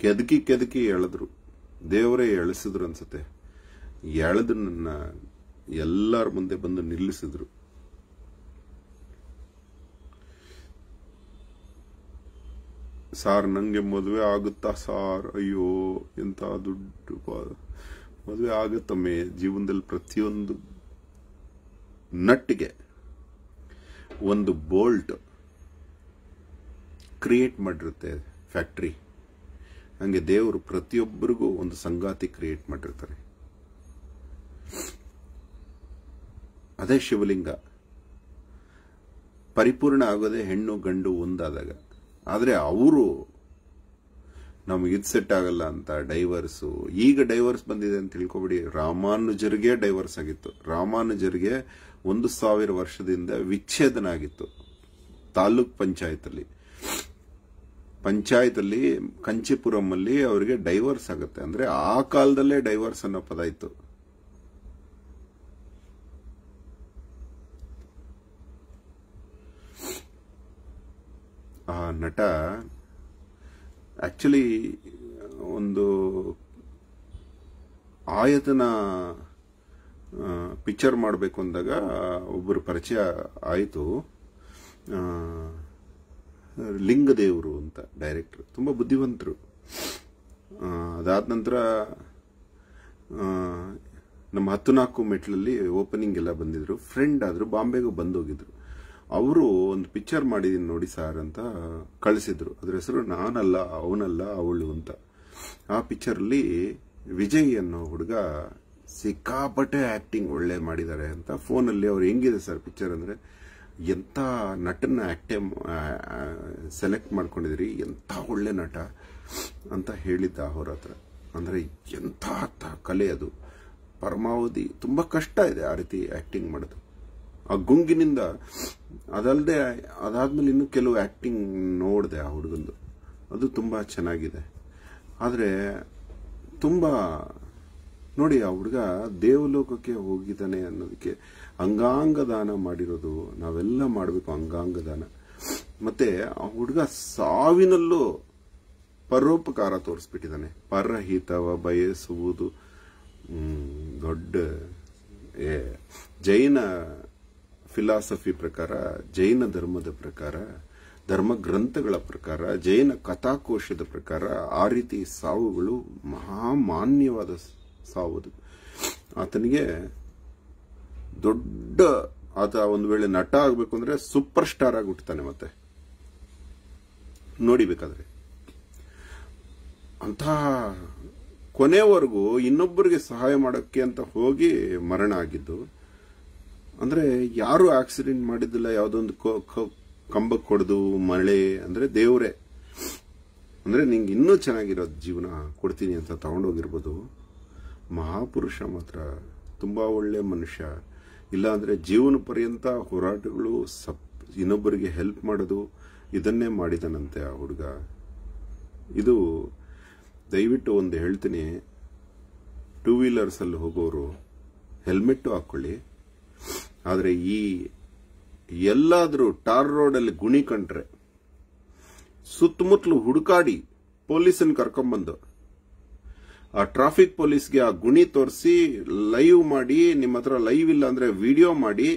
ಕೆದಕಿ ಕೆದಕಿ ಎಳೆದ್ರು ದೇವರೇ ಎಳಿಸಿದ್ರು ಅನ್ಸುತ್ತೆ ಎಳೆದು ನನ್ನ ಎಲ್ಲರ ಮುಂದೆ ಬಂದು ನಿಲ್ಲಿಸಿದ್ರು ಸಾರ್ ನಂಗೆ ಮದುವೆ ಆಗುತ್ತಾ ಸಾರ್ ಅಯ್ಯೋ ಎಂಥ ದುಡ್ಡು ಮದುವೆ ಆಗುತ್ತಮ್ಮೆ ಜೀವನದಲ್ಲಿ ಪ್ರತಿಯೊಂದು ನಟ್ಟಿಗೆ ಒಂದು ಬೋಲ್ಟ್ ಕ್ರಿಯೇಟ್ ಮಾಡಿರುತ್ತೆ ಫ್ಯಾಕ್ಟ್ರಿ ಹಂಗೆ ದೇವರು ಪ್ರತಿಯೊಬ್ಬರಿಗೂ ಒಂದು ಸಂಗಾತಿ ಕ್ರಿಯೇಟ್ ಮಾಡಿರ್ತಾರೆ ಅದೇ ಶಿವಲಿಂಗ ಪರಿಪೂರ್ಣ ಆಗೋದೇ ಹೆಣ್ಣು ಗಂಡು ಒಂದಾದಾಗ ಆದರೆ ಅವರು ಇದು ಸೆಟ್ ಆಗಲ್ಲ ಅಂತ ಡೈವರ್ಸು ಈಗ ಡೈವರ್ಸ್ ಬಂದಿದೆ ಅಂತ ತಿಳ್ಕೊಬಿಡಿ ರಾಮಾನುಜರಿಗೆ ಡೈವರ್ಸ್ ಆಗಿತ್ತು ರಾಮಾನುಜರಿಗೆ ಒಂದು ಸಾವಿರ ವರ್ಷದಿಂದ ವಿಚ್ಛೇದನ ಆಗಿತ್ತು ತಾಲೂಕ್ ಪಂಚಾಯತ್ ಅಲ್ಲಿ ಪಂಚಾಯತ್ ಅಲ್ಲಿ ಅವರಿಗೆ ಡೈವರ್ಸ್ ಆಗುತ್ತೆ ಅಂದ್ರೆ ಆ ಕಾಲದಲ್ಲೇ ಡೈವರ್ಸ್ ಅನ್ನೋ ಪದ ಇತ್ತು ಆ ನಟ ಆ್ಯಕ್ಚುಲಿ ಒಂದು ಆಯತನ ಪಿಕ್ಚರ್ ಮಾಡಬೇಕು ಅಂದಾಗ ಒಬ್ಬರು ಪರಿಚಯ ಆಯಿತು ಲಿಂಗದೇವರು ಅಂತ ಡೈರೆಕ್ಟ್ರು ತುಂಬ ಬುದ್ಧಿವಂತರು ಅದಾದ ನಂತರ ನಮ್ಮ ಹತ್ತು ನಾಲ್ಕು ಮೆಟ್ಲಲ್ಲಿ ಓಪನಿಂಗ್ ಎಲ್ಲ ಬಂದಿದ್ರು ಫ್ರೆಂಡ್ ಆದರೂ ಬಾಂಬೆಗೂ ಬಂದೋಗಿದ್ರು ಅವರು ಒಂದು ಪಿಕ್ಚರ್ ಮಾಡಿದೀನಿ ನೋಡಿ ಸರ್ ಅಂತ ಕಳಿಸಿದ್ರು ಅದ್ರ ಹೆಸರು ನಾನಲ್ಲ ಅವನಲ್ಲ ಅವಳು ಅಂತ ಆ ಪಿಕ್ಚರಲ್ಲಿ ವಿಜಯ್ ಅನ್ನೋ ಹುಡುಗ ಸಿಕ್ಕಾಪಟ್ಟೆ ಆ್ಯಕ್ಟಿಂಗ್ ಒಳ್ಳೆ ಮಾಡಿದ್ದಾರೆ ಅಂತ ಫೋನಲ್ಲಿ ಅವ್ರು ಹೆಂಗಿದೆ ಸರ್ ಪಿಕ್ಚರ್ ಅಂದರೆ ಎಂಥ ನಟನ ಆ್ಯಕ್ಟೇ ಸೆಲೆಕ್ಟ್ ಮಾಡ್ಕೊಂಡಿದ್ರಿ ಎಂಥ ಒಳ್ಳೆ ನಟ ಅಂತ ಹೇಳಿದ್ದ ಅವ್ರ ಹತ್ರ ಅಂದರೆ ಎಂಥ ಕಲೆ ಅದು ಪರಮಾವಧಿ ತುಂಬ ಕಷ್ಟ ಇದೆ ಆ ರೀತಿ ಆ್ಯಕ್ಟಿಂಗ್ ಮಾಡೋದು ಆ ಗುಂಗಿನಿಂದ ಅದಲ್ಲದೆ ಅದಾದ್ಮೇಲೆ ಇನ್ನೂ ಕೆಲವು ಆ್ಯಕ್ಟಿಂಗ್ ನೋಡಿದೆ ಆ ಹುಡುಗಂದು ಅದು ತುಂಬ ಚೆನ್ನಾಗಿದೆ ಆದರೆ ತುಂಬ ನೋಡಿ ಆ ಹುಡುಗ ದೇವಲೋಕಕ್ಕೆ ಹೋಗಿದ್ದಾನೆ ಅನ್ನೋದಕ್ಕೆ ಅಂಗಾಂಗ ದಾನ ಮಾಡಿರೋದು ನಾವೆಲ್ಲ ಮಾಡಬೇಕು ಅಂಗಾಂಗ ದಾನ ಮತ್ತೆ ಆ ಹುಡುಗ ಸಾವಿನಲ್ಲೂ ಪರೋಪಕಾರ ತೋರಿಸ್ಬಿಟ್ಟಿದ್ದಾನೆ ಪರಹಿತವ ಬಯಸುವುದು ದೊಡ್ಡ ಜೈನ ಫಿಲಾಸಫಿ ಪ್ರಕಾರ ಜೈನ ಧರ್ಮದ ಪ್ರಕಾರ ಧರ್ಮ ಗ್ರಂಥಗಳ ಪ್ರಕಾರ ಜೈನ ಕಥಾಕೋಶದ ಪ್ರಕಾರ ಆ ರೀತಿ ಸಾವುಗಳು ಮಹಾಮಾನ್ಯವಾದ ಸಾವುದು ಆತನಿಗೆ ದೊಡ್ಡ ಆತ ಒಂದು ವೇಳೆ ನಟ ಆಗಬೇಕು ಅಂದ್ರೆ ಸೂಪರ್ ಸ್ಟಾರ್ ಆಗಿಬಿಡ್ತಾನೆ ಮತ್ತೆ ನೋಡಿಬೇಕಾದ್ರೆ ಅಂತಹ ಕೊನೆವರೆಗೂ ಇನ್ನೊಬ್ಬರಿಗೆ ಸಹಾಯ ಮಾಡೋಕ್ಕೆ ಅಂತ ಹೋಗಿ ಮರಣ ಆಗಿದ್ದು ಅಂದ್ರೆ ಯಾರು ಆಕ್ಸಿಡೆಂಟ್ ಮಾಡಿದ್ದಿಲ್ಲ ಯಾವುದೊಂದು ಕಂಬಕ್ಕೆ ಕೊಡದು ಮಳೆ ಅಂದರೆ ದೇವರೇ ಅಂದ್ರೆ ನಿಂಗೆ ಇನ್ನೂ ಚೆನ್ನಾಗಿರೋ ಜೀವನ ಕೊಡ್ತೀನಿ ಅಂತ ತಗೊಂಡೋಗಿರ್ಬೋದು ಮಹಾಪುರುಷ ಮಾತ್ರ ತುಂಬಾ ಒಳ್ಳೆ ಮನುಷ್ಯ ಅಂದ್ರೆ ಜೀವನ ಪರ್ಯಂತ ಹೋರಾಟಗಳು ಸಪ್ ಇನ್ನೊಬ್ಬರಿಗೆ ಹೆಲ್ಪ್ ಮಾಡೋದು ಇದನ್ನೇ ಮಾಡಿದನಂತೆ ಆ ಹುಡುಗ ಇದು ದಯವಿಟ್ಟು ಒಂದು ಹೇಳ್ತೀನಿ ಟೂ ವೀಲರ್ಸಲ್ಲಿ ಹೋಗೋರು ಹೆಲ್ಮೆಟ್ಟು ಹಾಕ್ಕೊಳ್ಳಿ ಆದರೆ ಈ ಎಲ್ಲಾದರೂ ಟಾರ್ ರೋಡಲ್ಲಿ ಗುಣಿ ಕಂಡ್ರೆ ಸುತ್ತಮುತ್ತಲು ಹುಡುಕಾಡಿ ಪೊಲೀಸನ್ ಕರ್ಕೊಂಬಂದು ಆ ಟ್ರಾಫಿಕ್ ಪೊಲೀಸ್ಗೆ ಆ ಗುಣಿ ತೋರಿಸಿ ಲೈವ್ ಮಾಡಿ ನಿಮ್ಮ ಹತ್ರ ಲೈವ್ ಇಲ್ಲ ಅಂದ್ರೆ ವಿಡಿಯೋ ಮಾಡಿ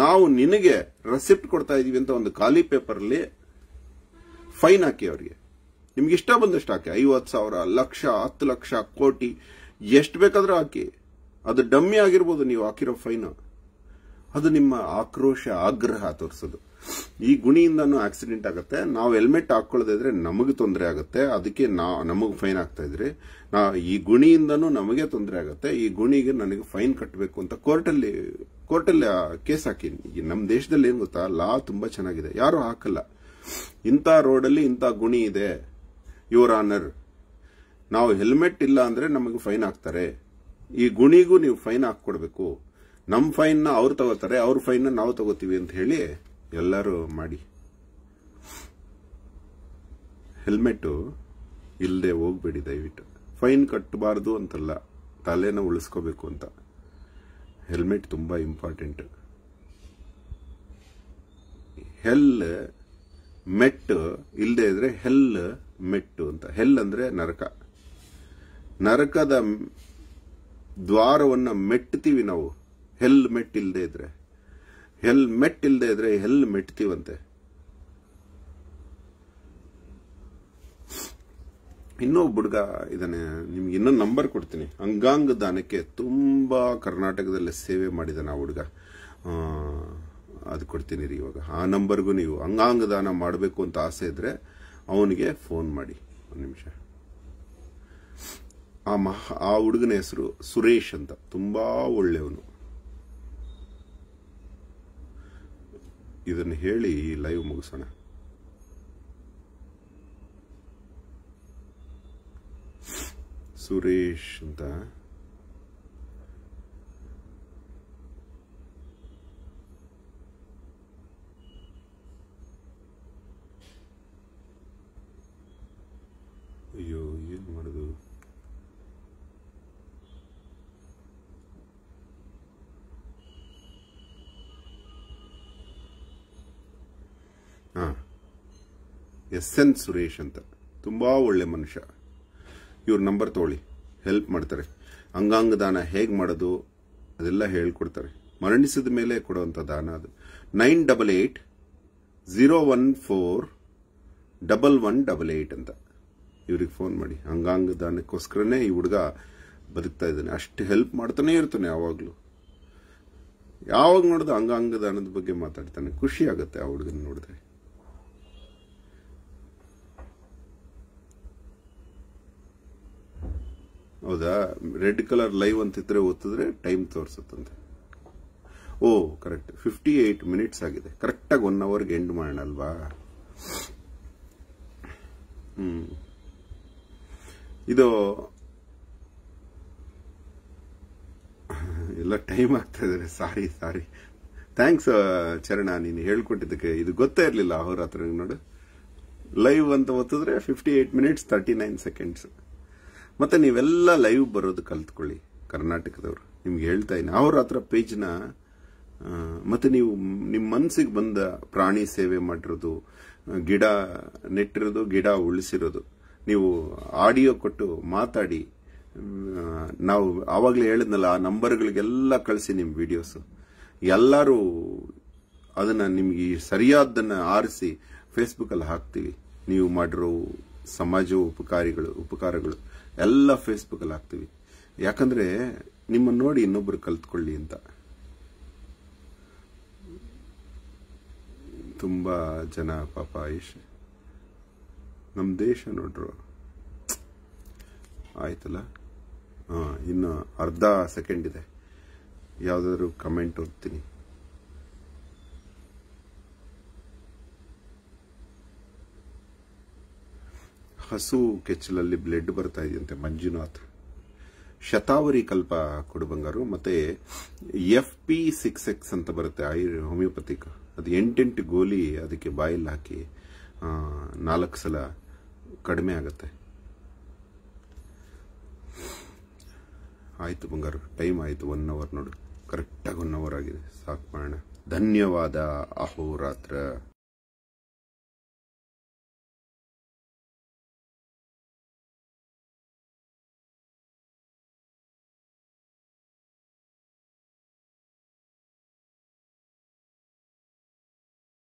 ನಾವು ನಿನಗೆ ರೆಸಿಪ್ಟ್ ಕೊಡ್ತಾ ಇದೀವಿ ಅಂತ ಒಂದು ಖಾಲಿ ಅಲ್ಲಿ ಫೈನ್ ಹಾಕಿ ಅವರಿಗೆ ನಿಮ್ಗೆ ಇಷ್ಟ ಬಂದಷ್ಟು ಹಾಕಿ ಐವತ್ತು ಸಾವಿರ ಲಕ್ಷ ಹತ್ತು ಲಕ್ಷ ಕೋಟಿ ಎಷ್ಟು ಬೇಕಾದ್ರೂ ಹಾಕಿ ಅದು ಡಮ್ಮಿ ಆಗಿರ್ಬೋದು ನೀವು ಹಾಕಿರೋ ಫೈನ್ ಅದು ನಿಮ್ಮ ಆಕ್ರೋಶ ಆಗ್ರಹ ತೋರಿಸೋದು ಈ ಗುಣಿಯಿಂದನೂ ಆಕ್ಸಿಡೆಂಟ್ ಆಗುತ್ತೆ ನಾವು ಹೆಲ್ಮೆಟ್ ಹಾಕೊಳ್ಳೋದಿದ್ರೆ ನಮಗೆ ತೊಂದರೆ ಆಗುತ್ತೆ ಅದಕ್ಕೆ ನಾ ನಮಗೆ ಫೈನ್ ಆಗ್ತಾ ಇದ್ರಿ ನಾ ಈ ಗುಣಿಯಿಂದನೂ ನಮಗೆ ತೊಂದರೆ ಆಗುತ್ತೆ ಈ ಗುಣಿಗೆ ನನಗೆ ಫೈನ್ ಕಟ್ಟಬೇಕು ಅಂತ ಕೋರ್ಟಲ್ಲಿ ಕೋರ್ಟಲ್ಲಿ ಕೇಸ್ ಹಾಕಿ ನಮ್ಮ ದೇಶದಲ್ಲಿ ಏನು ಗೊತ್ತಾ ಲಾ ತುಂಬಾ ಚೆನ್ನಾಗಿದೆ ಯಾರು ಹಾಕಲ್ಲ ಇಂಥ ರೋಡಲ್ಲಿ ಇಂಥ ಗುಣಿ ಇದೆ ಯುವರ್ ಆನರ್ ನಾವು ಹೆಲ್ಮೆಟ್ ಇಲ್ಲ ಅಂದ್ರೆ ನಮಗೆ ಫೈನ್ ಹಾಕ್ತಾರೆ ಈ ಗುಣಿಗೂ ನೀವು ಫೈನ್ ಹಾಕೊಡ್ಬೇಕು ನಮ್ಮ ಫೈನ್ನ ಅವ್ರು ತಗೋತಾರೆ ಅವ್ರ ಫೈನ್ನ ನಾವು ತಗೋತೀವಿ ಅಂತ ಹೇಳಿ ಎಲ್ಲರೂ ಮಾಡಿ ಹೆಲ್ಮೆಟ್ಟು ಇಲ್ಲದೆ ಹೋಗ್ಬೇಡಿ ದಯವಿಟ್ಟು ಫೈನ್ ಕಟ್ಟಬಾರ್ದು ಅಂತಲ್ಲ ತಲೆನ ಉಳಿಸ್ಕೋಬೇಕು ಅಂತ ಹೆಲ್ಮೆಟ್ ತುಂಬ ಇಂಪಾರ್ಟೆಂಟ್ ಹೆಲ್ ಮೆಟ್ ಇಲ್ಲದೆ ಇದ್ರೆ ಹೆಲ್ ಮೆಟ್ಟು ಅಂತ ಹೆಲ್ ಅಂದರೆ ನರಕ ನರಕದ ದ್ವಾರವನ್ನು ಮೆಟ್ತೀವಿ ನಾವು ಹೆಲ್ಮೆಟ್ ಇಲ್ಲದೆ ಇದ್ರೆ ಹೆಲ್ಮೆಟ್ ಇಲ್ಲದೆ ಇದ್ರೆ ಹೆಲ್ ಮೆಟ್ತೀವಂತೆ ಇನ್ನೊಬ್ಬ ಹುಡುಗ ಇದನ್ನ ನಿಮ್ಗೆ ಇನ್ನೊಂದು ನಂಬರ್ ಕೊಡ್ತೀನಿ ಅಂಗಾಂಗ ದಾನಕ್ಕೆ ತುಂಬಾ ಕರ್ನಾಟಕದಲ್ಲಿ ಸೇವೆ ಮಾಡಿದ ಆ ಹುಡುಗ ಅದು ಕೊಡ್ತೀನಿ ರೀ ಇವಾಗ ಆ ನಂಬರ್ಗೂ ನೀವು ಅಂಗಾಂಗ ದಾನ ಮಾಡಬೇಕು ಅಂತ ಆಸೆ ಇದ್ರೆ ಅವನಿಗೆ ಫೋನ್ ಮಾಡಿ ಒಂದು ನಿಮಿಷ ಆ ಮಹ ಆ ಹುಡುಗನ ಹೆಸರು ಸುರೇಶ್ ಅಂತ ತುಂಬಾ ಒಳ್ಳೆಯವನು ಇದನ್ನು ಹೇಳಿ ಈ ಲೈವ್ ಮುಗಿಸೋಣ ಸುರೇಶ್ ಅಂತ ಎಸ್ ಎನ್ ಸುರೇಶ್ ಅಂತ ತುಂಬ ಒಳ್ಳೆ ಮನುಷ್ಯ ಇವ್ರ ನಂಬರ್ ತೊಗೊಳ್ಳಿ ಹೆಲ್ಪ್ ಮಾಡ್ತಾರೆ ಅಂಗಾಂಗ ದಾನ ಹೇಗೆ ಮಾಡೋದು ಅದೆಲ್ಲ ಹೇಳ್ಕೊಡ್ತಾರೆ ಮರಣಿಸಿದ ಮೇಲೆ ಕೊಡುವಂಥ ದಾನ ಅದು nine double eight zero one four double one double eight ಅಂತ ಇವ್ರಿಗೆ ಫೋನ್ ಮಾಡಿ ಅಂಗಾಂಗ ದಾನಕ್ಕೋಸ್ಕರನೇ ಈ ಹುಡುಗ ಬದುಕ್ತಾ ಇದ್ದಾನೆ ಅಷ್ಟು ಹೆಲ್ಪ್ ಮಾಡ್ತಾನೆ ಇರ್ತಾನೆ ಯಾವಾಗಲೂ ಯಾವಾಗ ನೋಡೋದು ಅಂಗಾಂಗ ದಾನದ ಬಗ್ಗೆ ಮಾತಾಡ್ತಾನೆ ಖುಷಿ ಆಗುತ್ತೆ ಆ ಹುಡುಗನ ನೋಡಿದ್ರೆ ಹೌದಾ ರೆಡ್ ಕಲರ್ ಲೈವ್ ಇದ್ರೆ ಓದಿದ್ರೆ ಟೈಮ್ ತೋರಿಸುತ್ತಂತೆ ಓ ಕರೆಕ್ಟ್ ಫಿಫ್ಟಿ ಏಟ್ ಮಿನಿಟ್ಸ್ ಆಗಿದೆ ಕರೆಕ್ಟಾಗಿ ಒನ್ ಅವರ್ಗೆ ಎಂಡ್ ಮಾಡೋಣ ಅಲ್ವಾ ಇದು ಎಲ್ಲ ಟೈಮ್ ಆಗ್ತಾ ಇದೆ ಸಾರಿ ಸಾರಿ ಥ್ಯಾಂಕ್ಸ್ ಚರಣ ನೀನು ಹೇಳ್ಕೊಟ್ಟಿದ್ದಕ್ಕೆ ಇದು ಗೊತ್ತೇ ಇರಲಿಲ್ಲ ಅವ್ರ ಹತ್ರ ನೋಡು ಲೈವ್ ಅಂತ ಓದ್ತಿದ್ರೆ fifty eight minutes thirty nine seconds ಮತ್ತೆ ನೀವೆಲ್ಲ ಲೈವ್ ಬರೋದು ಕಲ್ತ್ಕೊಳ್ಳಿ ಕರ್ನಾಟಕದವರು ನಿಮ್ಗೆ ಹೇಳ್ತಾ ಇದ್ದೀನಿ ಅವ್ರ ಹತ್ರ ಪೇಜ್ನ ಮತ್ತು ನೀವು ನಿಮ್ಮ ಮನಸ್ಸಿಗೆ ಬಂದ ಪ್ರಾಣಿ ಸೇವೆ ಮಾಡಿರೋದು ಗಿಡ ನೆಟ್ಟಿರೋದು ಗಿಡ ಉಳಿಸಿರೋದು ನೀವು ಆಡಿಯೋ ಕೊಟ್ಟು ಮಾತಾಡಿ ನಾವು ಆವಾಗಲೇ ಹೇಳಿದ್ನಲ್ಲ ಆ ನಂಬರ್ಗಳಿಗೆಲ್ಲ ಕಳಿಸಿ ನಿಮ್ಮ ವಿಡಿಯೋಸ್ ಎಲ್ಲರೂ ಅದನ್ನು ನಿಮಗೆ ಸರಿಯಾದ್ದನ್ನು ಆರಿಸಿ ಫೇಸ್ಬುಕ್ಕಲ್ಲಿ ಹಾಕ್ತೀವಿ ನೀವು ಮಾಡಿರೋ ಸಮಾಜ ಉಪಕಾರಿಗಳು ಉಪಕಾರಗಳು ಎಲ್ಲ ಅಲ್ಲಿ ಹಾಕ್ತೀವಿ ಯಾಕಂದರೆ ನಿಮ್ಮನ್ನು ನೋಡಿ ಇನ್ನೊಬ್ರು ಕಲ್ತ್ಕೊಳ್ಳಿ ಅಂತ ತುಂಬ ಜನ ಪಾಪ ಆಯುಷ್ ನಮ್ಮ ದೇಶ ನೋಡ್ರು ಆಯ್ತಲ್ಲ ಹಾಂ ಇನ್ನು ಅರ್ಧ ಸೆಕೆಂಡ್ ಇದೆ ಯಾವ್ದಾದ್ರು ಕಮೆಂಟ್ ಓದ್ತೀನಿ ಹಸು ಕೆಚ್ಚಲಲ್ಲಿ ಬ್ಲಡ್ ಬರ್ತಾ ಇದೆಯಂತೆ ಮಂಜುನಾಥ್ ಶತಾವರಿ ಕಲ್ಪ ಕೊಡುಬಂಗಾರು ಮತ್ತೆ ಎಫ್ ಪಿ ಸಿಕ್ಸ್ ಎಕ್ಸ್ ಅಂತ ಬರುತ್ತೆ ಆಯುರ್ ಹೋಮಿಯೋಪತಿಕ್ ಅದು ಎಂಟೆಂಟು ಗೋಲಿ ಅದಕ್ಕೆ ಬಾಯಲ್ಲಿ ಹಾಕಿ ನಾಲ್ಕು ಸಲ ಕಡಿಮೆ ಆಗುತ್ತೆ ಆಯ್ತು ಬಂಗಾರು ಟೈಮ್ ಆಯಿತು ಒನ್ ಅವರ್ ನೋಡು ಕರೆಕ್ಟಾಗಿ ಒನ್ ಅವರ್ ಆಗಿದೆ ಸಾಕು ಮಾಡೋಣ ಧನ್ಯವಾದ ಅಹೋರಾತ್ರ